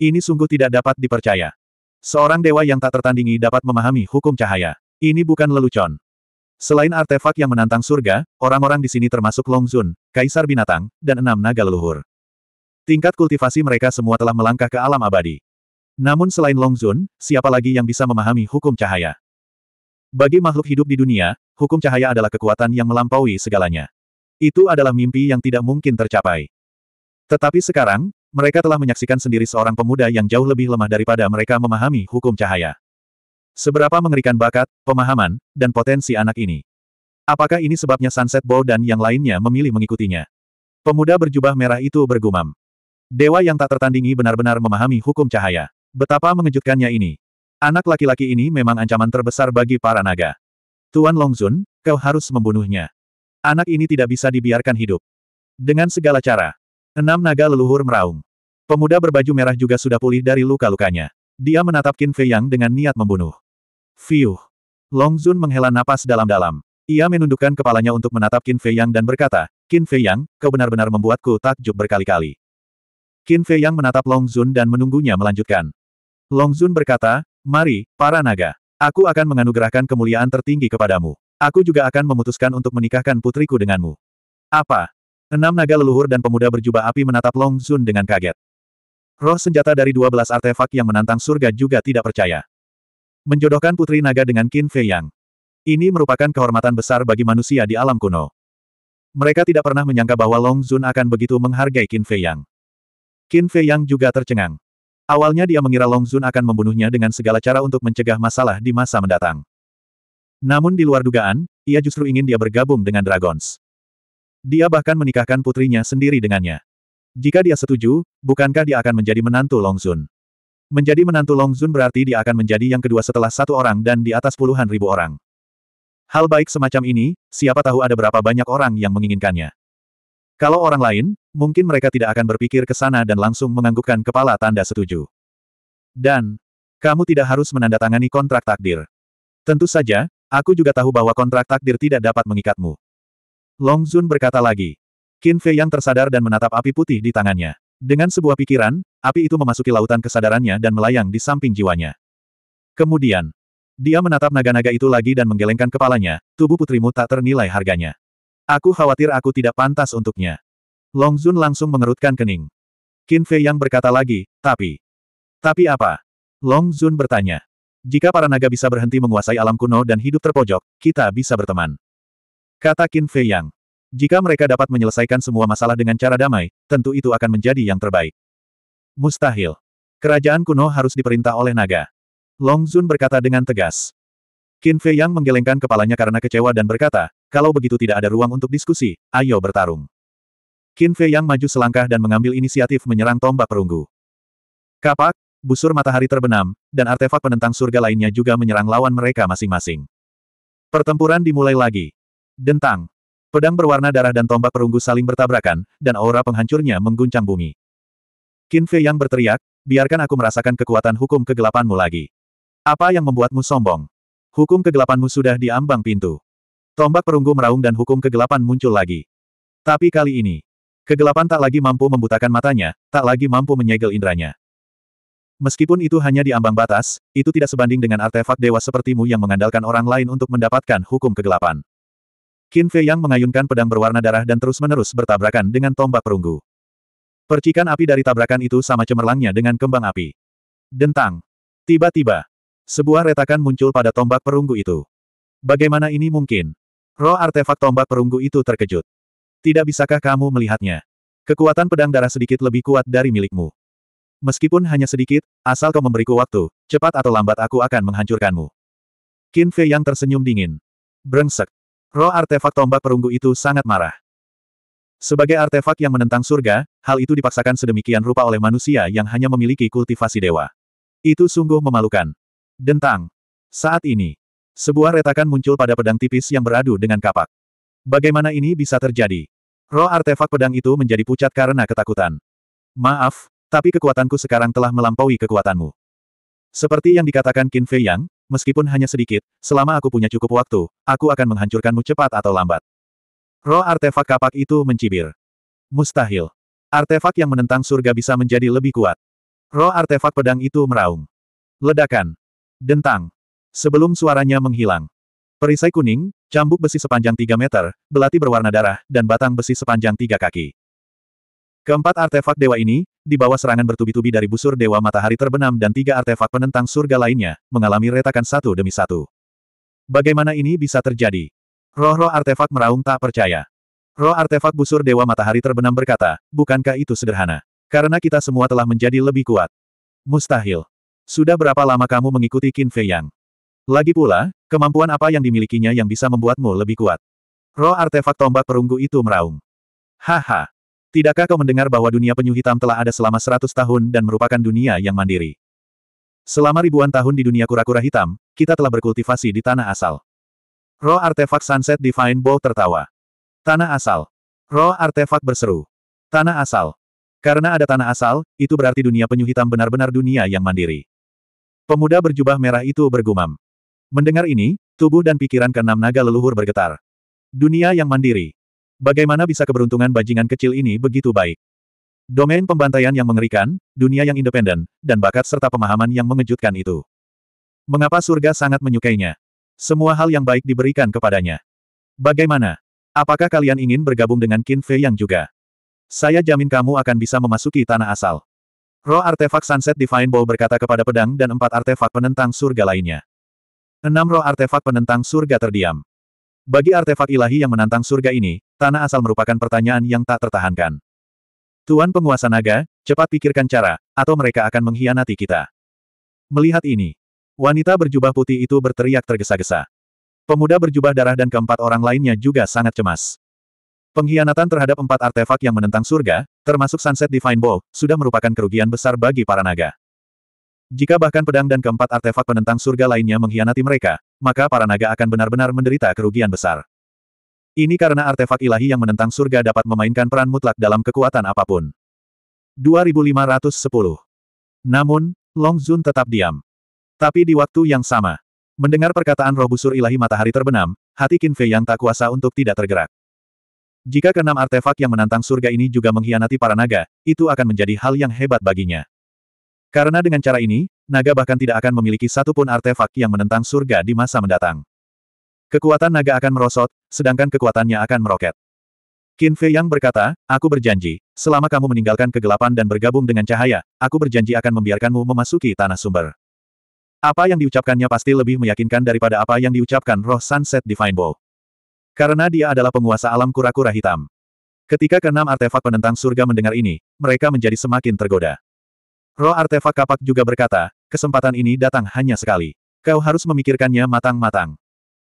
Ini sungguh tidak dapat dipercaya. Seorang dewa yang tak tertandingi dapat memahami hukum cahaya. Ini bukan lelucon. Selain artefak yang menantang surga, orang-orang di sini termasuk Longzun, Kaisar Binatang, dan enam naga leluhur. Tingkat kultivasi mereka semua telah melangkah ke alam abadi. Namun selain Longzun, siapa lagi yang bisa memahami hukum cahaya? Bagi makhluk hidup di dunia, hukum cahaya adalah kekuatan yang melampaui segalanya. Itu adalah mimpi yang tidak mungkin tercapai. Tetapi sekarang, mereka telah menyaksikan sendiri seorang pemuda yang jauh lebih lemah daripada mereka memahami hukum cahaya. Seberapa mengerikan bakat, pemahaman, dan potensi anak ini. Apakah ini sebabnya Sunset Bow dan yang lainnya memilih mengikutinya? Pemuda berjubah merah itu bergumam. Dewa yang tak tertandingi benar-benar memahami hukum cahaya. Betapa mengejutkannya ini. Anak laki-laki ini memang ancaman terbesar bagi para naga. Tuan Longzun, kau harus membunuhnya. Anak ini tidak bisa dibiarkan hidup. Dengan segala cara, Enam naga leluhur meraung. Pemuda berbaju merah juga sudah pulih dari luka-lukanya. Dia menatap Qin Fei Yang dengan niat membunuh. Fiuh. Long Zun menghela napas dalam-dalam. Ia menundukkan kepalanya untuk menatap Qin Fei Yang dan berkata, Qin Fei Yang, kau benar-benar membuatku takjub berkali-kali. Qin Fei Yang menatap Long Zun dan menunggunya melanjutkan. Long Zun berkata, Mari, para naga. Aku akan menganugerahkan kemuliaan tertinggi kepadamu. Aku juga akan memutuskan untuk menikahkan putriku denganmu. Apa? Enam naga leluhur dan pemuda berjubah api menatap Long Zun dengan kaget. Roh senjata dari dua belas artefak yang menantang surga juga tidak percaya. Menjodohkan putri naga dengan Qin Fei Yang. Ini merupakan kehormatan besar bagi manusia di alam kuno. Mereka tidak pernah menyangka bahwa Long Zun akan begitu menghargai Qin Fei Yang. Qin Fei Yang juga tercengang. Awalnya dia mengira Long Zun akan membunuhnya dengan segala cara untuk mencegah masalah di masa mendatang. Namun di luar dugaan, ia justru ingin dia bergabung dengan Dragons. Dia bahkan menikahkan putrinya sendiri dengannya. Jika dia setuju, bukankah dia akan menjadi menantu Longzun? Menjadi menantu Longzun berarti dia akan menjadi yang kedua setelah satu orang dan di atas puluhan ribu orang. Hal baik semacam ini, siapa tahu ada berapa banyak orang yang menginginkannya. Kalau orang lain, mungkin mereka tidak akan berpikir ke sana dan langsung menganggukkan kepala tanda setuju. Dan, kamu tidak harus menandatangani kontrak takdir. Tentu saja, aku juga tahu bahwa kontrak takdir tidak dapat mengikatmu. Long Zun berkata lagi. Qin Fei yang tersadar dan menatap api putih di tangannya. Dengan sebuah pikiran, api itu memasuki lautan kesadarannya dan melayang di samping jiwanya. Kemudian, dia menatap naga-naga itu lagi dan menggelengkan kepalanya, tubuh putrimu tak ternilai harganya. Aku khawatir aku tidak pantas untuknya. Long Zun langsung mengerutkan kening. Qin Fei yang berkata lagi, tapi... Tapi apa? Long Zun bertanya. Jika para naga bisa berhenti menguasai alam kuno dan hidup terpojok, kita bisa berteman. Kata Qin Fei Yang. Jika mereka dapat menyelesaikan semua masalah dengan cara damai, tentu itu akan menjadi yang terbaik. Mustahil. Kerajaan kuno harus diperintah oleh naga. Long Zun berkata dengan tegas. Qin Fei Yang menggelengkan kepalanya karena kecewa dan berkata, kalau begitu tidak ada ruang untuk diskusi, ayo bertarung. Qin Fei Yang maju selangkah dan mengambil inisiatif menyerang tombak perunggu. Kapak, busur matahari terbenam, dan artefak penentang surga lainnya juga menyerang lawan mereka masing-masing. Pertempuran dimulai lagi. Dentang. Pedang berwarna darah dan tombak perunggu saling bertabrakan, dan aura penghancurnya mengguncang bumi. Qin Fei yang berteriak, biarkan aku merasakan kekuatan hukum kegelapanmu lagi. Apa yang membuatmu sombong? Hukum kegelapanmu sudah diambang pintu. Tombak perunggu meraung dan hukum kegelapan muncul lagi. Tapi kali ini, kegelapan tak lagi mampu membutakan matanya, tak lagi mampu menyegel indranya. Meskipun itu hanya di ambang batas, itu tidak sebanding dengan artefak dewa sepertimu yang mengandalkan orang lain untuk mendapatkan hukum kegelapan. Qin Fei Yang mengayunkan pedang berwarna darah dan terus-menerus bertabrakan dengan tombak perunggu. Percikan api dari tabrakan itu sama cemerlangnya dengan kembang api. Dentang. Tiba-tiba, sebuah retakan muncul pada tombak perunggu itu. Bagaimana ini mungkin? Roh artefak tombak perunggu itu terkejut. Tidak bisakah kamu melihatnya? Kekuatan pedang darah sedikit lebih kuat dari milikmu. Meskipun hanya sedikit, asal kau memberiku waktu, cepat atau lambat aku akan menghancurkanmu. Qin Fei yang tersenyum dingin. Brengsek. Roh artefak tombak perunggu itu sangat marah. Sebagai artefak yang menentang surga, hal itu dipaksakan sedemikian rupa oleh manusia yang hanya memiliki kultivasi dewa. Itu sungguh memalukan. Dentang. Saat ini, sebuah retakan muncul pada pedang tipis yang beradu dengan kapak. Bagaimana ini bisa terjadi? Roh artefak pedang itu menjadi pucat karena ketakutan. Maaf, tapi kekuatanku sekarang telah melampaui kekuatanmu. Seperti yang dikatakan Qin Fei Yang, meskipun hanya sedikit, selama aku punya cukup waktu, aku akan menghancurkanmu cepat atau lambat. Roh artefak kapak itu mencibir. Mustahil. Artefak yang menentang surga bisa menjadi lebih kuat. Roh artefak pedang itu meraung. Ledakan. Dentang. Sebelum suaranya menghilang. Perisai kuning, cambuk besi sepanjang 3 meter, belati berwarna darah, dan batang besi sepanjang 3 kaki. Keempat artefak dewa ini, di bawah serangan bertubi-tubi dari busur dewa matahari terbenam dan tiga artefak penentang surga lainnya, mengalami retakan satu demi satu. Bagaimana ini bisa terjadi? Roh-roh artefak meraung tak percaya. Roh artefak busur dewa matahari terbenam berkata, bukankah itu sederhana? Karena kita semua telah menjadi lebih kuat. Mustahil. Sudah berapa lama kamu mengikuti Qin Fei Yang? Lagi pula, kemampuan apa yang dimilikinya yang bisa membuatmu lebih kuat? Roh artefak tombak perunggu itu meraung. Haha, Tidakkah kau mendengar bahwa dunia penyu hitam telah ada selama seratus tahun dan merupakan dunia yang mandiri? Selama ribuan tahun di dunia kura-kura hitam, kita telah berkultivasi di tanah asal. Roh artefak Sunset Divine Bow tertawa. Tanah asal. Roh artefak berseru. Tanah asal. Karena ada tanah asal, itu berarti dunia penyu hitam benar-benar dunia yang mandiri. Pemuda berjubah merah itu bergumam. Mendengar ini, tubuh dan pikiran keenam naga leluhur bergetar. Dunia yang mandiri. Bagaimana bisa keberuntungan bajingan kecil ini begitu baik? Domain pembantaian yang mengerikan, dunia yang independen, dan bakat serta pemahaman yang mengejutkan itu. Mengapa surga sangat menyukainya? Semua hal yang baik diberikan kepadanya. Bagaimana? Apakah kalian ingin bergabung dengan Qin Fei yang juga? Saya jamin kamu akan bisa memasuki tanah asal. Roh artefak Sunset Divine Bow berkata kepada pedang dan empat artefak penentang surga lainnya. Enam roh artefak penentang surga terdiam. Bagi artefak ilahi yang menantang surga ini, tanah asal merupakan pertanyaan yang tak tertahankan. Tuan penguasa naga, cepat pikirkan cara, atau mereka akan mengkhianati kita. Melihat ini, wanita berjubah putih itu berteriak tergesa-gesa. Pemuda berjubah darah dan keempat orang lainnya juga sangat cemas. Pengkhianatan terhadap empat artefak yang menentang surga, termasuk Sunset Divine Bow, sudah merupakan kerugian besar bagi para naga. Jika bahkan pedang dan keempat artefak penentang surga lainnya mengkhianati mereka, maka para naga akan benar-benar menderita kerugian besar. Ini karena artefak ilahi yang menentang surga dapat memainkan peran mutlak dalam kekuatan apapun. 2510. Namun, Long Zun tetap diam. Tapi di waktu yang sama, mendengar perkataan roh busur ilahi matahari terbenam, hati Qin Fei yang tak kuasa untuk tidak tergerak. Jika keenam artefak yang menantang surga ini juga mengkhianati para naga, itu akan menjadi hal yang hebat baginya. Karena dengan cara ini, naga bahkan tidak akan memiliki satupun artefak yang menentang surga di masa mendatang. Kekuatan naga akan merosot, sedangkan kekuatannya akan meroket. Qin Fei Yang berkata, Aku berjanji, selama kamu meninggalkan kegelapan dan bergabung dengan cahaya, aku berjanji akan membiarkanmu memasuki tanah sumber. Apa yang diucapkannya pasti lebih meyakinkan daripada apa yang diucapkan roh Sunset Divine Bow. Karena dia adalah penguasa alam kura-kura hitam. Ketika keenam artefak penentang surga mendengar ini, mereka menjadi semakin tergoda. Roh artefak kapak juga berkata, kesempatan ini datang hanya sekali. Kau harus memikirkannya matang-matang.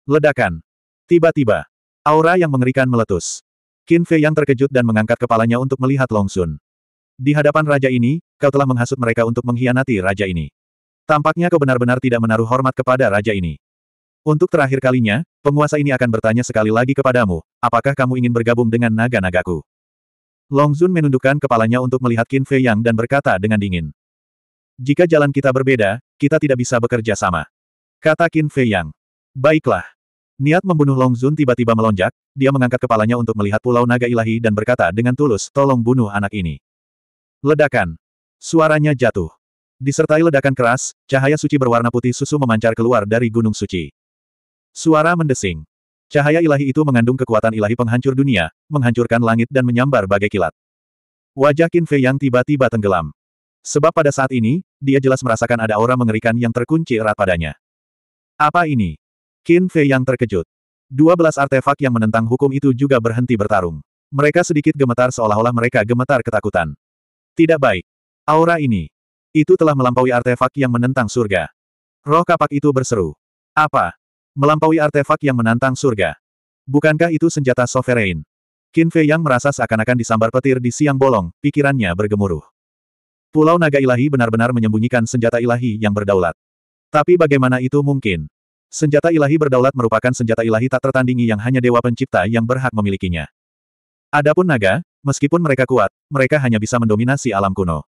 Ledakan. Tiba-tiba, aura yang mengerikan meletus. Qin Fei yang terkejut dan mengangkat kepalanya untuk melihat Long Sun. Di hadapan raja ini, kau telah menghasut mereka untuk mengkhianati raja ini. Tampaknya kau benar-benar tidak menaruh hormat kepada raja ini. Untuk terakhir kalinya, penguasa ini akan bertanya sekali lagi kepadamu, apakah kamu ingin bergabung dengan naga-nagaku? Long Sun menundukkan kepalanya untuk melihat Qin Fei Yang dan berkata dengan dingin. Jika jalan kita berbeda, kita tidak bisa bekerja sama. Kata Qin Fei Yang. Baiklah. Niat membunuh Long Zun tiba-tiba melonjak, dia mengangkat kepalanya untuk melihat pulau naga ilahi dan berkata dengan tulus, tolong bunuh anak ini. Ledakan. Suaranya jatuh. Disertai ledakan keras, cahaya suci berwarna putih susu memancar keluar dari gunung suci. Suara mendesing. Cahaya ilahi itu mengandung kekuatan ilahi penghancur dunia, menghancurkan langit dan menyambar bagai kilat. Wajah Qin Fei Yang tiba-tiba tenggelam. Sebab pada saat ini, dia jelas merasakan ada aura mengerikan yang terkunci erat padanya. Apa ini? Qin Fei yang terkejut. 12 artefak yang menentang hukum itu juga berhenti bertarung. Mereka sedikit gemetar seolah-olah mereka gemetar ketakutan. Tidak baik. Aura ini. Itu telah melampaui artefak yang menentang surga. Roh kapak itu berseru. Apa? Melampaui artefak yang menantang surga. Bukankah itu senjata sovereign? Qin Fei yang merasa seakan-akan disambar petir di siang bolong, pikirannya bergemuruh. Pulau Naga Ilahi benar-benar menyembunyikan senjata ilahi yang berdaulat. Tapi bagaimana itu mungkin? Senjata ilahi berdaulat merupakan senjata ilahi tak tertandingi yang hanya dewa pencipta yang berhak memilikinya. Adapun naga, meskipun mereka kuat, mereka hanya bisa mendominasi alam kuno.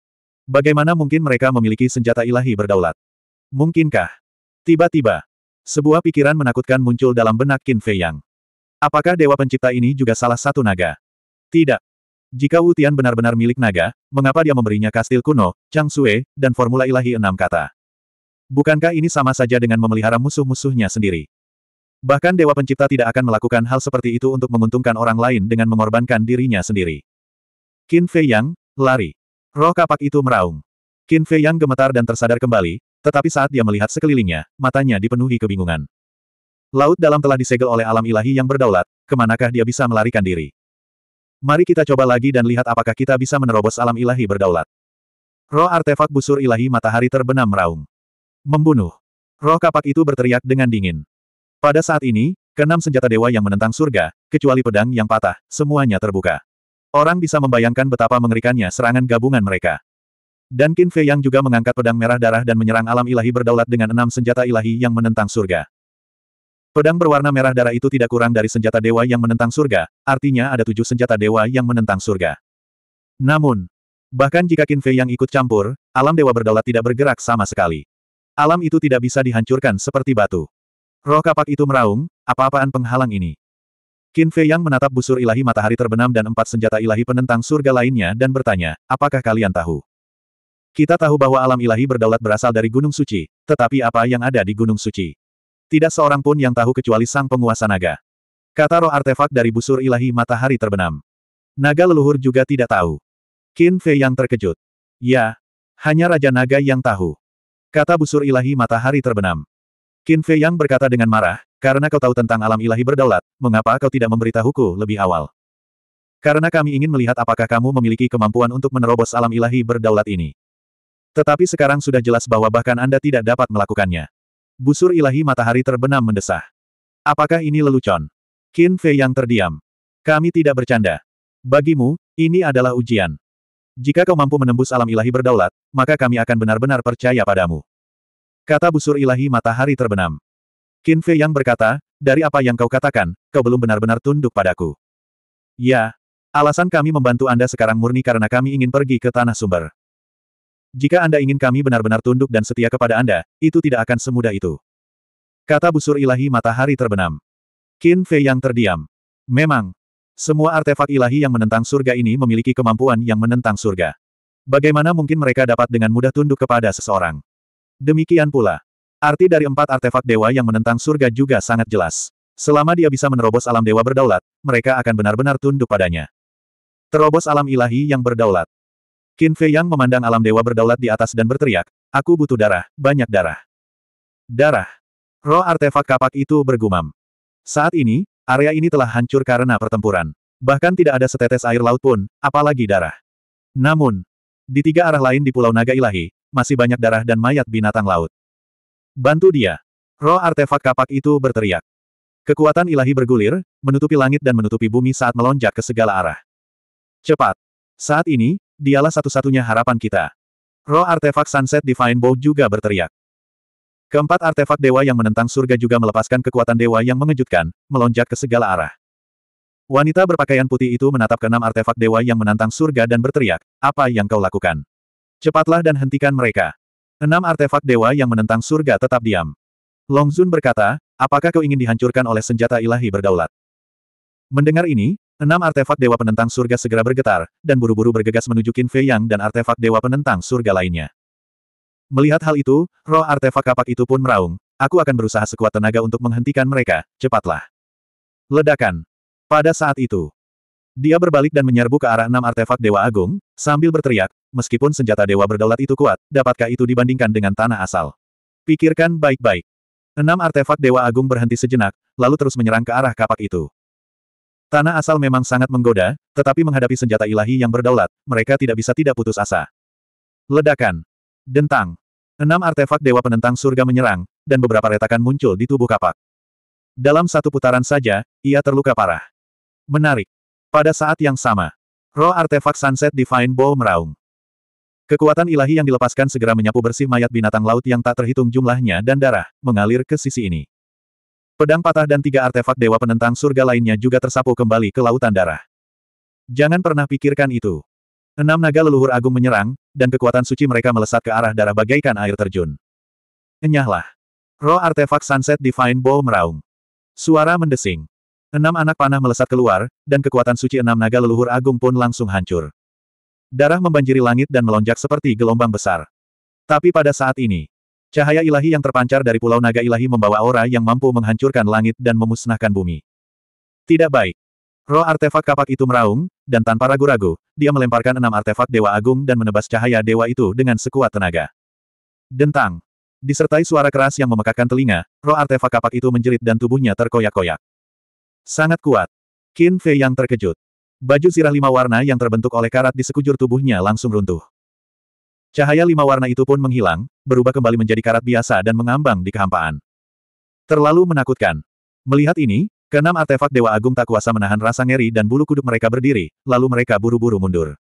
Bagaimana mungkin mereka memiliki senjata ilahi berdaulat? Mungkinkah? Tiba-tiba, sebuah pikiran menakutkan muncul dalam benak Qin Fei Yang. Apakah dewa pencipta ini juga salah satu naga? Tidak. Jika Wu Tian benar-benar milik naga, mengapa dia memberinya kastil kuno, Chang Sue, dan formula ilahi enam kata? Bukankah ini sama saja dengan memelihara musuh-musuhnya sendiri? Bahkan Dewa Pencipta tidak akan melakukan hal seperti itu untuk menguntungkan orang lain dengan mengorbankan dirinya sendiri. Qin Fei Yang, lari. Roh kapak itu meraung. Qin Fei Yang gemetar dan tersadar kembali, tetapi saat dia melihat sekelilingnya, matanya dipenuhi kebingungan. Laut dalam telah disegel oleh alam ilahi yang berdaulat, kemanakah dia bisa melarikan diri? Mari kita coba lagi dan lihat apakah kita bisa menerobos alam ilahi berdaulat. Roh artefak busur ilahi matahari terbenam meraung. Membunuh. Roh kapak itu berteriak dengan dingin. Pada saat ini, keenam senjata dewa yang menentang surga, kecuali pedang yang patah, semuanya terbuka. Orang bisa membayangkan betapa mengerikannya serangan gabungan mereka. Dan Qin Fei yang juga mengangkat pedang merah darah dan menyerang alam ilahi berdaulat dengan enam senjata ilahi yang menentang surga. Pedang berwarna merah darah itu tidak kurang dari senjata dewa yang menentang surga, artinya ada tujuh senjata dewa yang menentang surga. Namun, bahkan jika Qin Fei yang ikut campur, alam dewa berdaulat tidak bergerak sama sekali. Alam itu tidak bisa dihancurkan seperti batu. Roh kapak itu meraung, apa-apaan penghalang ini. Qin Fei yang menatap busur ilahi matahari terbenam dan empat senjata ilahi penentang surga lainnya dan bertanya, apakah kalian tahu? Kita tahu bahwa alam ilahi berdaulat berasal dari Gunung Suci, tetapi apa yang ada di Gunung Suci? Tidak seorang pun yang tahu kecuali sang penguasa naga. Kata roh artefak dari busur ilahi matahari terbenam. Naga leluhur juga tidak tahu. Qin Fei yang terkejut. Ya, hanya Raja Naga yang tahu. Kata busur ilahi matahari terbenam. Qin Fei yang berkata dengan marah, karena kau tahu tentang alam ilahi berdaulat, mengapa kau tidak memberitahuku lebih awal? Karena kami ingin melihat apakah kamu memiliki kemampuan untuk menerobos alam ilahi berdaulat ini. Tetapi sekarang sudah jelas bahwa bahkan Anda tidak dapat melakukannya busur ilahi matahari terbenam mendesah. Apakah ini lelucon? Qin Fei yang terdiam. Kami tidak bercanda. Bagimu, ini adalah ujian. Jika kau mampu menembus alam ilahi berdaulat, maka kami akan benar-benar percaya padamu. Kata busur ilahi matahari terbenam. Qin Fei yang berkata, dari apa yang kau katakan, kau belum benar-benar tunduk padaku. Ya, alasan kami membantu Anda sekarang murni karena kami ingin pergi ke Tanah Sumber. Jika Anda ingin kami benar-benar tunduk dan setia kepada Anda, itu tidak akan semudah itu. Kata busur ilahi matahari terbenam. Qin Fei yang terdiam. Memang, semua artefak ilahi yang menentang surga ini memiliki kemampuan yang menentang surga. Bagaimana mungkin mereka dapat dengan mudah tunduk kepada seseorang? Demikian pula, arti dari empat artefak dewa yang menentang surga juga sangat jelas. Selama dia bisa menerobos alam dewa berdaulat, mereka akan benar-benar tunduk padanya. Terobos alam ilahi yang berdaulat. Qin Fei Yang memandang alam dewa berdaulat di atas dan berteriak, aku butuh darah, banyak darah. Darah. Roh artefak kapak itu bergumam. Saat ini, area ini telah hancur karena pertempuran. Bahkan tidak ada setetes air laut pun, apalagi darah. Namun, di tiga arah lain di Pulau Naga Ilahi, masih banyak darah dan mayat binatang laut. Bantu dia. Roh artefak kapak itu berteriak. Kekuatan ilahi bergulir, menutupi langit dan menutupi bumi saat melonjak ke segala arah. Cepat. Saat ini, Dialah satu-satunya harapan kita. Roh artefak Sunset Divine Bow juga berteriak. Keempat artefak dewa yang menentang surga juga melepaskan kekuatan dewa yang mengejutkan, melonjak ke segala arah. Wanita berpakaian putih itu menatap keenam artefak dewa yang menantang surga dan berteriak, apa yang kau lakukan? Cepatlah dan hentikan mereka. Enam artefak dewa yang menentang surga tetap diam. Long Zun berkata, apakah kau ingin dihancurkan oleh senjata ilahi berdaulat? Mendengar ini, Enam artefak Dewa Penentang Surga segera bergetar, dan buru-buru bergegas menuju Qin Fei Yang dan artefak Dewa Penentang Surga lainnya. Melihat hal itu, roh artefak kapak itu pun meraung, aku akan berusaha sekuat tenaga untuk menghentikan mereka, cepatlah. Ledakan. Pada saat itu, dia berbalik dan menyerbu ke arah enam artefak Dewa Agung, sambil berteriak, meskipun senjata Dewa berdaulat itu kuat, dapatkah itu dibandingkan dengan tanah asal? Pikirkan baik-baik. Enam artefak Dewa Agung berhenti sejenak, lalu terus menyerang ke arah kapak itu. Tanah asal memang sangat menggoda, tetapi menghadapi senjata ilahi yang berdaulat, mereka tidak bisa tidak putus asa. Ledakan. Dentang. Enam artefak dewa penentang surga menyerang, dan beberapa retakan muncul di tubuh kapak. Dalam satu putaran saja, ia terluka parah. Menarik. Pada saat yang sama, roh artefak Sunset Divine Bow meraung. Kekuatan ilahi yang dilepaskan segera menyapu bersih mayat binatang laut yang tak terhitung jumlahnya dan darah, mengalir ke sisi ini. Pedang patah dan tiga artefak dewa penentang surga lainnya juga tersapu kembali ke lautan darah. Jangan pernah pikirkan itu. Enam naga leluhur agung menyerang, dan kekuatan suci mereka melesat ke arah darah bagaikan air terjun. Enyahlah. Roh artefak Sunset Divine Bow meraung. Suara mendesing. Enam anak panah melesat keluar, dan kekuatan suci enam naga leluhur agung pun langsung hancur. Darah membanjiri langit dan melonjak seperti gelombang besar. Tapi pada saat ini, Cahaya ilahi yang terpancar dari Pulau Naga Ilahi membawa aura yang mampu menghancurkan langit dan memusnahkan bumi. Tidak baik. Roh artefak kapak itu meraung, dan tanpa ragu-ragu, dia melemparkan enam artefak Dewa Agung dan menebas cahaya Dewa itu dengan sekuat tenaga. Dentang. Disertai suara keras yang memekakkan telinga, roh artefak kapak itu menjerit dan tubuhnya terkoyak-koyak. Sangat kuat. Qin Fei yang terkejut. Baju sirah lima warna yang terbentuk oleh karat di sekujur tubuhnya langsung runtuh. Cahaya lima warna itu pun menghilang, berubah kembali menjadi karat biasa dan mengambang di kehampaan. Terlalu menakutkan. Melihat ini, keenam artefak Dewa Agung tak kuasa menahan rasa ngeri dan bulu kuduk mereka berdiri, lalu mereka buru-buru mundur.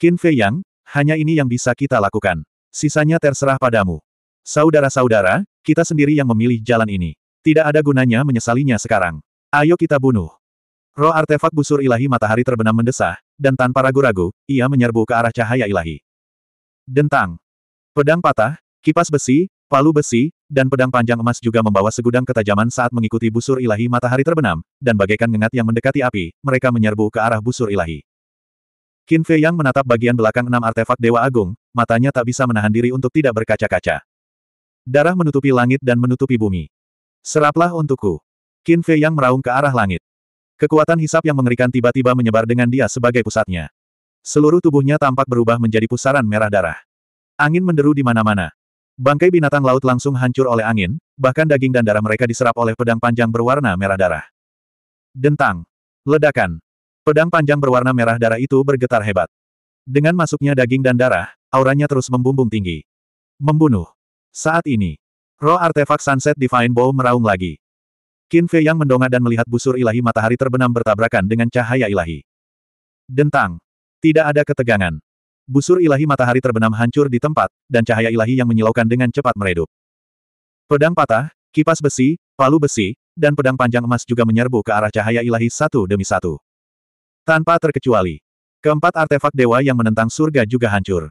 Qin Fei Yang, hanya ini yang bisa kita lakukan. Sisanya terserah padamu. Saudara-saudara, kita sendiri yang memilih jalan ini. Tidak ada gunanya menyesalinya sekarang. Ayo kita bunuh. Roh artefak busur ilahi matahari terbenam mendesah, dan tanpa ragu-ragu, ia menyerbu ke arah cahaya ilahi. Dentang. Pedang patah, kipas besi, palu besi, dan pedang panjang emas juga membawa segudang ketajaman saat mengikuti busur ilahi matahari terbenam, dan bagaikan ngengat yang mendekati api, mereka menyerbu ke arah busur ilahi. Qin Fei yang menatap bagian belakang enam artefak Dewa Agung, matanya tak bisa menahan diri untuk tidak berkaca-kaca. Darah menutupi langit dan menutupi bumi. Seraplah untukku. Qin Fei yang meraung ke arah langit. Kekuatan hisap yang mengerikan tiba-tiba menyebar dengan dia sebagai pusatnya. Seluruh tubuhnya tampak berubah menjadi pusaran merah darah. Angin menderu di mana-mana. Bangkai binatang laut langsung hancur oleh angin, bahkan daging dan darah mereka diserap oleh pedang panjang berwarna merah darah. Dentang. Ledakan. Pedang panjang berwarna merah darah itu bergetar hebat. Dengan masuknya daging dan darah, auranya terus membumbung tinggi. Membunuh. Saat ini, roh artefak Sunset Divine Bow meraung lagi. Qin Fei yang mendongak dan melihat busur ilahi matahari terbenam bertabrakan dengan cahaya ilahi. Dentang. Tidak ada ketegangan. Busur ilahi matahari terbenam hancur di tempat, dan cahaya ilahi yang menyilaukan dengan cepat meredup. Pedang patah, kipas besi, palu besi, dan pedang panjang emas juga menyerbu ke arah cahaya ilahi satu demi satu. Tanpa terkecuali. Keempat artefak dewa yang menentang surga juga hancur.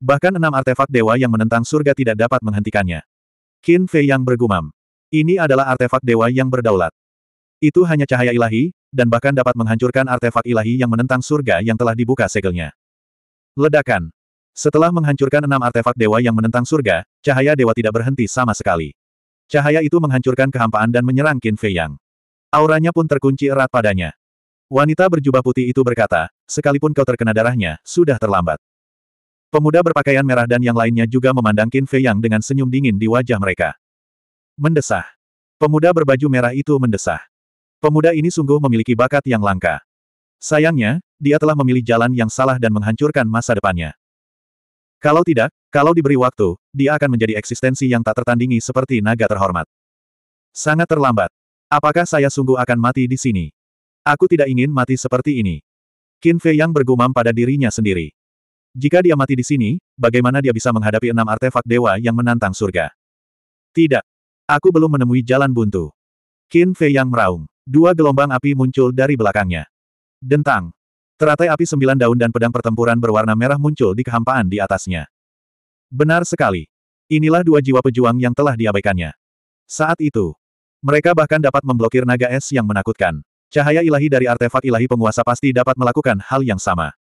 Bahkan enam artefak dewa yang menentang surga tidak dapat menghentikannya. Qin Fei yang bergumam. Ini adalah artefak dewa yang berdaulat. Itu hanya cahaya ilahi, dan bahkan dapat menghancurkan artefak ilahi yang menentang surga yang telah dibuka segelnya. Ledakan. Setelah menghancurkan enam artefak dewa yang menentang surga, cahaya dewa tidak berhenti sama sekali. Cahaya itu menghancurkan kehampaan dan menyerang Qin Fei Yang. Auranya pun terkunci erat padanya. Wanita berjubah putih itu berkata, sekalipun kau terkena darahnya, sudah terlambat. Pemuda berpakaian merah dan yang lainnya juga memandang Qin Fei Yang dengan senyum dingin di wajah mereka. Mendesah. Pemuda berbaju merah itu mendesah. Pemuda ini sungguh memiliki bakat yang langka. Sayangnya, dia telah memilih jalan yang salah dan menghancurkan masa depannya. Kalau tidak, kalau diberi waktu, dia akan menjadi eksistensi yang tak tertandingi seperti naga terhormat. Sangat terlambat. Apakah saya sungguh akan mati di sini? Aku tidak ingin mati seperti ini. Qin Fei yang bergumam pada dirinya sendiri. Jika dia mati di sini, bagaimana dia bisa menghadapi enam artefak dewa yang menantang surga? Tidak. Aku belum menemui jalan buntu. Qin Fei yang meraung. Dua gelombang api muncul dari belakangnya. Dentang. Teratai api sembilan daun dan pedang pertempuran berwarna merah muncul di kehampaan di atasnya. Benar sekali. Inilah dua jiwa pejuang yang telah diabaikannya. Saat itu, mereka bahkan dapat memblokir naga es yang menakutkan. Cahaya ilahi dari artefak ilahi penguasa pasti dapat melakukan hal yang sama.